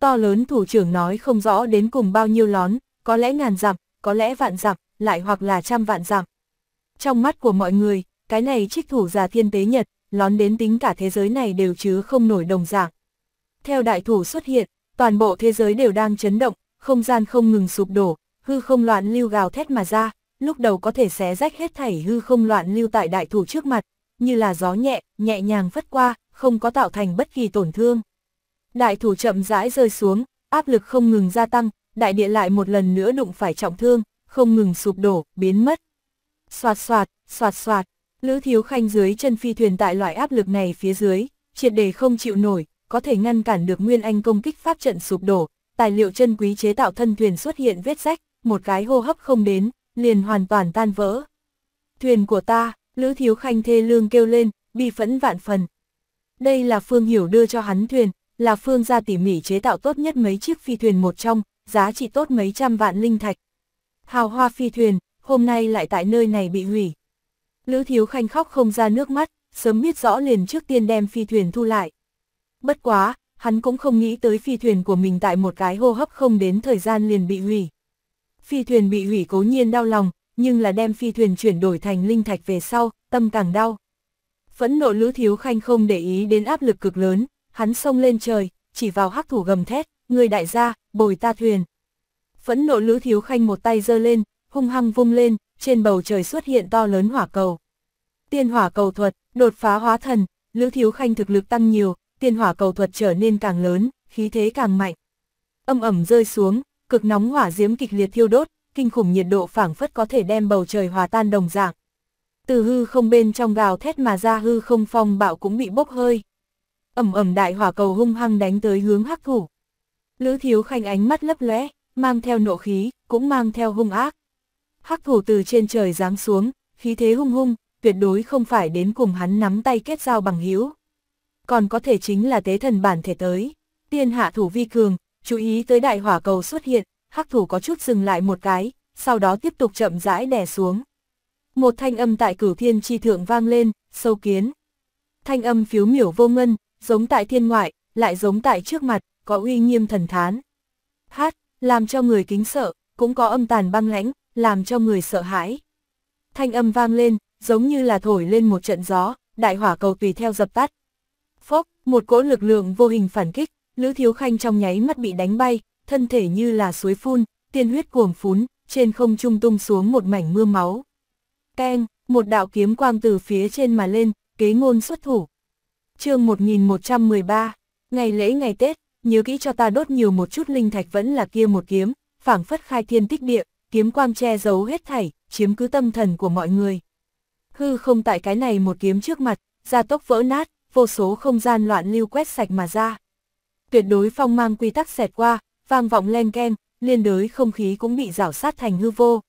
To lớn thủ trưởng nói không rõ đến cùng bao nhiêu lón, có lẽ ngàn dặm, có lẽ vạn dặm, lại hoặc là trăm vạn dặm. Trong mắt của mọi người, cái này trích thủ già thiên tế nhật, lón đến tính cả thế giới này đều chứ không nổi đồng dạng. Theo đại thủ xuất hiện, toàn bộ thế giới đều đang chấn động, không gian không ngừng sụp đổ, hư không loạn lưu gào thét mà ra, lúc đầu có thể xé rách hết thảy hư không loạn lưu tại đại thủ trước mặt, như là gió nhẹ, nhẹ nhàng phất qua, không có tạo thành bất kỳ tổn thương. Đại thủ chậm rãi rơi xuống, áp lực không ngừng gia tăng, đại địa lại một lần nữa đụng phải trọng thương, không ngừng sụp đổ, biến mất. Xoạt xoạt, xoạt xoạt, Lữ Thiếu Khanh dưới chân phi thuyền tại loại áp lực này phía dưới, triệt để không chịu nổi, có thể ngăn cản được Nguyên Anh công kích pháp trận sụp đổ, tài liệu chân quý chế tạo thân thuyền xuất hiện vết rách, một cái hô hấp không đến, liền hoàn toàn tan vỡ. Thuyền của ta, Lữ Thiếu Khanh thê lương kêu lên, bi phẫn vạn phần. Đây là Phương Hiểu đưa cho hắn thuyền, là Phương gia tỉ mỉ chế tạo tốt nhất mấy chiếc phi thuyền một trong, giá trị tốt mấy trăm vạn linh thạch. Hào hoa phi thuyền, hôm nay lại tại nơi này bị hủy. Lữ Thiếu Khanh khóc không ra nước mắt, sớm biết rõ liền trước tiên đem phi thuyền thu lại. Bất quá, hắn cũng không nghĩ tới phi thuyền của mình tại một cái hô hấp không đến thời gian liền bị hủy phi thuyền bị hủy cố nhiên đau lòng, nhưng là đem phi thuyền chuyển đổi thành linh thạch về sau, tâm càng đau. Phẫn nộ Lữ Thiếu Khanh không để ý đến áp lực cực lớn, hắn xông lên trời, chỉ vào hắc thủ gầm thét, người đại gia, bồi ta thuyền. Phẫn nộ Lữ Thiếu Khanh một tay giơ lên, hung hăng vung lên, trên bầu trời xuất hiện to lớn hỏa cầu. Tiên hỏa cầu thuật, đột phá hóa thần, Lữ Thiếu Khanh thực lực tăng nhiều, tiên hỏa cầu thuật trở nên càng lớn, khí thế càng mạnh. Âm ẩm rơi xuống, cực nóng hỏa diễm kịch liệt thiêu đốt, kinh khủng nhiệt độ phảng phất có thể đem bầu trời hòa tan đồng dạng. Từ hư không bên trong gào thét mà ra hư không phong bạo cũng bị bốc hơi. Ẩm ẩm đại hỏa cầu hung hăng đánh tới hướng hắc thủ. Lữ thiếu khanh ánh mắt lấp lóe, mang theo nộ khí, cũng mang theo hung ác. Hắc thủ từ trên trời giáng xuống, khí thế hung hung, tuyệt đối không phải đến cùng hắn nắm tay kết giao bằng hữu. Còn có thể chính là tế thần bản thể tới. Tiên hạ thủ vi cường, chú ý tới đại hỏa cầu xuất hiện, hắc thủ có chút dừng lại một cái, sau đó tiếp tục chậm rãi đè xuống. Một thanh âm tại cửu thiên chi thượng vang lên, sâu kiến. Thanh âm phiếu miểu vô ngân, giống tại thiên ngoại, lại giống tại trước mặt, có uy nghiêm thần thán. Hát, làm cho người kính sợ, cũng có âm tàn băng lãnh, làm cho người sợ hãi. Thanh âm vang lên, giống như là thổi lên một trận gió, đại hỏa cầu tùy theo dập tắt. Phốc, một cỗ lực lượng vô hình phản kích, Lữ Thiếu Khanh trong nháy mắt bị đánh bay, thân thể như là suối phun, tiên huyết cuồng phún, trên không trung tung xuống một mảnh mưa máu. Keng, một đạo kiếm quang từ phía trên mà lên, kế ngôn xuất thủ. chương 1113, ngày lễ ngày Tết, nhớ kỹ cho ta đốt nhiều một chút linh thạch vẫn là kia một kiếm, phảng phất khai thiên tích địa, kiếm quang che giấu hết thảy, chiếm cứ tâm thần của mọi người. Hư không tại cái này một kiếm trước mặt, ra tốc vỡ nát, vô số không gian loạn lưu quét sạch mà ra tuyệt đối phong mang quy tắc xẹt qua, vang vọng len ken, liên đới không khí cũng bị rảo sát thành hư vô.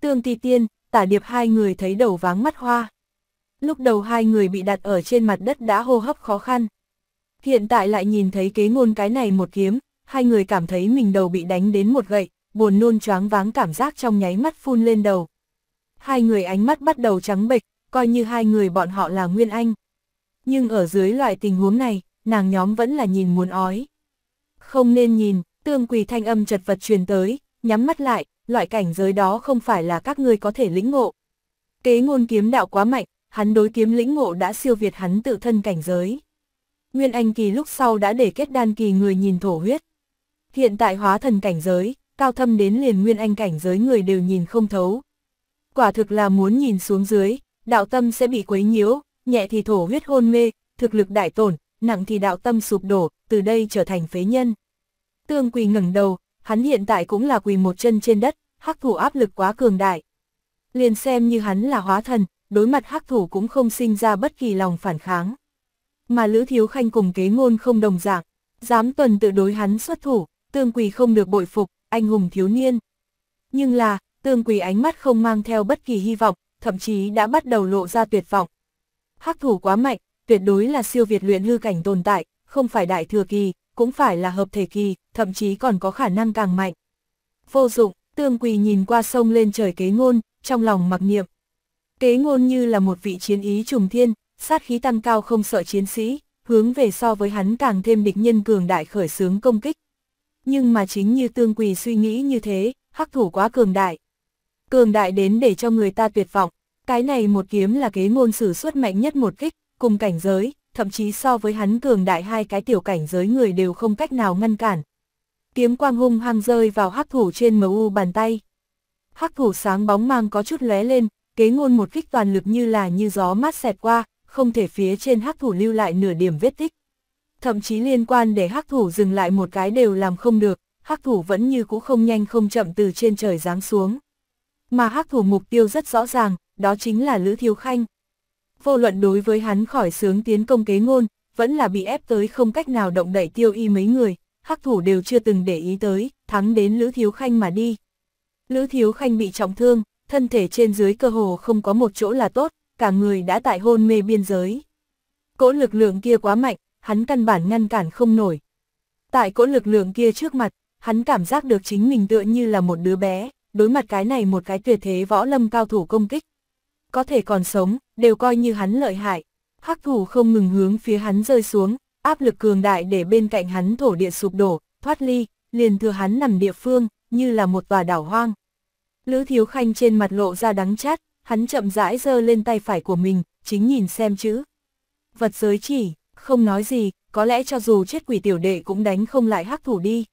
Tương ti tiên, tả điệp hai người thấy đầu váng mắt hoa. Lúc đầu hai người bị đặt ở trên mặt đất đã hô hấp khó khăn. Hiện tại lại nhìn thấy kế ngôn cái này một kiếm, hai người cảm thấy mình đầu bị đánh đến một gậy, buồn nôn choáng váng cảm giác trong nháy mắt phun lên đầu. Hai người ánh mắt bắt đầu trắng bệch, coi như hai người bọn họ là Nguyên Anh. Nhưng ở dưới loại tình huống này, nàng nhóm vẫn là nhìn muốn ói. Không nên nhìn, tương quỳ thanh âm chật vật truyền tới, nhắm mắt lại, loại cảnh giới đó không phải là các ngươi có thể lĩnh ngộ. Kế ngôn kiếm đạo quá mạnh, hắn đối kiếm lĩnh ngộ đã siêu việt hắn tự thân cảnh giới. Nguyên Anh kỳ lúc sau đã để kết đan kỳ người nhìn thổ huyết. Hiện tại hóa thần cảnh giới, cao thâm đến liền Nguyên Anh cảnh giới người đều nhìn không thấu. Quả thực là muốn nhìn xuống dưới, đạo tâm sẽ bị quấy nhiễu, nhẹ thì thổ huyết hôn mê, thực lực đại tổn, nặng thì đạo tâm sụp đổ, từ đây trở thành phế nhân. Tương quỳ ngẩng đầu, hắn hiện tại cũng là quỳ một chân trên đất, hắc thủ áp lực quá cường đại. Liền xem như hắn là hóa thần, đối mặt hắc thủ cũng không sinh ra bất kỳ lòng phản kháng. Mà Lữ Thiếu Khanh cùng kế ngôn không đồng dạng, dám tuần tự đối hắn xuất thủ, tương quỳ không được bội phục, anh hùng thiếu niên. Nhưng là, tương quỳ ánh mắt không mang theo bất kỳ hy vọng, thậm chí đã bắt đầu lộ ra tuyệt vọng. Hắc thủ quá mạnh, tuyệt đối là siêu việt luyện hư cảnh tồn tại, không phải đại thừa kỳ, cũng phải là hợp thể kỳ, thậm chí còn có khả năng càng mạnh. Vô dụng, tương quỳ nhìn qua sông lên trời kế ngôn, trong lòng mặc niệm. Kế ngôn như là một vị chiến ý trùng thiên, sát khí tăng cao không sợ chiến sĩ, hướng về so với hắn càng thêm địch nhân cường đại khởi sướng công kích. Nhưng mà chính như tương quỳ suy nghĩ như thế, hắc thủ quá cường đại. Cường đại đến để cho người ta tuyệt vọng, cái này một kiếm là kế ngôn sử xuất mạnh nhất một kích, cùng cảnh giới, thậm chí so với hắn cường đại hai cái tiểu cảnh giới người đều không cách nào ngăn cản. Kiếm quang hung hăng rơi vào hắc thủ trên MU bàn tay. Hắc thủ sáng bóng mang có chút lóe lên, kế ngôn một kích toàn lực như là như gió mát xẹt qua, không thể phía trên hắc thủ lưu lại nửa điểm vết tích. Thậm chí liên quan để hắc thủ dừng lại một cái đều làm không được, hắc thủ vẫn như cũ không nhanh không chậm từ trên trời giáng xuống. Mà hắc thủ mục tiêu rất rõ ràng, đó chính là Lữ Thiếu Khanh vô luận đối với hắn khỏi sướng tiến công kế ngôn, vẫn là bị ép tới không cách nào động đẩy tiêu y mấy người, hắc thủ đều chưa từng để ý tới, thắng đến Lữ Thiếu Khanh mà đi. Lữ Thiếu Khanh bị trọng thương, thân thể trên dưới cơ hồ không có một chỗ là tốt, cả người đã tại hôn mê biên giới. Cỗ lực lượng kia quá mạnh, hắn căn bản ngăn cản không nổi. Tại cỗ lực lượng kia trước mặt, hắn cảm giác được chính mình tựa như là một đứa bé, đối mặt cái này một cái tuyệt thế võ lâm cao thủ công kích, có thể còn sống, đều coi như hắn lợi hại. Hắc thủ không ngừng hướng phía hắn rơi xuống, áp lực cường đại để bên cạnh hắn thổ địa sụp đổ, thoát ly, liền thừa hắn nằm địa phương, như là một tòa đảo hoang. Lữ Thiếu Khanh trên mặt lộ ra đắng chát, hắn chậm rãi giơ lên tay phải của mình, chính nhìn xem chữ. Vật giới chỉ, không nói gì, có lẽ cho dù chết quỷ tiểu đệ cũng đánh không lại hắc thủ đi.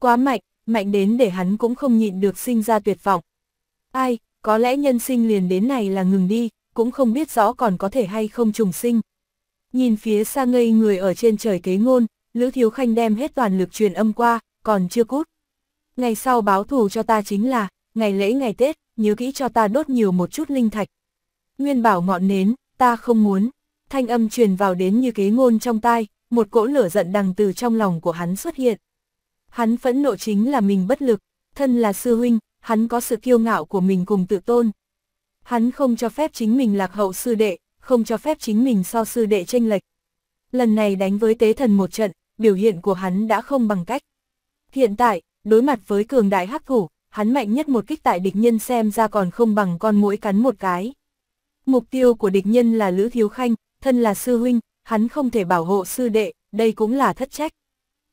Quá mạnh, mạnh đến để hắn cũng không nhịn được sinh ra tuyệt vọng. Ai, có lẽ nhân sinh liền đến này là ngừng đi, cũng không biết rõ còn có thể hay không trùng sinh. Nhìn phía xa ngây người ở trên trời kế ngôn, Lữ Thiếu Khanh đem hết toàn lực truyền âm qua, còn chưa cút. Ngày sau báo thù cho ta chính là, ngày lễ ngày Tết, nhớ kỹ cho ta đốt nhiều một chút linh thạch. Nguyên bảo ngọn nến, ta không muốn. Thanh âm truyền vào đến như kế ngôn trong tai, một cỗ lửa giận đằng từ trong lòng của hắn xuất hiện. Hắn phẫn nộ chính là mình bất lực, thân là sư huynh, hắn có sự kiêu ngạo của mình cùng tự tôn. Hắn không cho phép chính mình lạc hậu sư đệ, không cho phép chính mình so sư đệ tranh lệch. Lần này đánh với tế thần một trận, biểu hiện của hắn đã không bằng cách. Hiện tại, đối mặt với cường đại hắc thủ, hắn mạnh nhất một kích tại địch nhân xem ra còn không bằng con mũi cắn một cái. Mục tiêu của địch nhân là Lữ Thiếu Khanh, thân là sư huynh, hắn không thể bảo hộ sư đệ, đây cũng là thất trách.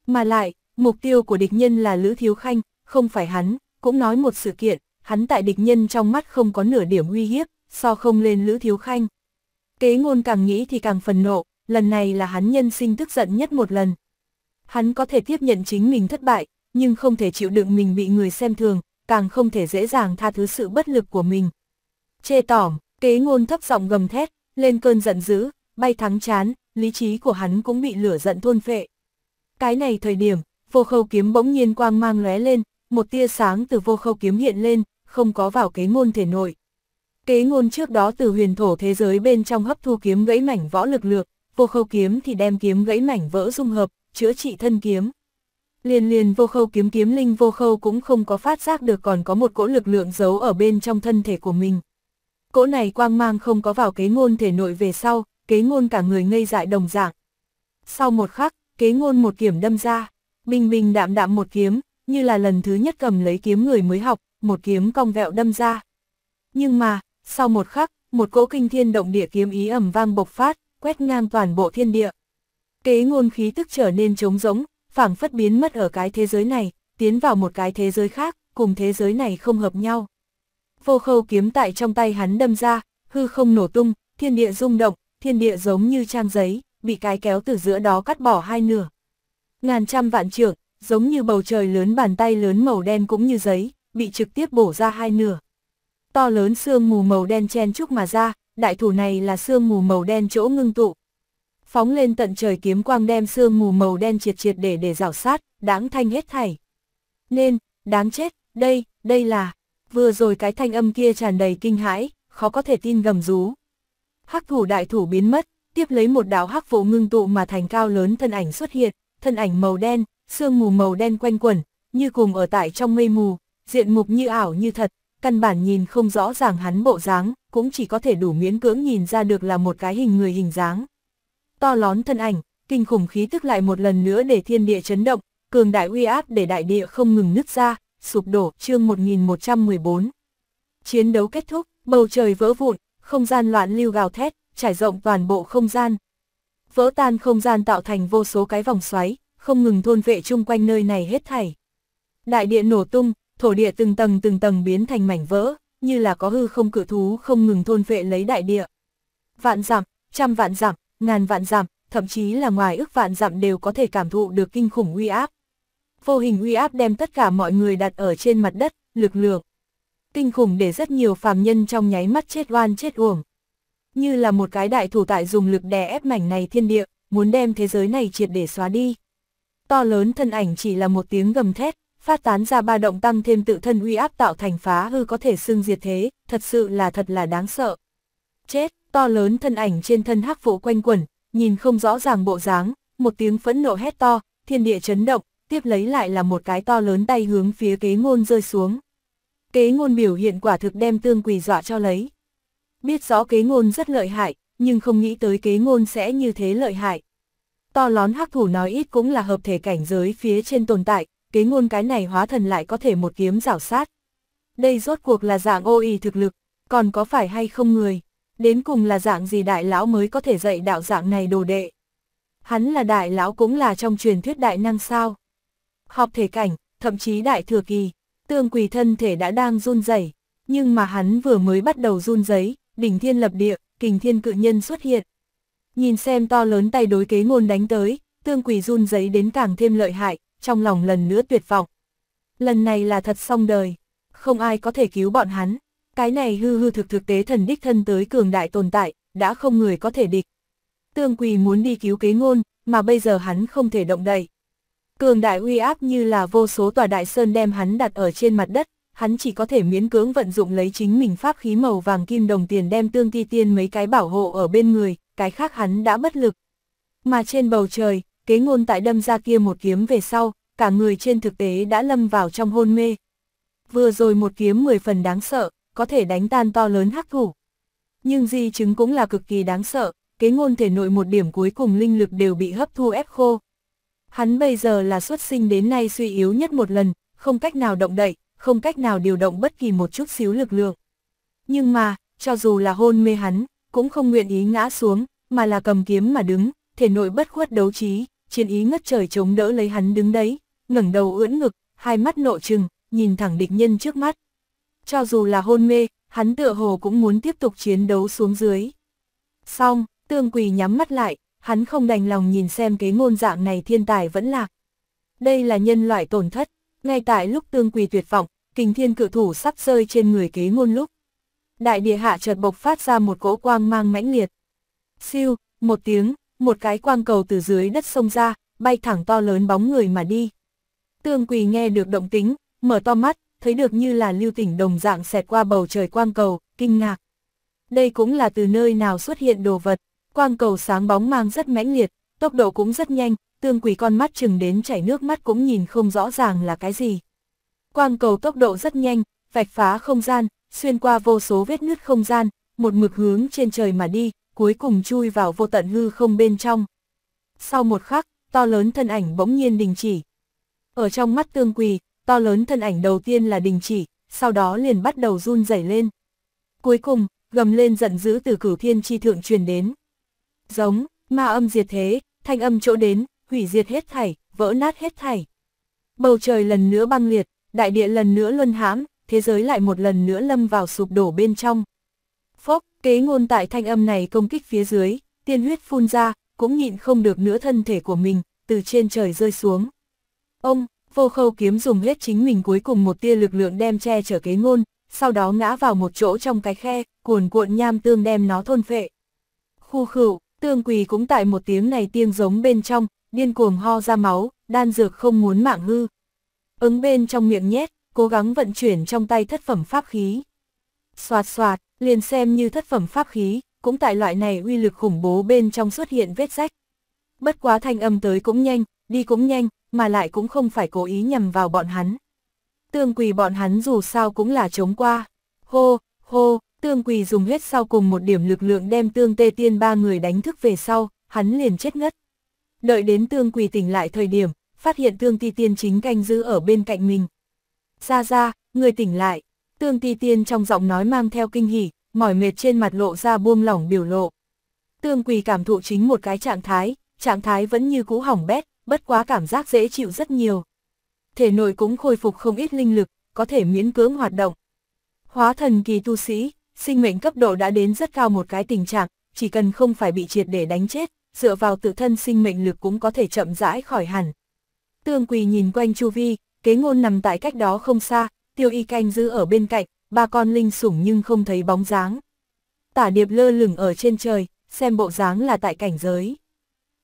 Mà lại, mục tiêu của địch nhân là Lữ Thiếu Khanh, không phải hắn, cũng nói một sự kiện, hắn tại địch nhân trong mắt không có nửa điểm uy hiếp, so không lên Lữ Thiếu Khanh. Kế ngôn càng nghĩ thì càng phần nộ, lần này là hắn nhân sinh tức giận nhất một lần. Hắn có thể tiếp nhận chính mình thất bại, nhưng không thể chịu đựng mình bị người xem thường, càng không thể dễ dàng tha thứ sự bất lực của mình. Chê tỏm, kế ngôn thấp giọng gầm thét, lên cơn giận dữ, bay thắng chán, lý trí của hắn cũng bị lửa giận thôn phệ. Cái này thời điểm, vô khâu kiếm bỗng nhiên quang mang lóe lên, một tia sáng từ vô khâu kiếm hiện lên, không có vào kế ngôn thể nội. Kế ngôn trước đó từ huyền thổ thế giới bên trong hấp thu kiếm gãy mảnh võ lực lượng, vô khâu kiếm thì đem kiếm gãy mảnh vỡ dung hợp, chữa trị thân kiếm. Liền liền vô khâu kiếm kiếm linh vô khâu cũng không có phát giác được còn có một cỗ lực lượng giấu ở bên trong thân thể của mình. Cỗ này quang mang không có vào kế ngôn thể nội về sau, kế ngôn cả người ngây dại đồng dạng. Sau một khắc, kế ngôn một kiểm đâm ra, bình bình đạm đạm một kiếm, như là lần thứ nhất cầm lấy kiếm người mới học, một kiếm cong vẹo đâm ra. Nhưng mà, sau một khắc, một cỗ kinh thiên động địa kiếm ý ẩm vang bộc phát, quét ngang toàn bộ thiên địa. Kế ngôn khí tức trở nên trống rỗng, phảng phất biến mất ở cái thế giới này, tiến vào một cái thế giới khác, cùng thế giới này không hợp nhau. Vô khâu kiếm tại trong tay hắn đâm ra, hư không nổ tung, thiên địa rung động, thiên địa giống như trang giấy, bị cái kéo từ giữa đó cắt bỏ hai nửa. Ngàn trăm vạn trưởng, giống như bầu trời lớn bàn tay lớn màu đen cũng như giấy, bị trực tiếp bổ ra hai nửa. To lớn sương mù màu đen chen chúc mà ra, đại thủ này là sương mù màu đen chỗ ngưng tụ. Phóng lên tận trời kiếm quang đem sương mù màu đen triệt triệt để để rảo sát, đáng thanh hết thảy. Nên, đáng chết, đây, đây là, vừa rồi cái thanh âm kia tràn đầy kinh hãi, khó có thể tin gầm rú. Hắc thủ đại thủ biến mất, tiếp lấy một đạo hắc vụ ngưng tụ mà thành cao lớn thân ảnh xuất hiện, thân ảnh màu đen, sương mù màu đen quanh quẩn, như cùng ở tại trong mây mù, diện mục như ảo như thật, căn bản nhìn không rõ ràng hắn bộ dáng, cũng chỉ có thể đủ miễn cưỡng nhìn ra được là một cái hình người hình dáng. To lón thân ảnh, kinh khủng khí tức lại một lần nữa để thiên địa chấn động, cường đại uy áp để đại địa không ngừng nứt ra, sụp đổ, chương 1114. Chiến đấu kết thúc, bầu trời vỡ vụn, không gian loạn lưu gào thét, trải rộng toàn bộ không gian. Vỡ tan không gian tạo thành vô số cái vòng xoáy, không ngừng thôn vệ chung quanh nơi này hết thảy. Đại địa nổ tung, thổ địa từng tầng từng tầng biến thành mảnh vỡ, như là có hư không cử thú không ngừng thôn vệ lấy đại địa. Vạn giảm, trăm vạn giảm, ngàn vạn giảm, thậm chí là ngoài ước vạn giảm đều có thể cảm thụ được kinh khủng uy áp. Vô hình uy áp đem tất cả mọi người đặt ở trên mặt đất, lực lượng. Kinh khủng để rất nhiều phàm nhân trong nháy mắt chết oan chết uổng. Như là một cái đại thủ tại dùng lực đè ép mảnh này thiên địa, muốn đem thế giới này triệt để xóa đi to lớn thân ảnh chỉ là một tiếng gầm thét, phát tán ra ba động tăng thêm tự thân uy áp tạo thành phá hư có thể xưng diệt thế, thật sự là thật là đáng sợ. Chết, to lớn thân ảnh trên thân hắc vụ quanh quẩn, nhìn không rõ ràng bộ dáng, một tiếng phẫn nộ hét to, thiên địa chấn động, tiếp lấy lại là một cái to lớn tay hướng phía kế ngôn rơi xuống. Kế ngôn biểu hiện quả thực đem tương quỷ dọa cho lấy. Biết rõ kế ngôn rất lợi hại, nhưng không nghĩ tới kế ngôn sẽ như thế lợi hại. To lón hắc thủ nói ít cũng là hợp thể cảnh giới phía trên tồn tại, kế ngôn cái này hóa thần lại có thể một kiếm rảo sát. Đây rốt cuộc là dạng ô y thực lực, còn có phải hay không người, đến cùng là dạng gì đại lão mới có thể dạy đạo dạng này đồ đệ. Hắn là đại lão cũng là trong truyền thuyết đại năng sao. Học thể cảnh, thậm chí đại thừa kỳ, tương quỳ thân thể đã đang run rẩy nhưng mà hắn vừa mới bắt đầu run giấy, đỉnh thiên lập địa, kình thiên cự nhân xuất hiện, Nhìn xem to lớn tay đối kế ngôn đánh tới, tương quỷ run giấy đến càng thêm lợi hại, trong lòng lần nữa tuyệt vọng. Lần này là thật xong đời, không ai có thể cứu bọn hắn. Cái này hư hư thực thực tế thần đích thân tới cường đại tồn tại, đã không người có thể địch. Tương quỳ muốn đi cứu kế ngôn, mà bây giờ hắn không thể động đậy. Cường đại uy áp như là vô số tòa đại sơn đem hắn đặt ở trên mặt đất, hắn chỉ có thể miễn cưỡng vận dụng lấy chính mình pháp khí màu vàng kim đồng tiền đem tương ti tiên mấy cái bảo hộ ở bên người, cái khác hắn đã bất lực. Mà trên bầu trời, kế ngôn tại đâm ra kia một kiếm về sau, cả người trên thực tế đã lâm vào trong hôn mê. Vừa rồi một kiếm 10 phần đáng sợ, có thể đánh tan to lớn hắc thủ. Nhưng di chứng cũng là cực kỳ đáng sợ, kế ngôn thể nội một điểm cuối cùng linh lực đều bị hấp thu ép khô. Hắn bây giờ là xuất sinh đến nay suy yếu nhất một lần, không cách nào động đậy, không cách nào điều động bất kỳ một chút xíu lực lượng. Nhưng mà, cho dù là hôn mê hắn, cũng không nguyện ý ngã xuống, mà là cầm kiếm mà đứng, thể nội bất khuất đấu trí, chiến ý ngất trời chống đỡ lấy hắn đứng đấy, ngẩng đầu ưỡn ngực, hai mắt nộ trừng, nhìn thẳng địch nhân trước mắt. Cho dù là hôn mê, hắn tựa hồ cũng muốn tiếp tục chiến đấu xuống dưới. Xong, tương quỳ nhắm mắt lại, hắn không đành lòng nhìn xem cái ngôn dạng này thiên tài vẫn lạc. Đây là nhân loại tổn thất, ngay tại lúc tương quỳ tuyệt vọng, kình thiên cự thủ sắp rơi trên người kế ngôn lúc đại địa hạ chợt bộc phát ra một cỗ quang mang mãnh liệt. Siêu, một tiếng, một cái quang cầu từ dưới đất sông ra, bay thẳng to lớn bóng người mà đi. Tương Quỳ nghe được động tính, mở to mắt, thấy được như là lưu tỉnh đồng dạng xẹt qua bầu trời quang cầu, kinh ngạc. Đây cũng là từ nơi nào xuất hiện đồ vật, quang cầu sáng bóng mang rất mãnh liệt, tốc độ cũng rất nhanh, tương quỳ con mắt chừng đến chảy nước mắt cũng nhìn không rõ ràng là cái gì. Quang cầu tốc độ rất nhanh, vạch phá không gian, xuyên qua vô số vết nứt không gian, một mực hướng trên trời mà đi, cuối cùng chui vào vô tận hư không bên trong. Sau một khắc, to lớn thân ảnh bỗng nhiên đình chỉ. Ở trong mắt tương quỳ, to lớn thân ảnh đầu tiên là đình chỉ, sau đó liền bắt đầu run rẩy lên. Cuối cùng, gầm lên giận dữ từ cửu thiên chi thượng truyền đến. Giống, ma âm diệt thế, thanh âm chỗ đến, hủy diệt hết thảy, vỡ nát hết thảy. Bầu trời lần nữa băng liệt, đại địa lần nữa luân hãm, thế giới lại một lần nữa lâm vào sụp đổ bên trong. Phốc, kế ngôn tại thanh âm này công kích phía dưới, tiên huyết phun ra, cũng nhịn không được nữa thân thể của mình, từ trên trời rơi xuống. Ông, vô khâu kiếm dùng hết chính mình cuối cùng một tia lực lượng đem che chở kế ngôn, sau đó ngã vào một chỗ trong cái khe, cuồn cuộn nham tương đem nó thôn phệ. Khu khửu, tương quỳ cũng tại một tiếng này tiêng giống bên trong, điên cuồng ho ra máu, đan dược không muốn mạng hư. Ứng bên trong miệng nhét, cố gắng vận chuyển trong tay thất phẩm pháp khí. Xoạt xoạt, liền xem như thất phẩm pháp khí, cũng tại loại này uy lực khủng bố bên trong xuất hiện vết rách. Bất quá thanh âm tới cũng nhanh, đi cũng nhanh, mà lại cũng không phải cố ý nhằm vào bọn hắn. Tương quỳ bọn hắn dù sao cũng là chống qua. Hô, hô, tương quỳ dùng hết sau cùng một điểm lực lượng đem tương tê tiên ba người đánh thức về sau, hắn liền chết ngất. Đợi đến tương quỳ tỉnh lại thời điểm, phát hiện tương ti tiên chính canh giữ ở bên cạnh mình ra ra, người tỉnh lại. Tương ti tiên trong giọng nói mang theo kinh hỉ, mỏi mệt trên mặt lộ ra buông lỏng biểu lộ. Tương quỳ cảm thụ chính một cái trạng thái, trạng thái vẫn như cũ hỏng bét, bất quá cảm giác dễ chịu rất nhiều. Thể nội cũng khôi phục không ít linh lực, có thể miễn cưỡng hoạt động. Hóa thần kỳ tu sĩ, sinh mệnh cấp độ đã đến rất cao một cái tình trạng, chỉ cần không phải bị triệt để đánh chết, dựa vào tự thân sinh mệnh lực cũng có thể chậm rãi khỏi hẳn. Tương Quỳ nhìn quanh chu vi, kế ngôn nằm tại cách đó không xa, tiêu y canh giữ ở bên cạnh, ba con linh sủng nhưng không thấy bóng dáng. Tả điệp lơ lửng ở trên trời, xem bộ dáng là tại cảnh giới.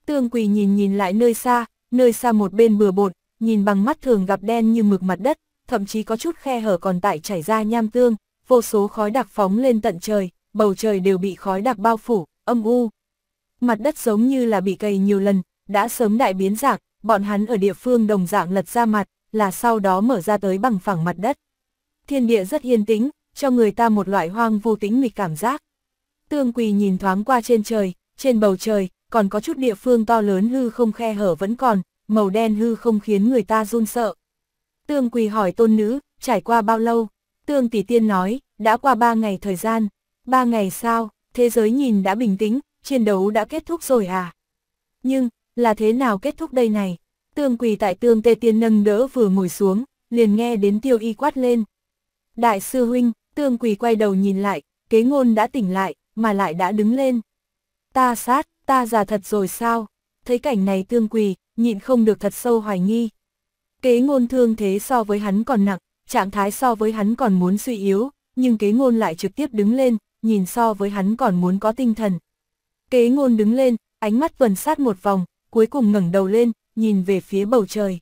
Tương quỳ nhìn nhìn lại nơi xa, nơi xa một bên bừa bột, nhìn bằng mắt thường gặp đen như mực mặt đất, thậm chí có chút khe hở còn tại chảy ra nham tương, vô số khói đặc phóng lên tận trời, bầu trời đều bị khói đặc bao phủ, âm u. Mặt đất giống như là bị cày nhiều lần, đã sớm đại biến dạng, bọn hắn ở địa phương đồng dạng lật ra mặt, là sau đó mở ra tới bằng phẳng mặt đất. Thiên địa rất yên tĩnh, cho người ta một loại hoang vu tĩnh mịch cảm giác. Tương Quỳ nhìn thoáng qua trên trời, trên bầu trời, còn có chút địa phương to lớn hư không khe hở vẫn còn, màu đen hư không khiến người ta run sợ. Tương Quỳ hỏi tôn nữ, trải qua bao lâu? Tương Tỷ Tiên nói, đã qua ba ngày thời gian. Ba ngày sao, thế giới nhìn đã bình tĩnh, chiến đấu đã kết thúc rồi à? Nhưng, là thế nào kết thúc đây này? Tương quỳ tại tương tê tiên nâng đỡ vừa ngồi xuống, liền nghe đến tiêu y quát lên. Đại sư huynh, tương quỳ quay đầu nhìn lại, kế ngôn đã tỉnh lại, mà lại đã đứng lên. Ta sát, ta già thật rồi sao? Thấy cảnh này tương quỳ, nhịn không được thật sâu hoài nghi. Kế ngôn thương thế so với hắn còn nặng, trạng thái so với hắn còn muốn suy yếu, nhưng kế ngôn lại trực tiếp đứng lên, nhìn so với hắn còn muốn có tinh thần. Kế ngôn đứng lên, ánh mắt vần sát một vòng, cuối cùng ngẩng đầu lên, nhìn về phía bầu trời.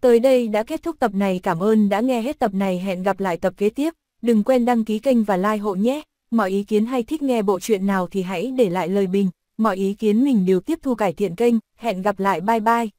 Tới đây đã kết thúc tập này cảm ơn đã nghe hết tập này hẹn gặp lại tập kế tiếp, đừng quên đăng ký kênh và like hộ nhé, mọi ý kiến hay thích nghe bộ truyện nào thì hãy để lại lời bình, mọi ý kiến mình đều tiếp thu cải thiện kênh, hẹn gặp lại bye bye.